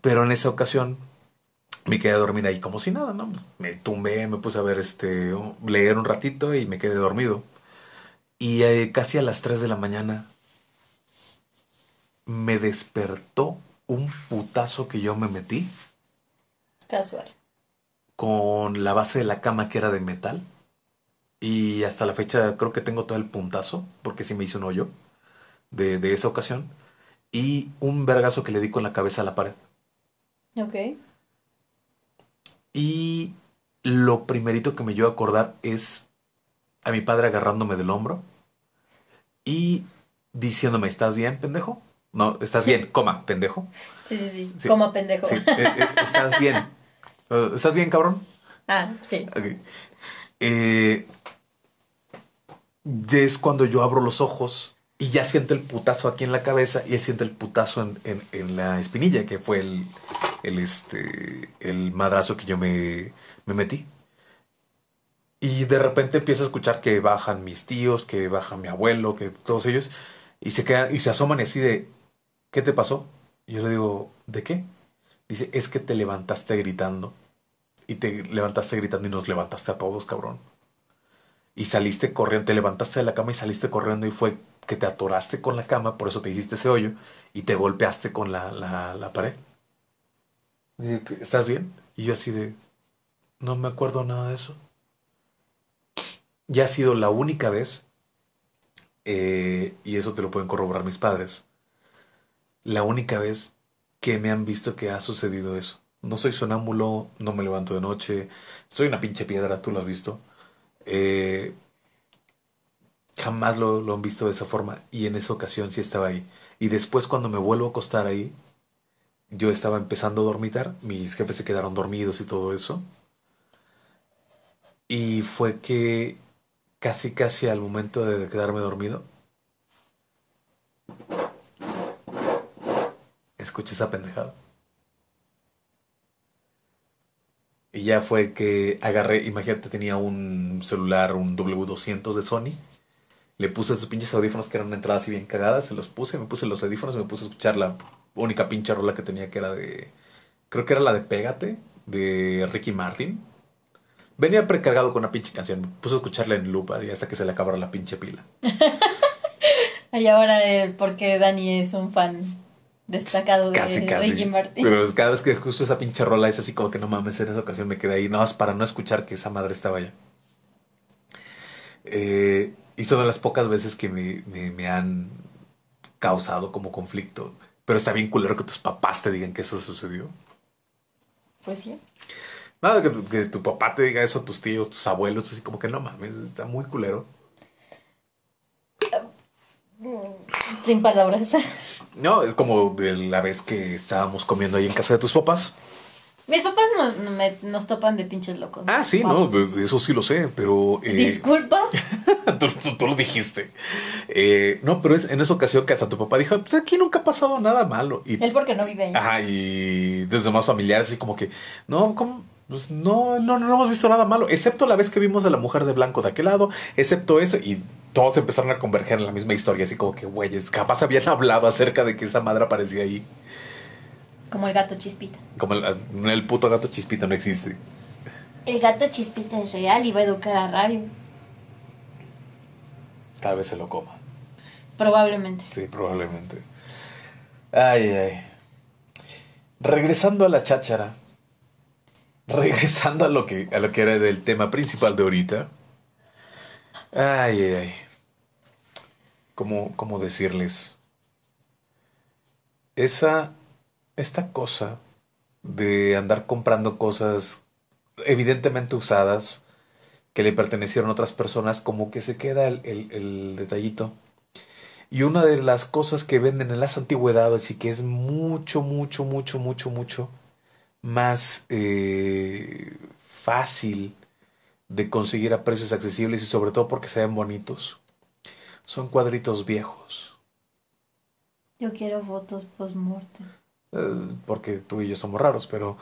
Pero en esa ocasión me quedé a dormir ahí como si nada, ¿no? Me tumbé, me puse a ver este, leer un ratito y me quedé dormido. Y eh, casi a las 3 de la mañana me despertó un putazo que yo me metí. Casual con la base de la cama que era de metal. Y hasta la fecha creo que tengo todo el puntazo, porque sí me hizo un hoyo de, de esa ocasión. Y un vergazo que le di con la cabeza a la pared. Ok. Y lo primerito que me llevo a acordar es a mi padre agarrándome del hombro y diciéndome, ¿estás bien, pendejo? No, estás bien, coma, pendejo. Sí, sí, sí, coma, pendejo. Eh, eh, estás bien. ¿Estás bien, cabrón? Ah, sí. Okay. Eh, es cuando yo abro los ojos y ya siento el putazo aquí en la cabeza y él siente el putazo en, en, en la espinilla, que fue el, el, este, el madrazo que yo me, metí. Y de repente empiezo a escuchar que bajan mis tíos, que baja mi abuelo, que todos ellos, y se quedan, y se asoman así de ¿qué te pasó? Y yo le digo, ¿de qué? Dice, es que te levantaste gritando y te levantaste gritando y nos levantaste a todos, cabrón. Y saliste corriendo, te levantaste de la cama y saliste corriendo y fue que te atoraste con la cama, por eso te hiciste ese hoyo y te golpeaste con la, la, pared. ¿estás bien? Y yo así de, no me acuerdo nada de eso. Ya ha sido la única vez, eh, y eso te lo pueden corroborar mis padres, la única vez que me han visto que ha sucedido eso. No soy sonámbulo, no me levanto de noche, soy una pinche piedra, tú lo has visto. Eh, jamás lo, lo, han visto de esa forma y en esa ocasión sí estaba ahí. Y después cuando me vuelvo a acostar ahí, yo estaba empezando a dormitar, mis jefes se quedaron dormidos y todo eso. Y fue que casi casi al momento de quedarme dormido, escuché esa pendejada. Y ya fue que agarré, imagínate, tenía un celular, un W200 de Sony. Le puse esos pinches audífonos que eran entradas y así bien cagadas se los puse, me puse los audífonos y me puse a escuchar la única pinche rola que tenía que era de... Creo que era la de Pégate, de Ricky Martin. Venía precargado con una pinche canción, me puse a escucharla en lupa y hasta que se le acabara la pinche pila. y ahora, eh, por porque Dani es un fan destacado de casi, casi. Pero cada vez que justo esa pinche rola es así como que no mames, en esa ocasión me quedé ahí, nada no, más para no escuchar que esa madre estaba allá. Eh, y son las pocas veces que me, han causado como conflicto. Pero está bien culero que tus papás te digan que eso sucedió. Pues sí. Nada, que tu, que tu papá te diga eso a tus tíos, tus abuelos, así como que no mames, está muy culero. Sin palabras. No, es como de la vez que estábamos comiendo ahí en casa de tus papás. Mis papás nos topan de pinches locos. Ah, sí, no, eso sí lo sé, pero... Eh, Disculpa. tú, lo dijiste. Eh, no, pero es en esa ocasión que hasta tu papá dijo, pues aquí nunca ha pasado nada malo. Y, Él porque no vive ahí. Ajá, y desde más familiares, y como que, no, ¿cómo? pues no, no, no hemos visto nada malo, excepto la vez que vimos a la mujer de blanco de aquel lado, excepto eso, y todos empezaron a converger en la misma historia, así como que, güeyes, capaz habían hablado acerca de que esa madre aparecía ahí. Como el gato chispita. Como el, puto gato chispita no existe. El gato chispita es real y va a educar a Rabio. Tal vez se lo coma. Probablemente. Sí, probablemente. Ay, ay. Regresando a la cháchara regresando a lo que, a lo que era el tema principal de ahorita. Ay, ay, ay. ¿Cómo, cómo decirles? Esa, esta cosa de andar comprando cosas evidentemente usadas que le pertenecieron a otras personas, como que se queda el, el detallito. Y una de las cosas que venden en las antigüedades y que es mucho, mucho, mucho, mucho, mucho, más eh, fácil de conseguir a precios accesibles y sobre todo porque sean bonitos. Son cuadritos viejos. Yo quiero fotos post-mortem. Eh, porque tú y yo somos raros, pero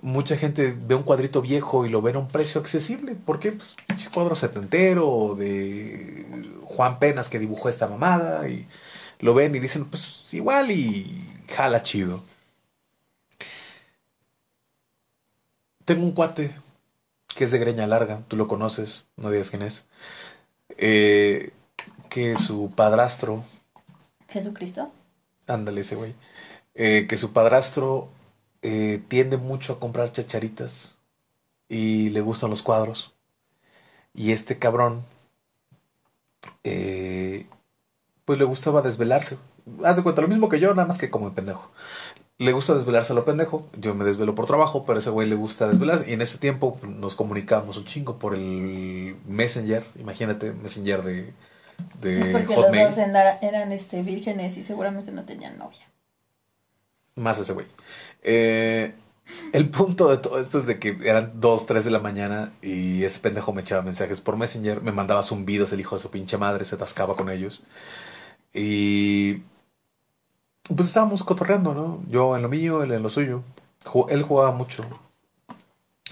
mucha gente ve un cuadrito viejo y lo ve a un precio accesible. porque Pues, cuadro setentero de Juan Penas que dibujó esta mamada y lo ven y dicen, pues igual y jala chido. Tengo un cuate que es de greña larga, tú lo conoces, no digas quién es. Eh, que su padrastro. ¿Jesucristo? Ándale ese güey. Eh, que su padrastro eh, tiende mucho a comprar chacharitas y le gustan los cuadros. Y este cabrón, pues le gustaba desvelarse. Haz de cuenta, lo mismo que yo, nada más que como pendejo le gusta desvelarse a lo pendejo. Yo me desvelo por trabajo, pero ese güey le gusta desvelarse. Y en ese tiempo nos comunicábamos un chingo por el Messenger. Imagínate, Messenger de, pues porque los dos eran este, vírgenes y seguramente no tenían novia. Más ese güey. Eh, el punto de todo esto es de que eran 2, 3 de la mañana y ese pendejo me echaba mensajes por Messenger, me mandaba zumbidos, el hijo de su pinche madre se atascaba con ellos. Y pues estábamos cotorreando, ¿no? Yo en lo mío, él en lo suyo. Él jugaba mucho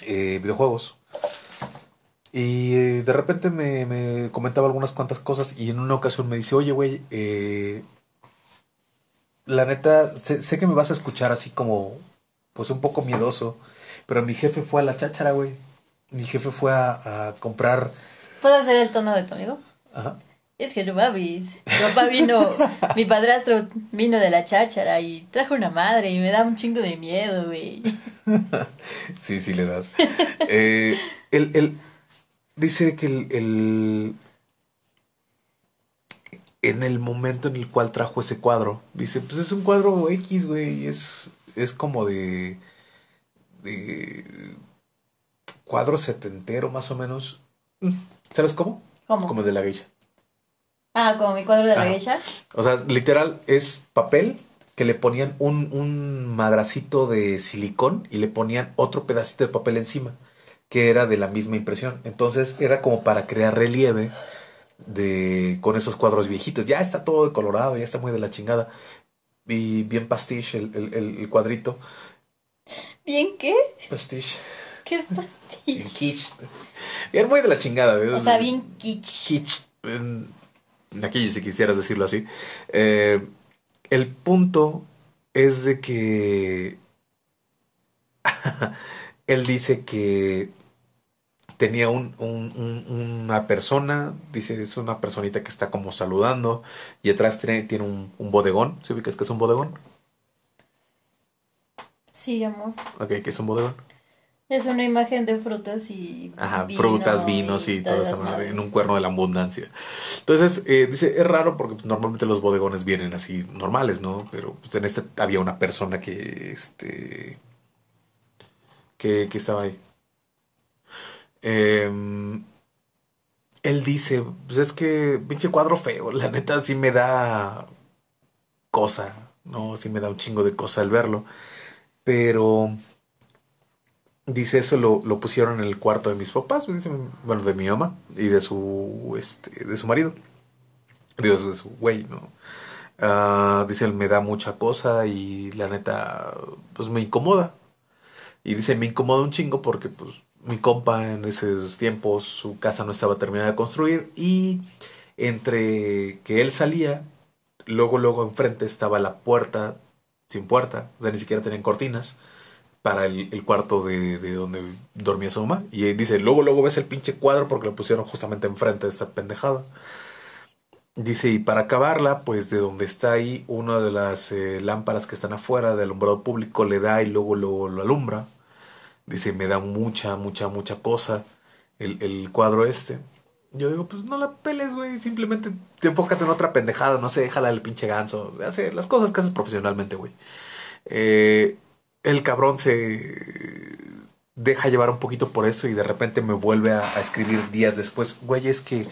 eh, videojuegos. Y eh, de repente me, comentaba algunas cuantas cosas y en una ocasión me dice, oye, güey, eh, la neta, sé, que me vas a escuchar así como, pues un poco miedoso, pero mi jefe fue a la cháchara, güey. Mi jefe fue a, comprar... ¿Puedes hacer el tono de tu amigo? Ajá es que no mames, mi papá vino, mi padrastro vino de la cháchara y trajo una madre y me da un chingo de miedo, güey. sí, sí le das. Eh, el, dice que el, en el momento en el cual trajo ese cuadro, dice, pues es un cuadro X, güey, es, es como de, de cuadro setentero más o menos. Mm, ¿Sabes cómo? ¿Cómo? Como de la geisha. Ah, como mi cuadro de la O sea, literal es papel que le ponían un, madracito de silicón y le ponían otro pedacito de papel encima, que era de la misma impresión. Entonces era como para crear relieve de con esos cuadros viejitos. Ya está todo decolorado, ya está muy de la chingada. Y bien pastiche el, cuadrito. ¿Bien qué? Pastiche. ¿Qué es pastiche? Bien kitsch. Bien muy de la chingada. ¿verdad? ¿eh? O sea, bien kitsch. Kitsch. Aquí, si quisieras decirlo así. Eh, el punto es de que él dice que tenía una persona, dice, es una personita que está como saludando y atrás tiene, tiene un, bodegón, ¿se ubicas que es un bodegón? Sí, amor. Ok, que es un bodegón? Es una imagen de frutas y. Ajá, frutas, vinos y, todo eso, en un cuerno de la abundancia. Entonces, eh, dice, es raro porque pues, normalmente los bodegones vienen así normales, ¿no? Pero pues, en este había una persona que. este que, estaba ahí. Em, él dice: Pues es que, pinche cuadro feo, la neta sí me da. cosa, ¿no? Sí me da un chingo de cosa al verlo. Pero dice eso lo, lo, pusieron en el cuarto de mis papás, bueno, de mi mamá y de su, este, de su marido. Dios, de su güey, ¿no? Dice, ah, dice, me da mucha cosa y la neta, pues me incomoda. Y dice, me incomoda un chingo porque pues mi compa en esos tiempos su casa no estaba terminada de construir y entre que él salía, luego, luego enfrente estaba la puerta sin puerta, o sea, ni siquiera tenían cortinas para el, cuarto de, donde dormía Soma. Y dice, luego, luego ves el pinche cuadro porque lo pusieron justamente enfrente de esa pendejada. Dice, y para acabarla, pues de donde está ahí, una de las eh, lámparas que están afuera del alumbrado público le da y luego lo, lo alumbra. Dice, me da mucha, mucha, mucha cosa el, cuadro este. Yo digo, pues no la peles, güey. Simplemente te enfócate en otra pendejada. No sé, déjala el pinche ganso. Hace las cosas que haces profesionalmente, güey. Eh, el cabrón se deja llevar un poquito por eso y de repente me vuelve a, escribir días después, güey, es que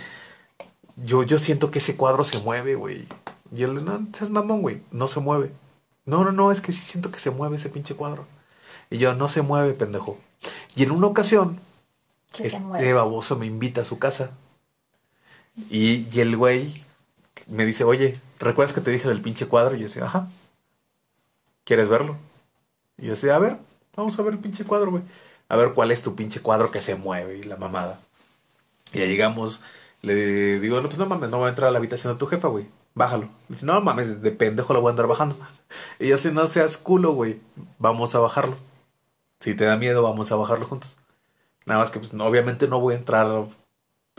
yo, yo siento que ese cuadro se mueve, güey. Y él, no, es mamón, güey, no se mueve. No, no, no, es que sí siento que se mueve ese pinche cuadro. Y yo, no se mueve, pendejo. Y en una ocasión, este baboso me invita a su casa. Y, y el güey me dice, oye, ¿recuerdas que te dije del pinche cuadro? Y yo decía, ajá, ¿quieres verlo? Y así, a ver, vamos a ver el pinche cuadro, güey. A ver cuál es tu pinche cuadro que se mueve y la mamada. Y ya llegamos, le digo, no, pues no mames, no voy a entrar a la habitación de tu jefa, güey. Bájalo. Dice, no mames, de pendejo la voy a andar bajando. Y yo, no seas culo, güey, vamos a bajarlo. Si te da miedo, vamos a bajarlo juntos. Nada más que, pues, no, obviamente no voy a entrar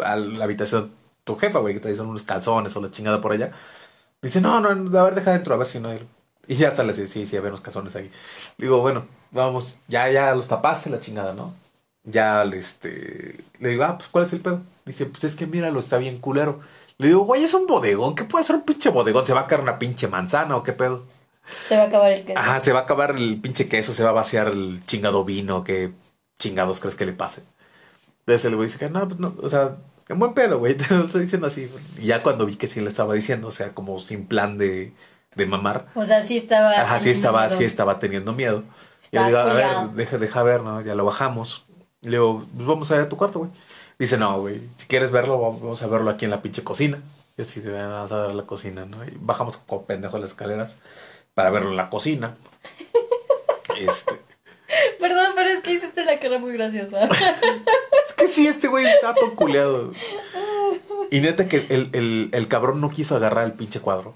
a la habitación de tu jefa, güey, que te dicen unos calzones o la chingada por allá. Dice, no, no, a ver, deja adentro, a ver si no hay. Y ya hasta le sí, sí, había unos cazones ahí. Digo, bueno, vamos, ya, ya los tapaste la chingada, ¿no? Ya, este, le digo, ah, pues, ¿cuál es el pedo? Dice, pues es que míralo, está bien culero. Le digo, güey, es un bodegón, ¿qué puede ser un pinche bodegón? ¿Se va a caer una pinche manzana o qué pedo? Se va a acabar el queso. Ajá, se va a acabar el pinche queso, se va a vaciar el chingado vino, qué chingados crees que le pase. Entonces el güey dice no, pues no, o sea, en buen pedo, güey, te lo estoy diciendo así. Y ya cuando vi que sí le estaba diciendo, o sea, como sin plan de de mamar. O sea, sí estaba. Ajá, sí estaba, estaba teniendo miedo. Y le digo, a ver, deja, deja ver, ¿no? Ya lo bajamos. Le digo, pues vamos a ir a tu cuarto, güey. Dice, no, güey, si quieres verlo, vamos a verlo aquí en la pinche cocina. Y así, ah, vamos a ver la cocina, ¿no? Y bajamos como pendejo las escaleras para verlo en la cocina. este. Perdón, pero es que hiciste la cara muy graciosa. es que sí, este güey está todo culeado. Y neta que el, el cabrón no quiso agarrar el pinche cuadro.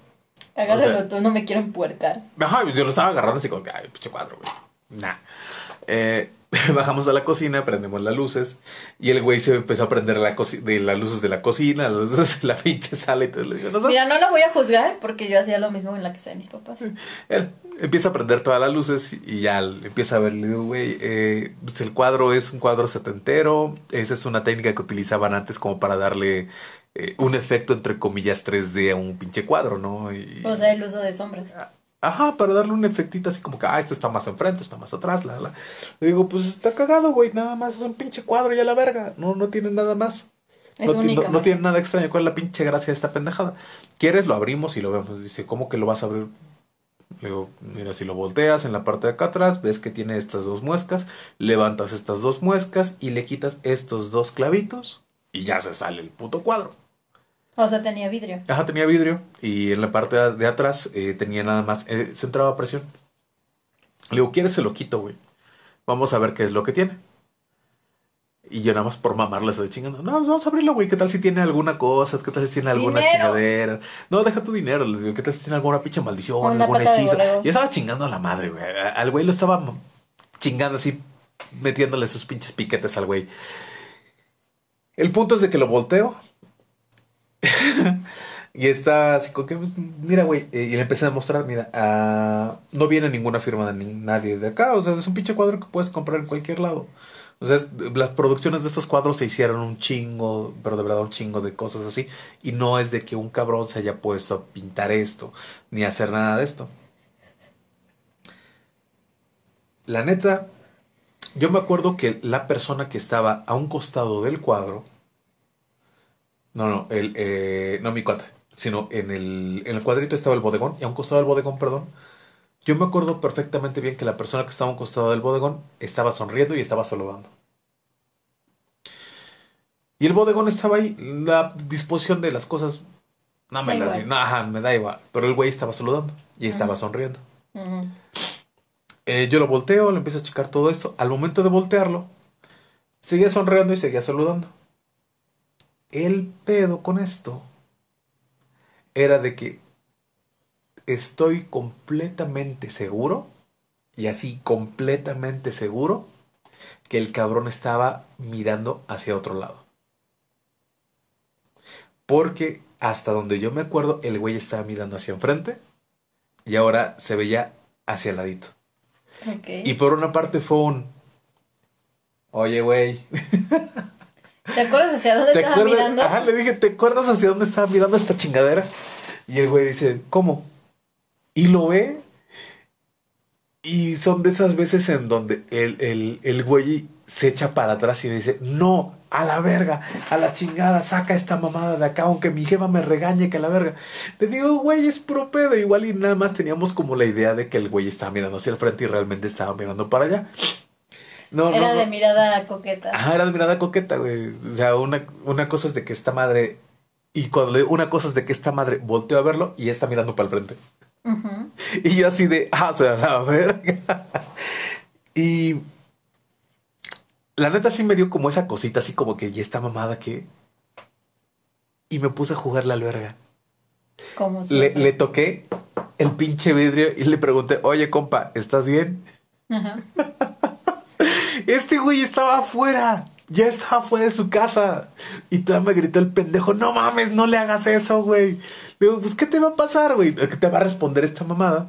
Agárralo tú, no me quiero empuercar. Ajá, yo lo estaba agarrando así como que, ay, pinche cuadro, güey. Nah. Eh, bajamos a la cocina, prendemos las luces y el güey se empezó a prender la de las luces de la cocina, las luces la pinche sala y todo. Le Mira, no lo voy a juzgar porque yo hacía lo mismo en la casa de mis papás. empieza a prender todas las luces y ya empieza a verle, güey, eh, pues el cuadro es un cuadro setentero, esa es una técnica que utilizaban antes como para darle eh, un efecto entre comillas 3D a un pinche cuadro, ¿no? o sea, el uso de sombras. Ah, ajá, para darle un efectito así como que, ah, esto está más enfrente, está más atrás, la, la. Le digo, pues está cagado, güey, nada más es un pinche cuadro y a la verga, no, no tiene nada más. no, no, tiene nada extraño, ¿cuál es la pinche gracia de esta pendejada? ¿Quieres? Lo abrimos y lo vemos. Dice, ¿cómo que lo vas a abrir? Le digo, mira, si lo volteas en la parte de acá atrás, ves que tiene estas dos muescas, levantas estas dos muescas y le quitas estos dos clavitos y ya se sale el puto cuadro. O sea, tenía vidrio. Ajá, tenía vidrio. Y en la parte de atrás eh, tenía nada más. Eh, centraba se entraba presión. Le digo, ¿quieres? Se lo quito, güey. Vamos a ver qué es lo que tiene. Y yo nada más por mamarle se chingando. No, pues vamos a abrirlo, güey. ¿Qué tal si tiene alguna cosa? ¿Qué tal si tiene alguna chingadera? No, deja tu dinero. Les digo, ¿qué tal si tiene alguna pinche maldición? alguna hechiza? Yo estaba chingando a la madre, güey. Al güey lo estaba chingando así, metiéndole sus pinches piquetes al güey. El punto es de que lo volteo y está así como que, mira, güey, eh, y le empecé a mostrar, mira, ah, no viene ninguna firma de ni nadie de acá, o sea, es un pinche cuadro que puedes comprar en cualquier lado. O sea, las producciones de estos cuadros se hicieron un chingo, pero de verdad un chingo de cosas así. Y no es de que un cabrón se haya puesto a pintar esto, ni a hacer nada de esto. La neta, yo me acuerdo que la persona que estaba a un costado del cuadro no, no, el, eh, no mi cuate, sino en el, en el cuadrito estaba el bodegón y a un costado del bodegón, perdón, yo me acuerdo perfectamente bien que la persona que estaba a un costado del bodegón estaba sonriendo y estaba saludando. Y el bodegón estaba ahí, la disposición de las cosas, no me, da las, me da igual, pero el güey estaba saludando y estaba sonriendo. Eh, yo lo volteo, le empiezo a checar todo esto. Al momento de voltearlo, seguía sonriendo y seguía saludando. El pedo con esto era de que estoy completamente seguro, y así completamente seguro, que el cabrón estaba mirando hacia otro lado. Porque hasta donde yo me acuerdo, el güey estaba mirando hacia enfrente y ahora se veía hacia el ladito. Y por una parte fue un, oye güey, ¿Te acuerdas hacia dónde estaba mirando? Ajá, le dije, ¿te acuerdas hacia dónde estaba mirando esta chingadera? Y el güey dice, ¿cómo? Y lo ve. Y son de esas veces en donde el, el, el güey se echa para atrás y me dice, no, a la verga, a la chingada, saca esta mamada de acá, aunque mi jefa me regañe que a la verga. Le digo, güey, es puro pedo. Igual y nada más teníamos como la idea de que el güey estaba mirando hacia el frente y realmente estaba mirando para allá era de mirada coqueta. Ajá, era de mirada coqueta, güey. O sea, una, cosa es de que esta madre. Y cuando le una cosa es de que esta madre volteó a verlo y está mirando para el frente. Y yo así de, ah, o la verga. y la neta sí me dio como esa cosita, así como que, ya está mamada que Y me puse a jugar la verga. ¿Cómo le, le toqué el pinche vidrio y le pregunté, oye, compa, ¿estás bien? Ajá. Este güey estaba afuera. Ya estaba fuera de su casa. Y todavía me gritó el pendejo, no mames, no le hagas eso, güey. Le digo, pues, ¿qué te va a pasar, güey? ¿Qué te va a responder esta mamada?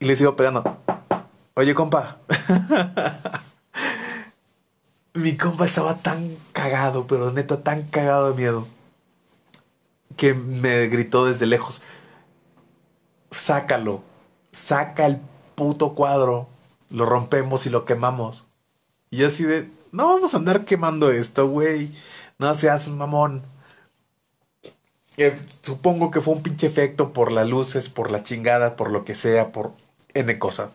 Y le sigo pegando. Oye, compa. Mi compa estaba tan cagado, pero neta, tan cagado de miedo. Que me gritó desde lejos. Sácalo. Saca el puto cuadro. Lo rompemos y lo quemamos. Y así de, no vamos a andar quemando esto, güey. No seas mamón. Eh, supongo que fue un pinche efecto por las luces, por la chingada, por lo que sea, por N cosa.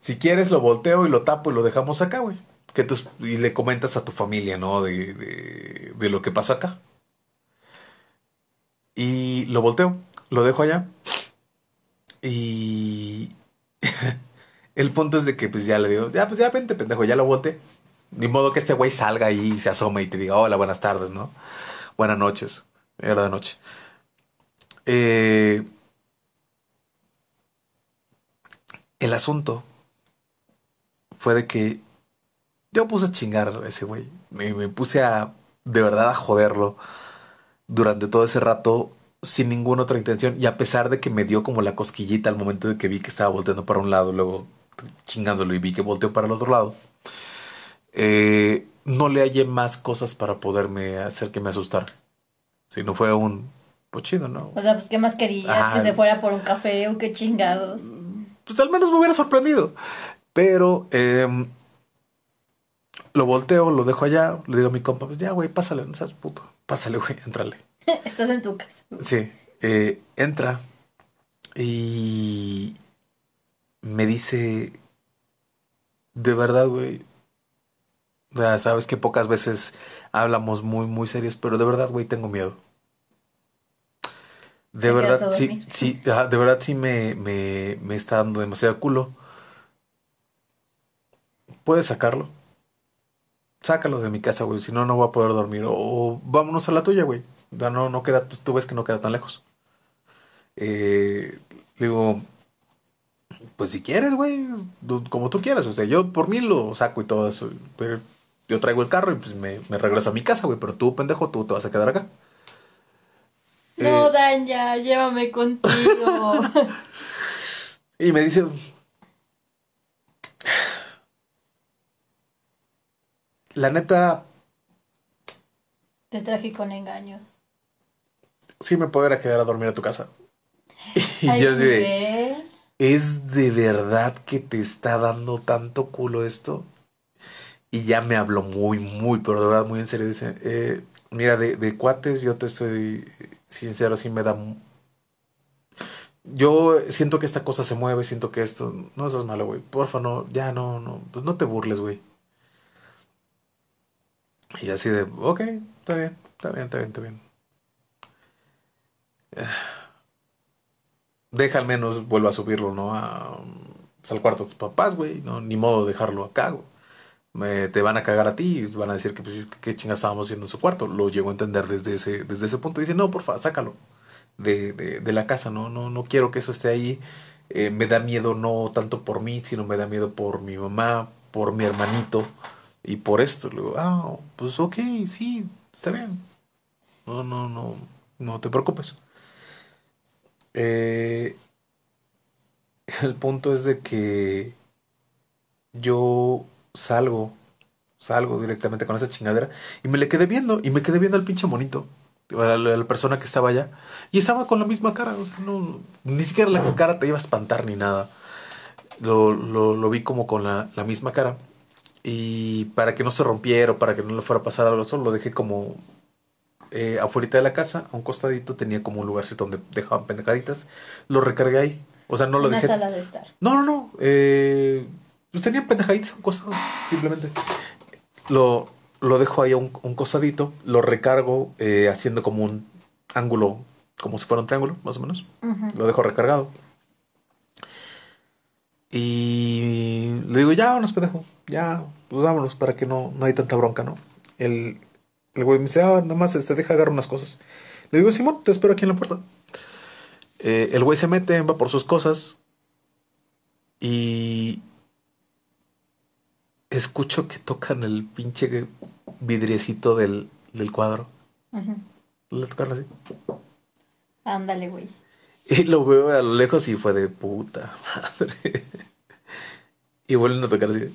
Si quieres, lo volteo y lo tapo y lo dejamos acá, güey. Que tú, y le comentas a tu familia, ¿no? De, de, de lo que pasa acá. Y lo volteo, lo dejo allá. Y El punto es de que pues ya le digo, ya pues ya vente, pendejo, ya lo voté. Ni modo que este güey salga ahí y se asome y te diga, hola, buenas tardes, ¿no? Buenas noches. Era de noche. Eh, el asunto fue de que yo puse a chingar a ese güey. Me, me puse a, de verdad, a joderlo durante todo ese rato sin ninguna otra intención y a pesar de que me dio como la cosquillita al momento de que vi que estaba volteando para un lado, luego chingándolo y vi que volteó para el otro lado. Eh, no le hallé más cosas para poderme hacer que me asustara. Si no fue un pochino, pues ¿no? O sea, pues qué más querías que se fuera por un café o qué chingados. Pues al menos me hubiera sorprendido. Pero em, lo volteo, lo dejo allá, le digo a mi compa, pues ya, güey, pásale, no seas puto. Pásale, güey, entrale. Estás en tu casa. Sí, eh, entra y me dice, de verdad, güey. ya sabes que pocas veces hablamos muy, muy serios, pero de verdad, güey, tengo miedo. De verdad, sí, sí, de verdad sí me, está dando demasiado culo. Puedes sacarlo. Sácalo de mi casa, güey. Si no, no voy a poder dormir. O, vámonos a la tuya, güey. Ya no, no queda, tú ves que no queda tan lejos. Eh, digo, pues si quieres, güey, como tú quieras. O sea, yo por mí lo saco y todo eso. yo traigo el carro y pues me, regreso a mi casa, güey. Pero tú, pendejo, tú te vas a quedar acá. No, eh, Dan, ya, llévame contigo. y me dice... La neta... Te traje con engaños. Sí me a quedar a dormir a tu casa. Y yo sí ¿es de verdad que te está dando tanto culo esto? Y ya me habló muy, muy, pero de verdad muy en serio. Dice, eh, mira, de, cuates yo te estoy sincero, así me da... Yo siento que esta cosa se mueve, siento que esto... No estás malo, güey. Porfa, no, ya no, no. Pues no te burles, güey. Y así de, ok, está bien, está bien, está bien, está bien. Ah deja al menos, vuelva a subirlo, ¿no? A, pues, al cuarto de tus papás, güey, ¿no? Ni modo de dejarlo acá, güey. Me, te van a cagar a ti y van a decir que pues, qué chingas estábamos haciendo en su cuarto. Lo llegó a entender desde ese, desde ese punto. Dice, no, porfa, sácalo de, de, de la casa, ¿no? No, no quiero que eso esté ahí. Eh, me da miedo no tanto por mí, sino me da miedo por mi mamá, por mi hermanito y por esto. Le ah, pues ok, sí, está bien. No, no, no, no te preocupes. Eh, el punto es de que yo salgo, salgo directamente con esa chingadera y me le quedé viendo y me quedé viendo al pinche monito, a la, persona que estaba allá y estaba con la misma cara, o sea, no, ni siquiera la cara te iba a espantar ni nada. Lo, vi como con la, la misma cara y para que no se rompiera o para que no le fuera a pasar algo, solo lo dejé como eh, afuera de la casa, a un costadito, tenía como un lugarcito donde dejaban pendejaditas. Lo recargué ahí. O sea, no lo Una dejé. sala de estar. No, no, no. Eh, pues pendejaditas a un costado, simplemente. Lo, lo dejo ahí a un, costadito, lo recargo eh, haciendo como un ángulo, como si fuera un triángulo, más o menos. Lo dejo recargado. Y le digo, ya, vámonos, pendejo, ya, pues vámonos para que no, no hay tanta bronca, ¿no? El, el güey me dice, ah, nada más este, deja agarrar unas cosas. Le digo, Simón, te espero aquí en la puerta. Eh, el güey se mete, va por sus cosas. Y escucho que tocan el pinche vidriecito del, del cuadro. Le tocan así. Ándale, güey. Y lo veo a lo lejos y fue de puta madre. Y vuelven a tocar así.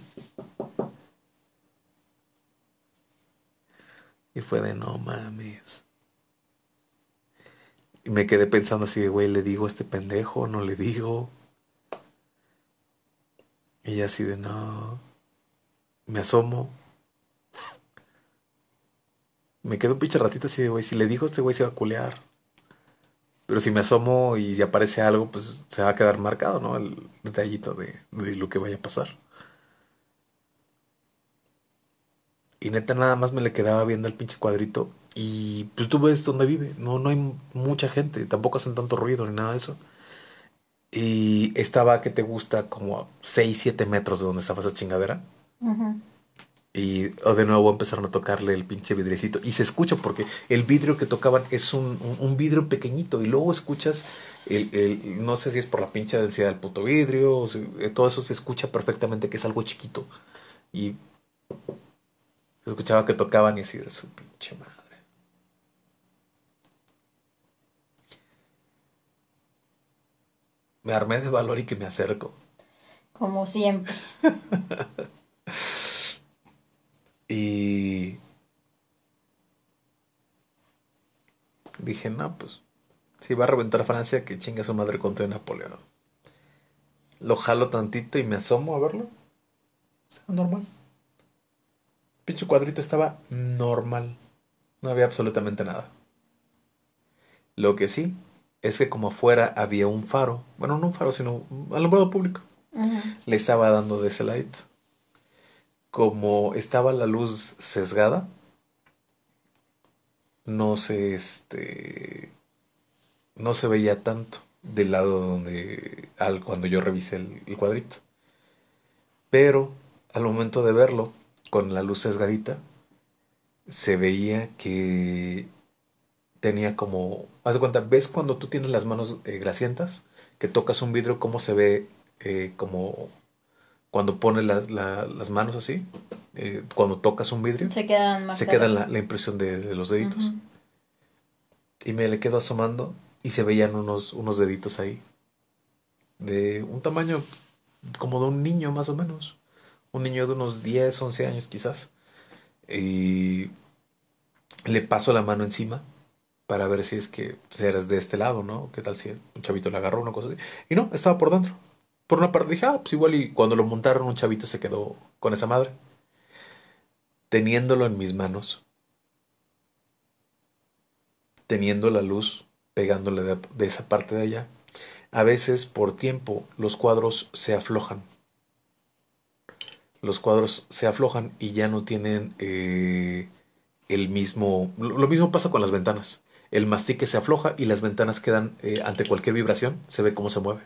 Y fue de no mames. Y me quedé pensando así güey, ¿le digo a este pendejo? ¿No le digo? Y ella así de, no. Me asomo. Me quedo un pinche ratito así de, güey, si le digo a este güey se va a culear. Pero si me asomo y aparece algo, pues se va a quedar marcado, ¿no? El detallito de, de lo que vaya a pasar. Y neta nada más me le quedaba viendo el pinche cuadrito. Y pues tú ves dónde vive. No, no hay mucha gente. Tampoco hacen tanto ruido ni nada de eso. Y estaba que te gusta como a 6, 7 metros de donde estaba esa chingadera. Y de nuevo empezaron a tocarle el pinche vidrecito. Y se escucha porque el vidrio que tocaban es un, un, vidrio pequeñito. Y luego escuchas, el, no sé si es por la pinche densidad del puto vidrio. Eh, todo eso se escucha perfectamente que es algo chiquito. Y escuchaba que tocaban y así de su pinche madre. Me armé de valor y que me acerco. Como siempre. y dije, no, pues si va a reventar Francia, que chinga su madre con todo Napoleón. Lo jalo tantito y me asomo a verlo. O sea, normal. Pinche cuadrito estaba normal. No había absolutamente nada. Lo que sí es que como afuera había un faro, bueno, no un faro, sino un alumbrado público, le estaba dando de ese ladito. Como estaba la luz sesgada, no se este no se veía tanto del lado donde al cuando yo revisé el cuadrito. Pero al momento de verlo, con la luz sesgadita, se veía que tenía como... Haz de cuenta, ¿ves cuando tú tienes las manos eh, grasientas? Que tocas un vidrio, ¿cómo se ve eh, como cuando pones las manos así? Eh, cuando tocas un vidrio. Se quedan queda la, impresión de, los deditos. Y me le quedo asomando y se veían unos, unos deditos ahí. De un tamaño como de un niño más o menos un niño de unos 10, 11 años quizás, y le paso la mano encima para ver si es que eres pues, de este lado, ¿no? ¿Qué tal si un chavito le agarró una cosa así? Y no, estaba por dentro. Por una parte dije, ah, pues igual y cuando lo montaron un chavito se quedó con esa madre. Teniéndolo en mis manos, teniendo la luz pegándole de esa parte de allá, a veces por tiempo los cuadros se aflojan los cuadros se aflojan y ya no tienen eh, el mismo... Lo mismo pasa con las ventanas. El mastique se afloja y las ventanas quedan eh, ante cualquier vibración, se ve cómo se mueve.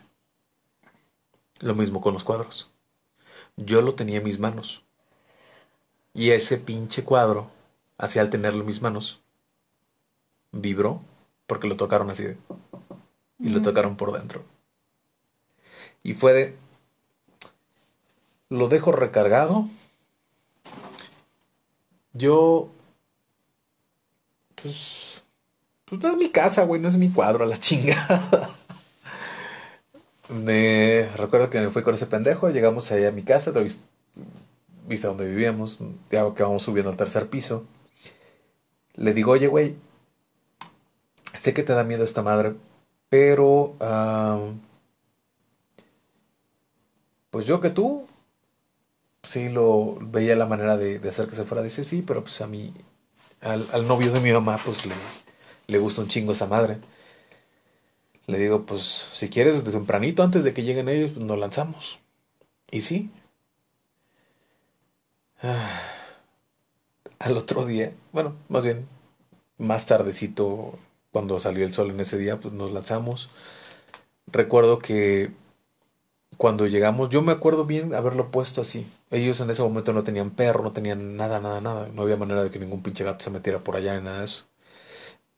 Lo mismo con los cuadros. Yo lo tenía en mis manos. Y ese pinche cuadro, así al tenerlo en mis manos, vibró porque lo tocaron así. y lo tocaron por dentro. Y fue de lo dejo recargado. Yo, pues, pues no es mi casa, güey, no es mi cuadro, a la chinga. me recuerdo que me fui con ese pendejo, llegamos ahí a mi casa, viste, donde vivíamos, ya que vamos subiendo al tercer piso. Le digo, oye, güey, sé que te da miedo esta madre, pero... Ah, pues yo que tú sí lo veía la manera de, hacer que se fuera. Dice, sí, pero pues a mí, al, novio de mi mamá, pues le, le gusta un chingo esa madre. Le digo, pues si quieres, de tempranito, antes de que lleguen ellos, pues nos lanzamos. Y sí. Ah, al otro día, bueno, más bien, más tardecito, cuando salió el sol en ese día, pues nos lanzamos. Recuerdo que cuando llegamos, yo me acuerdo bien haberlo puesto así. Ellos en ese momento no tenían perro, no tenían nada, nada, nada. No había manera de que ningún pinche gato se metiera por allá ni nada de eso.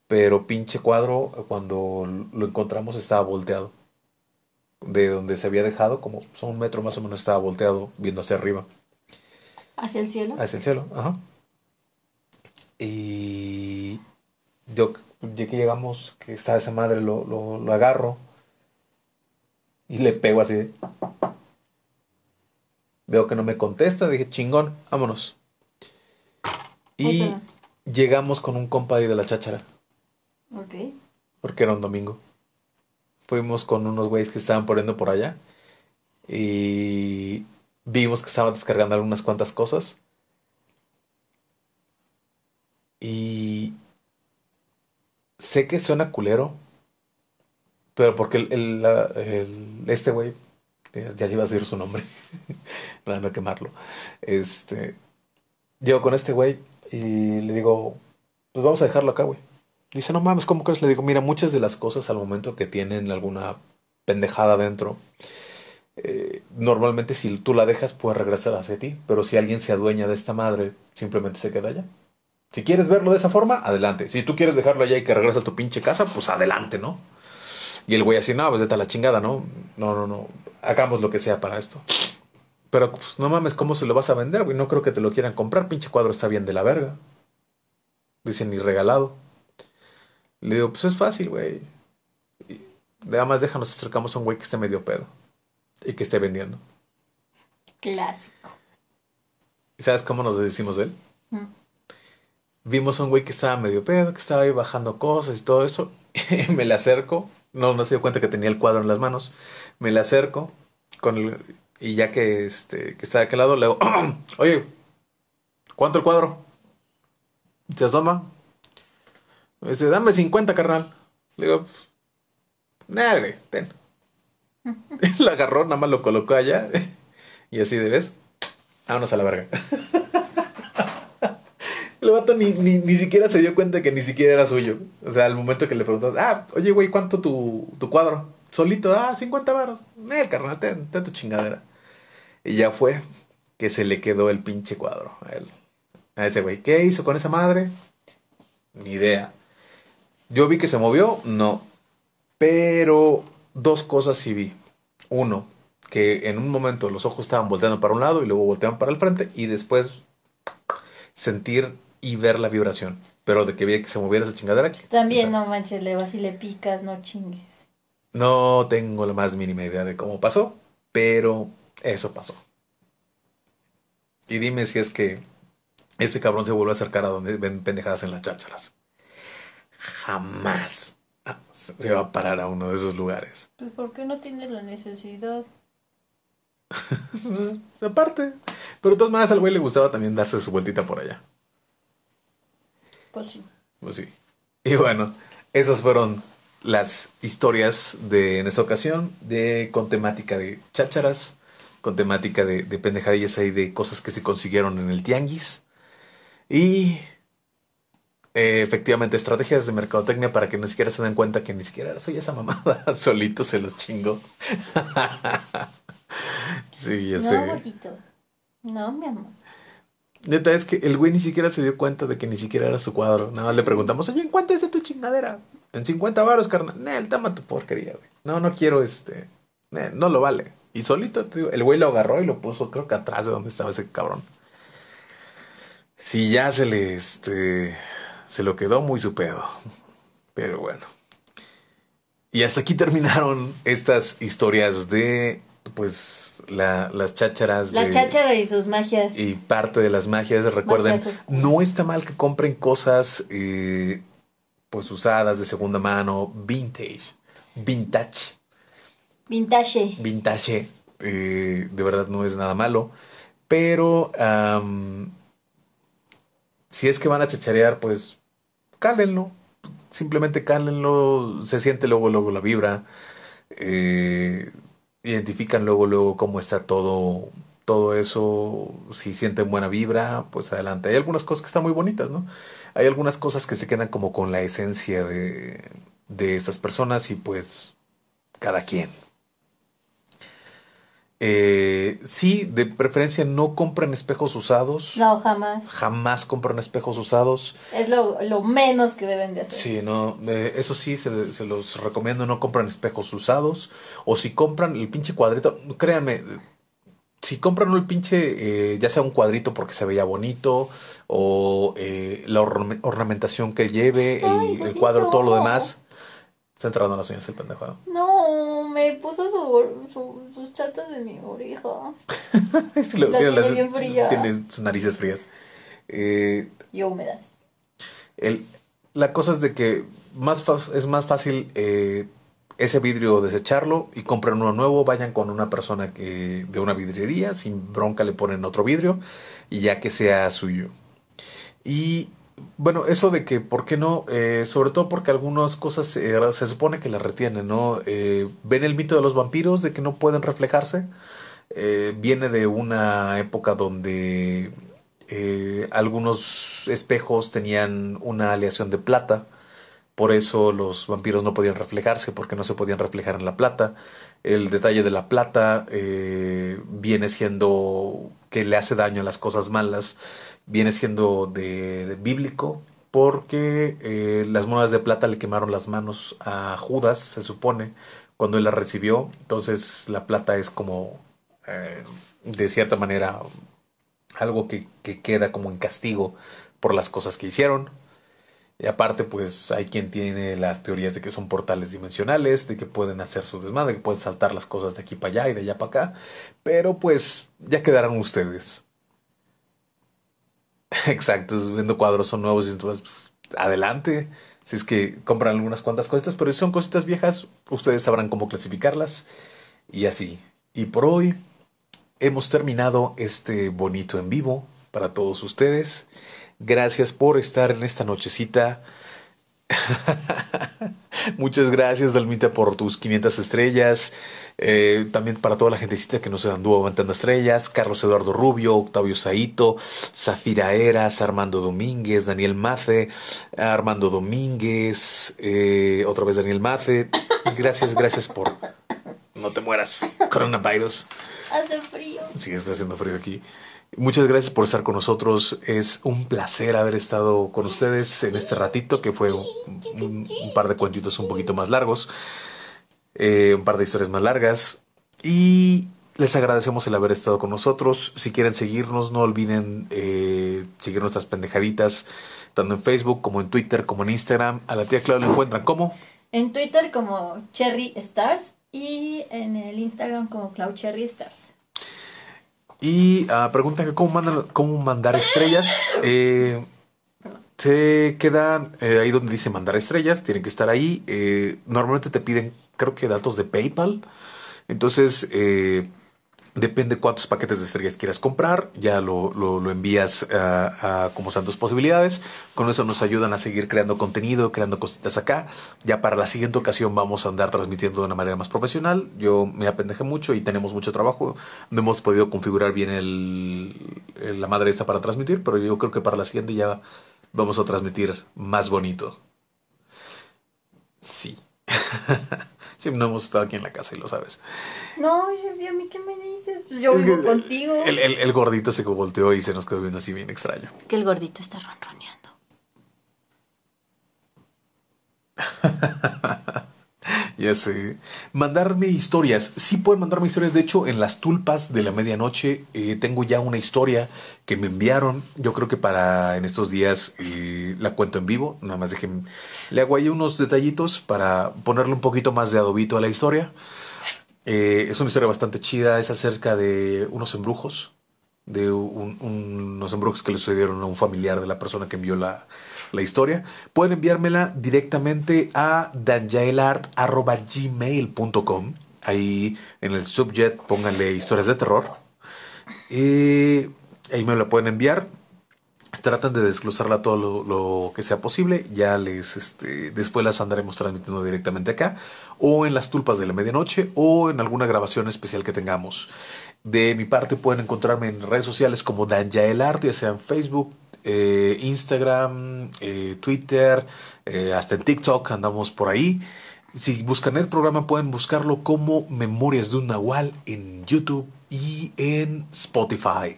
Pero pinche cuadro, cuando lo encontramos estaba volteado. De donde se había dejado, como son un metro más o menos, estaba volteado, viendo hacia arriba. ¿Hacia el cielo? Hacia el cielo, ajá. Y yo, ya que llegamos, que estaba esa madre, lo, lo, lo agarro y le pego así de... Veo que no me contesta, dije, chingón, vámonos. Y llegamos con un compadre de la cháchara. Ok. Porque era un domingo. Fuimos con unos güeyes que estaban poniendo por allá. Y vimos que estaban descargando algunas cuantas cosas. Y sé que suena culero, pero porque el, el, este güey, ya le a decir su nombre, para no quemarlo. Este, llego con este güey y le digo, pues vamos a dejarlo acá, güey. Dice, no mames, ¿cómo crees? Le digo, mira, muchas de las cosas al momento que tienen alguna pendejada dentro, eh, normalmente si tú la dejas puede regresar a ti, pero si alguien se adueña de esta madre, simplemente se queda allá. Si quieres verlo de esa forma, adelante. Si tú quieres dejarlo allá y que regrese a tu pinche casa, pues adelante, ¿no? Y el güey así, no, pues está la chingada, ¿no? No, no, no. Hagamos lo que sea para esto. Pero pues no mames, ¿cómo se lo vas a vender, güey? No creo que te lo quieran comprar. Pinche cuadro está bien de la verga. Dicen, ni regalado. Le digo, pues es fácil, güey. nada más déjanos acercamos a un güey que esté medio pedo. Y que esté vendiendo. Clásico. ¿Y sabes cómo nos decimos de él? Mm. Vimos a un güey que estaba medio pedo, que estaba ahí bajando cosas y todo eso. me le acerco no, no se dio cuenta que tenía el cuadro en las manos. Me le acerco con y ya que, este, que está de aquel lado, le digo, oye, ¿cuánto el cuadro? Se asoma. Me dice, dame 50, carnal. Le digo, nah, ten. lo agarró, nada más lo colocó allá. y así de, ¿ves? Vámonos a la verga. El vato ni, ni, siquiera se dio cuenta que ni siquiera era suyo. O sea, al momento que le preguntas, ah, oye, güey, ¿cuánto tu, cuadro? Solito, ah, 50 varos. Eh, carnal, ten, tu chingadera. Y ya fue que se le quedó el pinche cuadro a él. A ese güey. ¿Qué hizo con esa madre? Ni idea. Yo vi que se movió, no. Pero dos cosas sí vi. Uno, que en un momento los ojos estaban volteando para un lado y luego volteaban para el frente y después sentir y ver la vibración. Pero de que vi que se moviera esa chingadera. También, no manches, le vas y le picas, no chingues. No tengo la más mínima idea de cómo pasó, pero eso pasó. Y dime si es que ese cabrón se vuelve a acercar a donde ven pendejadas en las chácharas. Jamás se va a parar a uno de esos lugares. Pues porque no tiene la necesidad. Pues, aparte. Pero de todas maneras al güey le gustaba también darse su vueltita por allá. Pues, pues sí. Y bueno, esas fueron las historias de en esta ocasión, de con temática de chácharas, con temática de, de pendejadillas ahí de cosas que se consiguieron en el tianguis. Y eh, efectivamente, estrategias de mercadotecnia para que ni siquiera se den cuenta que ni siquiera soy esa mamada. Solito se los chingo. sí, no, No, mi amor. Neta, es que el güey ni siquiera se dio cuenta de que ni siquiera era su cuadro. Nada más le preguntamos, oye, ¿en cuánto es de tu chingadera? En 50 varos, carnal. Nel, toma tu porquería, güey. No, no quiero este. no lo vale. Y solito, el güey lo agarró y lo puso, creo que atrás de donde estaba ese cabrón. Sí, ya se le, este. Se lo quedó muy su pedo. Pero bueno. Y hasta aquí terminaron estas historias de, pues, las, chácharas. La y sus magias. Y parte de las magias, recuerden, no está mal que compren cosas eh, pues usadas de segunda mano, vintage, vintage. Vintage. Vintage. Eh, de verdad no es nada malo. Pero si es que van a chacharear, pues cálenlo. Simplemente cálenlo. Se siente luego, luego la vibra. Eh, identifican luego, luego cómo está todo, todo eso, si sienten buena vibra, pues adelante. Hay algunas cosas que están muy bonitas, ¿no? Hay algunas cosas que se quedan como con la esencia de, de estas personas y pues cada quien, eh, sí, de preferencia no compren espejos usados. No, jamás. Jamás compren espejos usados. Es lo, lo menos que deben de hacer. Sí, no, eso sí, se, se, los recomiendo, no compren espejos usados. O si compran el pinche cuadrito, créanme, si compran el pinche, eh, ya sea un cuadrito porque se veía bonito, o eh, la ornamentación que lleve, el cuadro, todo lo demás entrado en las uñas el pendejo. No, me puso sus chatas en mi oreja. la tiene, sus narices frías. Eh, y húmedas. la cosa es de que más es más fácil eh, ese vidrio desecharlo y compren uno nuevo, vayan con una persona que de una vidriería, sin bronca le ponen otro vidrio y ya que sea suyo. Y bueno, eso de que, ¿por qué no? Eh, sobre todo porque algunas cosas eh, se supone que las retienen, ¿no? Eh, ven el mito de los vampiros, de que no pueden reflejarse. Eh, viene de una época donde algunos espejos tenían una aleación de plata. Por eso los vampiros no podían reflejarse, porque no se podían reflejar en la plata. El detalle de la plata eh, viene siendo que le hace daño a las cosas malas viene siendo de, bíblico porque eh, las monedas de plata le quemaron las manos a Judas, se supone, cuando él las recibió. Entonces la plata es como, eh, de cierta manera, algo que, queda como en castigo por las cosas que hicieron. Y aparte, pues hay quien tiene las teorías de que son portales dimensionales, de que pueden hacer su desmadre, que pueden saltar las cosas de aquí para allá y de allá para acá. Pero pues ya quedarán ustedes. Exacto, viendo cuadros son nuevos y pues, adelante. Si es que compran algunas cuantas cositas, pero si son cositas viejas, ustedes sabrán cómo clasificarlas y así. Y por hoy hemos terminado este bonito en vivo para todos ustedes. Gracias por estar en esta nochecita. Muchas gracias, Dalmita, por tus 500 estrellas. Eh, también para toda la gentecita que nos anduvo aguantando estrellas, Carlos Eduardo Rubio, Octavio Saito, Zafira Eras, Armando Domínguez, Daniel Mace, Armando Domínguez, eh, otra vez Daniel Mace. Gracias, gracias por... No te mueras, coronavirus. Hace frío. Sí, está haciendo frío aquí. Muchas gracias por estar con nosotros. Es un placer haber estado con ustedes en este ratito, que fue un par de cuentitos un poquito más largos. Eh, un par de historias más largas. Y les agradecemos el haber estado con nosotros. Si quieren seguirnos, no olviden eh, seguir nuestras pendejaditas, tanto en Facebook como en Twitter, como en Instagram. A la tía Claudia la encuentran como. En Twitter como Cherry Stars y en el Instagram como Clau Cherry Stars. Y pregunta ah, preguntan cómo, cómo mandar estrellas. Eh, se quedan ahí donde dice mandar estrellas, tienen que estar ahí. normalmente te piden creo que datos de PayPal. Entonces, eh, depende cuántos paquetes de estrellas quieras comprar, ya lo, lo, envías a, como santos posibilidades. Con eso nos ayudan a seguir creando contenido, creando cositas acá. Ya para la siguiente ocasión vamos a andar transmitiendo de una manera más profesional. Yo me apendejé mucho y tenemos mucho trabajo. No hemos podido configurar bien el, la madre esta para transmitir, pero yo creo que para la siguiente ya vamos a transmitir más bonito. Sí. Si no hemos estado aquí en la casa y lo sabes. No, yo, a mí qué me dices, pues yo vivo eh, contigo. El, el, el, gordito se volteó y se nos quedó viendo así bien extraño. Es que el gordito está ronroneando. Ya sé. Mandarme historias. Sí pueden mandarme historias. De hecho, en las tulpas de la medianoche eh, tengo ya una historia que me enviaron. Yo creo que para en estos días eh, la cuento en vivo. Nada más déjenme... Le hago ahí unos detallitos para ponerle un poquito más de adobito a la historia. Eh, es una historia bastante chida. Es acerca de unos embrujos. De unos embrujos que le sucedieron a un familiar de la persona que envió la, la historia, pueden enviármela directamente a danjaelart.gmail.com. Ahí en el subjet pónganle historias de terror. Y ahí me la pueden enviar. Tratan de desglosarla todo lo, lo, que sea posible. Ya les, este, después las andaremos transmitiendo directamente acá. O en las tulpas de la medianoche. O en alguna grabación especial que tengamos. De mi parte pueden encontrarme en redes sociales como Danjael Arte, ya sea en Facebook, eh, Instagram, eh, Twitter, eh, hasta en TikTok andamos por ahí. Si buscan el programa pueden buscarlo como Memorias de un Nahual en YouTube y en Spotify.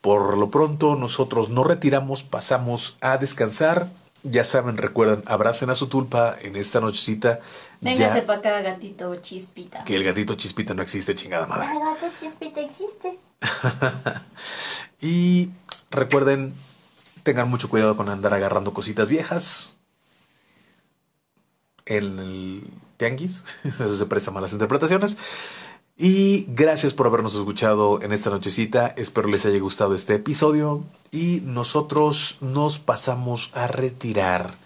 Por lo pronto nosotros nos retiramos, pasamos a descansar. Ya saben, recuerden, abracen a su tulpa en esta nochecita Véngase para acá, gatito chispita. Que el gatito chispita no existe, chingada madre. El gato chispita existe. y recuerden, tengan mucho cuidado con andar agarrando cositas viejas. El tianguis, eso se presta malas interpretaciones. Y gracias por habernos escuchado en esta nochecita. Espero les haya gustado este episodio. Y nosotros nos pasamos a retirar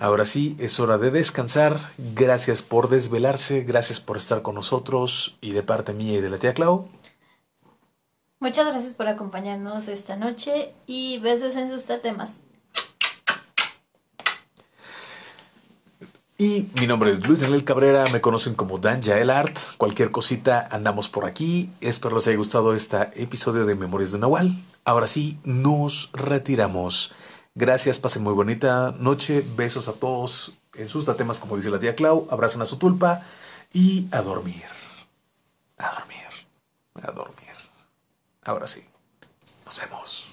Ahora sí, es hora de descansar. Gracias por desvelarse, gracias por estar con nosotros y de parte mía y de la tía Clau. Muchas gracias por acompañarnos esta noche y besos en sus tatemas. Y mi nombre es Luis Daniel Cabrera, me conocen como Dan Yael Art. Cualquier cosita, andamos por aquí. Espero les haya gustado este episodio de Memorias de Nahual. Ahora sí, nos retiramos. Gracias, pasen muy bonita noche. Besos a todos. En sus temas, como dice la tía Clau. Abrazan a su tulpa y a dormir. A dormir. A dormir. Ahora sí. Nos vemos.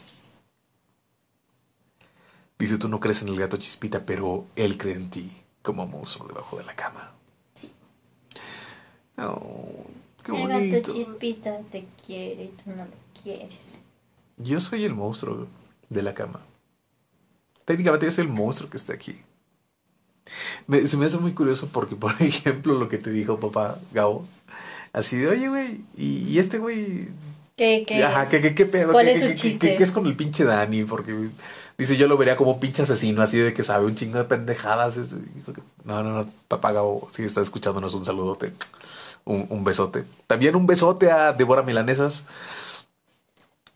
Dice, tú no crees en el gato chispita, pero él cree en ti como monstruo debajo de la cama. Sí. Oh, el gato chispita te quiere y tú no lo quieres. Yo soy el monstruo de la cama. Técnicamente yo soy el monstruo que está aquí. Me, se me hace muy curioso porque, por ejemplo, lo que te dijo papá Gabo, así de, oye, güey, y, este güey ¿Qué, qué ¿qué, qué, pedo? ¿Cuál es chiste? ¿Qué es con el pinche Dani? Porque dice, yo lo vería como pinche asesino, así de que sabe un chingo de pendejadas. No, no, no, papá Gabo, si está escuchándonos, un saludote, un, un besote. También un besote a Débora Milanesas,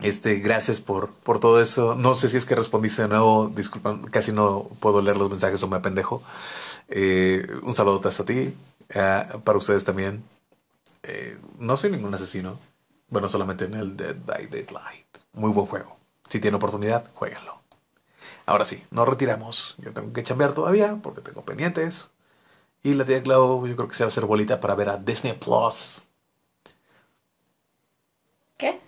este, gracias por, todo eso. No sé si es que respondiste de nuevo. Disculpa, casi no puedo leer los mensajes o me apendejo. Eh, un saludo hasta ti. Eh, para ustedes también. Eh, no soy ningún asesino. Bueno, solamente en el Dead by Daylight. Muy buen juego. Si tienen oportunidad, jueguenlo. Ahora sí, nos retiramos. Yo tengo que chambear todavía porque tengo pendientes. Y la tía Clau, yo creo que se va a hacer bolita para ver a Disney Plus. ¿Qué?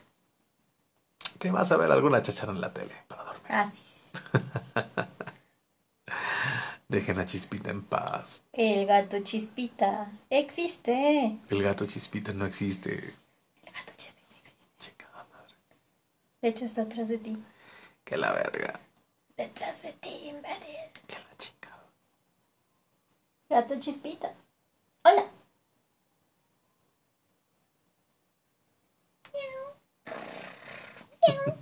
que vas a ver alguna chachara en la tele para dormir. Así es. Dejen a Chispita en paz. El gato Chispita existe. El gato Chispita no existe. El gato Chispita existe. Chica, madre. De hecho, está atrás de ti. Que la verga. Detrás de ti, imbécil. Que la chica Gato Chispita. Hola. Meow.